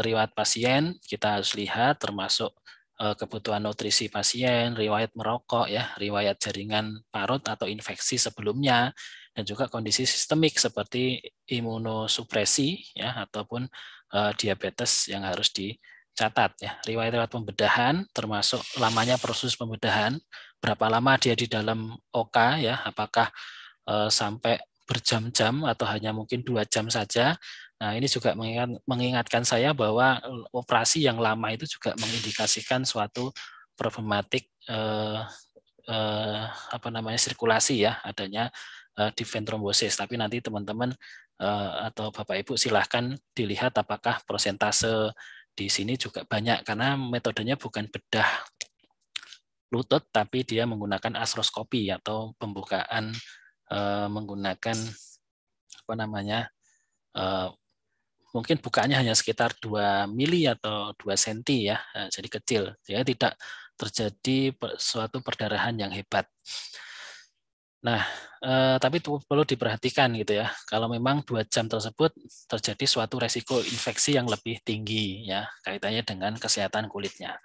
riwayat pasien kita harus lihat, termasuk Eh, kebutuhan nutrisi pasien, riwayat merokok ya, riwayat jaringan parut atau infeksi sebelumnya dan juga kondisi sistemik seperti imunosupresi ya ataupun eh, diabetes yang harus dicatat ya. Riwayat-riwayat pembedahan termasuk lamanya proses pembedahan, berapa lama dia di dalam OK ya, apakah eh, sampai berjam-jam atau hanya mungkin dua jam saja Nah, ini juga mengingat, mengingatkan saya bahwa eh, operasi yang lama itu juga mengindikasikan suatu problematik eh, eh, apa namanya sirkulasi ya, adanya eh, defense trombosis. Tapi nanti teman-teman eh, atau Bapak Ibu silahkan dilihat apakah persentase di sini juga banyak karena metodenya bukan bedah lutut tapi dia menggunakan astroskopi atau pembukaan eh, menggunakan apa namanya eh, mungkin bukanya hanya sekitar 2 mili atau 2 cm ya, eh, jadi kecil. ya tidak terjadi suatu perdarahan yang hebat. Nah, eh, tapi perlu diperhatikan gitu ya. Kalau memang dua jam tersebut terjadi suatu resiko infeksi yang lebih tinggi ya, kaitannya dengan kesehatan kulitnya.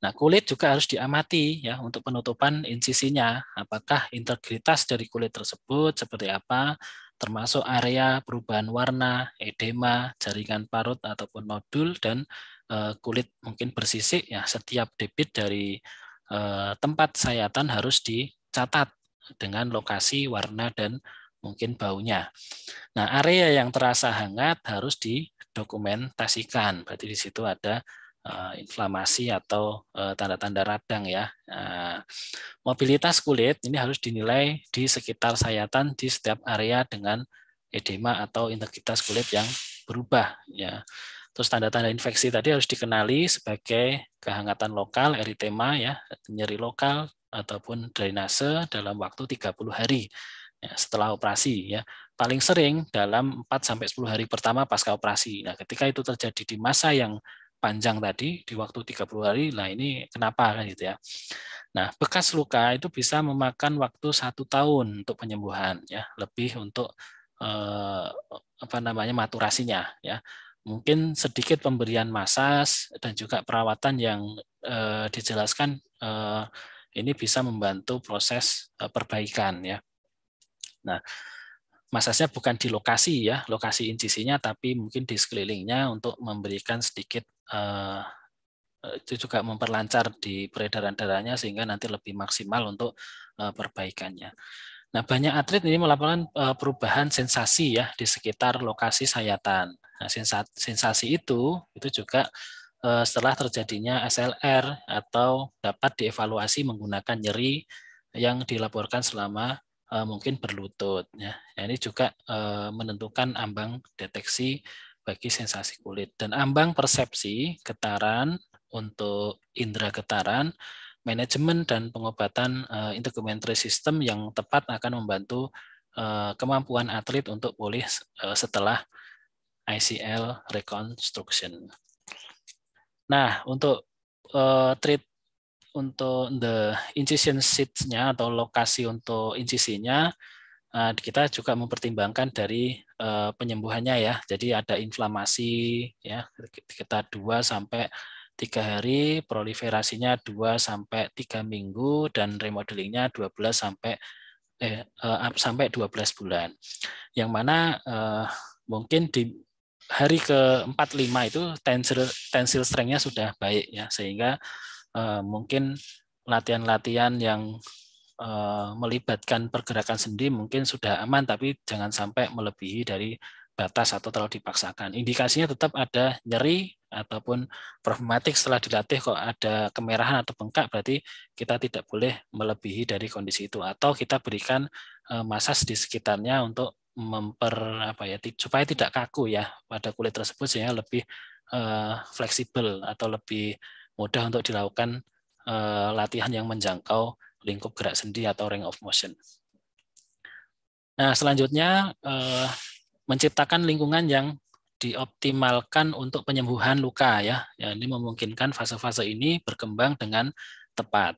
Nah, kulit juga harus diamati ya untuk penutupan insisinya. Apakah integritas dari kulit tersebut seperti apa? termasuk area perubahan warna, edema, jaringan parut ataupun nodul dan eh, kulit mungkin bersisik ya setiap debit dari eh, tempat sayatan harus dicatat dengan lokasi, warna dan mungkin baunya. Nah, area yang terasa hangat harus didokumentasikan. Berarti di situ ada Eh, inflamasi atau eh, tanda-tanda radang ya. Eh, mobilitas kulit ini harus dinilai di sekitar sayatan di setiap area dengan edema atau integritas kulit yang berubah ya. Terus tanda-tanda infeksi tadi harus dikenali sebagai kehangatan lokal, eritema ya, nyeri lokal ataupun drainase dalam waktu 30 hari ya, setelah operasi ya. Paling sering dalam 4 sampai 10 hari pertama pasca operasi. Nah, ketika itu terjadi di masa yang panjang tadi di waktu 30 hari, nah ini kenapa kan gitu ya. Nah, bekas luka itu bisa memakan waktu satu tahun untuk penyembuhan ya, lebih untuk eh, apa namanya maturasinya ya. Mungkin sedikit pemberian massas dan juga perawatan yang eh, dijelaskan eh, ini bisa membantu proses eh, perbaikan ya. Nah, masasnya bukan di lokasi ya, lokasi incisinya tapi mungkin di sekelilingnya untuk memberikan sedikit Eh, eh, itu juga memperlancar di peredaran darahnya sehingga nanti lebih maksimal untuk eh, perbaikannya. Nah, banyak atlet ini melaporkan perubahan sensasi ya di sekitar lokasi sayatan. Nah, sensasi itu itu juga setelah terjadinya SLR atau dapat dievaluasi menggunakan nyeri yang dilaporkan selama mungkin berlutut ya. Nah, ini juga menentukan ambang deteksi bagi sensasi kulit. Dan ambang persepsi getaran untuk indera getaran, manajemen dan pengobatan uh, integumentary system yang tepat akan membantu uh, kemampuan atlet untuk pulih uh, setelah ICL reconstruction. Nah, untuk uh, treat untuk the incision seats-nya atau lokasi untuk incisinya Eh, kita juga mempertimbangkan dari eh, penyembuhannya ya. Jadi ada inflamasi ya kita 2 sampai tiga hari, proliferasinya 2 sampai 3 minggu dan remodelingnya 12 sampai eh, eh sampai 12 bulan. Yang mana eh, mungkin di hari ke-45 itu tensil tensil strength-nya sudah baik ya sehingga eh, mungkin latihan-latihan yang Eh, melibatkan pergerakan sendi mungkin sudah aman, tapi jangan sampai melebihi dari batas atau terlalu dipaksakan. Indikasinya tetap ada nyeri ataupun problematik setelah dilatih kok ada kemerahan atau bengkak berarti kita tidak boleh melebihi dari kondisi itu atau kita berikan eh, masas di sekitarnya untuk memper apa ya supaya tidak kaku ya pada kulit tersebut sehingga lebih eh, fleksibel atau lebih mudah untuk dilakukan latihan yang menjangkau lingkup gerak sendi atau range of motion. Nah, selanjutnya eh, menciptakan lingkungan yang dioptimalkan untuk penyembuhan luka ya. ya ini memungkinkan fase-fase ini berkembang dengan tepat.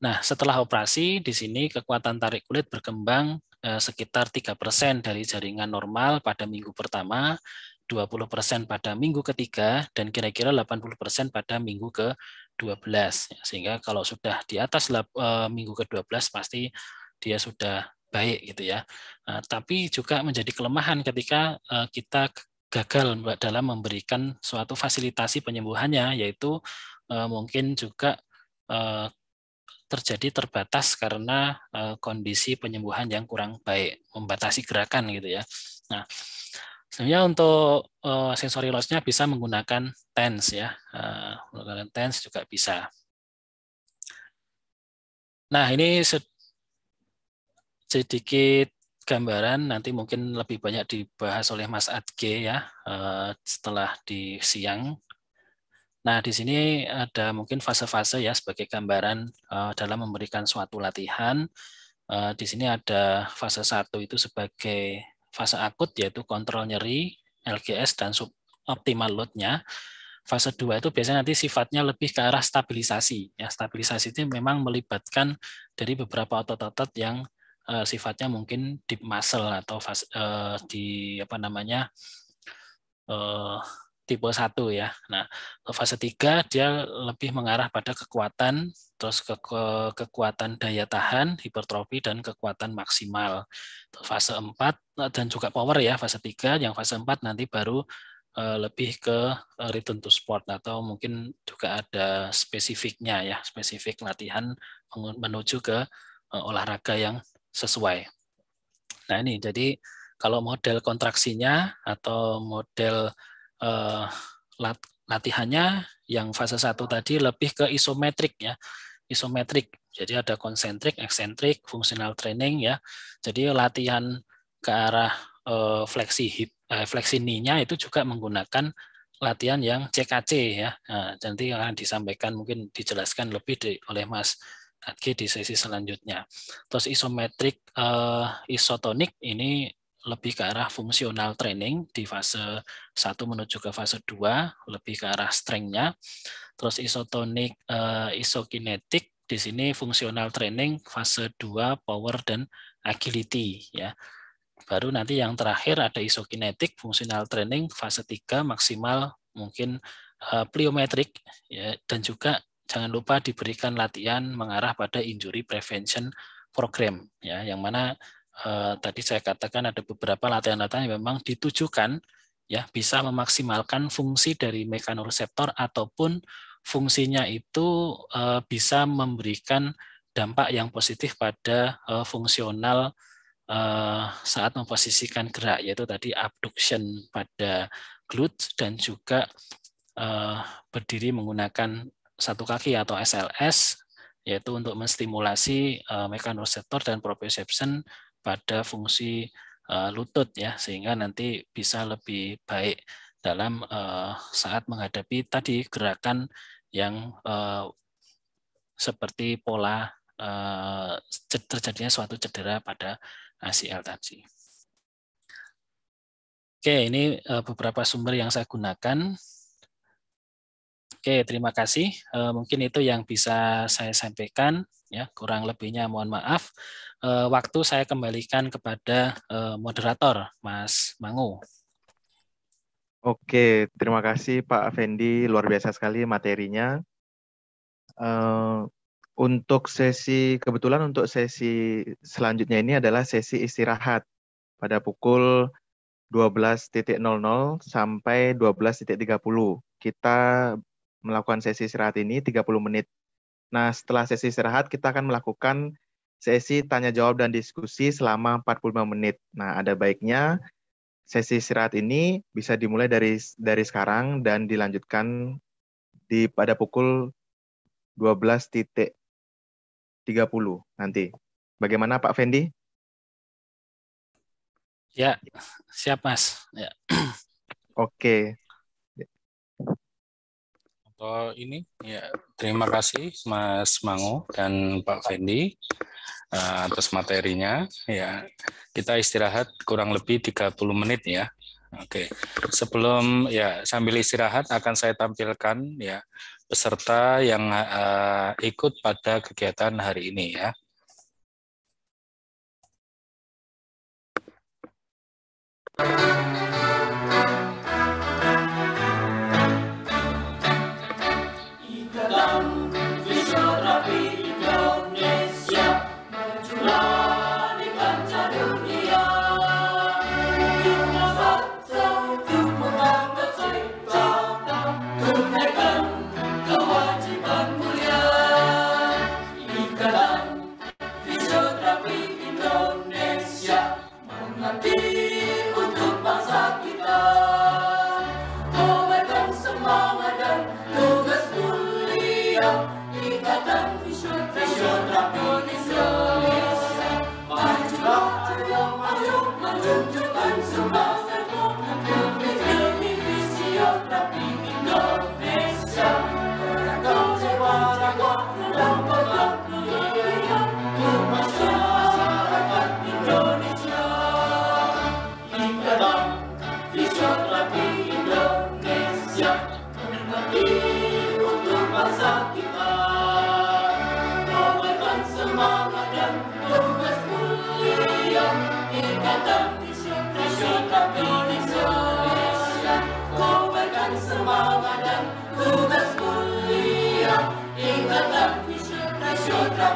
Nah, setelah operasi di sini kekuatan tarik kulit berkembang eh, sekitar 3% dari jaringan normal pada minggu pertama, 20% pada minggu ketiga dan kira-kira 80% pada minggu ke 12 ya. sehingga kalau sudah di atas eh, minggu ke-12 pasti dia sudah baik gitu ya. Nah, tapi juga menjadi kelemahan ketika eh, kita gagal dalam memberikan suatu fasilitasi penyembuhannya yaitu eh, mungkin juga terjadi terbatas karena kondisi penyembuhan yang kurang baik, membatasi gerakan gitu ya. Nah, sebenarnya untuk uh, loss-nya bisa menggunakan TENS ya menggunakan tense juga bisa. Nah, ini sedikit gambaran nanti mungkin lebih banyak dibahas oleh Mas Adge ya eh, setelah di siang. Nah, di sini ada mungkin fase-fase ya sebagai gambaran eh, dalam memberikan suatu latihan. Eh, di sini ada fase satu itu sebagai fase akut yaitu kontrol nyeri, LGS dan suboptimal load-nya fase 2 itu biasanya nanti sifatnya lebih ke arah stabilisasi. Ya, stabilisasi itu memang melibatkan dari beberapa otot-otot yang uh, sifatnya mungkin di muscle atau fase, uh, di apa namanya uh, tipe satu ya. Nah, fase 3 dia lebih mengarah pada kekuatan, terus ke, ke kekuatan daya tahan, hipertrofi dan kekuatan maksimal. Fase 4 eh, dan juga power ya, fase 3, yang fase 4 nanti baru uh, lebih ke eh, return to sport atau mungkin juga ada spesifiknya ya, spesifik latihan menuju ke uh, olahraga yang sesuai. Nah ini jadi kalau model kontraksinya atau model uh, latihannya yang fase satu tadi lebih ke isometrik ya, isometrik. Jadi ada konsentrik, eksentrik, fungsional training ya. Jadi latihan ke arah eh, fleksi hip, eh, fleksi ninya itu juga menggunakan latihan yang CKC ya. Nah, nanti akan disampaikan mungkin dijelaskan lebih di, oleh Mas Adki di sesi selanjutnya. Terus isometrik uh, eh, isotonik ini lebih ke arah fungsional training di fase 1 menuju ke fase 2, lebih ke arah strength-nya. Terus isotonik uh, isokinetik di sini fungsional training fase 2 power dan agility ya. Baru nanti yang terakhir ada isokinetik, fungsional training, fase 3 maksimal mungkin eh, pliometrik ya, dan juga jangan lupa diberikan latihan mengarah pada injury prevention program ya yang mana eh, tadi saya katakan ada beberapa latihan-latihan yang memang ditujukan ya bisa memaksimalkan fungsi dari mekanoreseptor ataupun fungsinya itu eh, bisa memberikan dampak yang positif pada eh, fungsional Eh, saat memposisikan gerak yaitu tadi abduction pada glute dan juga eh, berdiri menggunakan satu kaki atau SLS yaitu untuk menstimulasi eh, mekanoreseptor dan proprioception pada fungsi lutut ya sehingga nanti bisa lebih baik dalam saat menghadapi tadi gerakan yang seperti pola terjadinya suatu cedera pada ACL tadi. Oke, ini eh, beberapa sumber yang saya gunakan. Oke, terima kasih. Eh, mungkin itu yang bisa saya sampaikan. Ya, kurang lebihnya mohon maaf. Eh, waktu saya kembalikan kepada moderator, Mas Mangu. Oke, terima kasih Pak Fendi. Luar biasa sekali materinya untuk sesi kebetulan untuk sesi selanjutnya ini adalah sesi istirahat pada pukul 12.00 sampai 12.30. Kita melakukan sesi istirahat ini 30 menit. Nah, setelah sesi istirahat kita akan melakukan sesi tanya jawab dan diskusi selama 45 menit. Nah, ada baiknya sesi istirahat ini bisa dimulai dari dari sekarang dan dilanjutkan di pada pukul 12.30 30 nanti. Bagaimana Pak Fendi? Ya, siap Mas. Ya. Oke. Untuk ini, ya terima kasih Mas Mango dan Pak Fendi eh, atas materinya. Ya, kita istirahat kurang lebih 30 menit ya. Oke, sebelum ya sambil istirahat akan saya tampilkan ya peserta yang uh, ikut pada kegiatan hari ini ya. Thank you.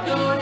Lord.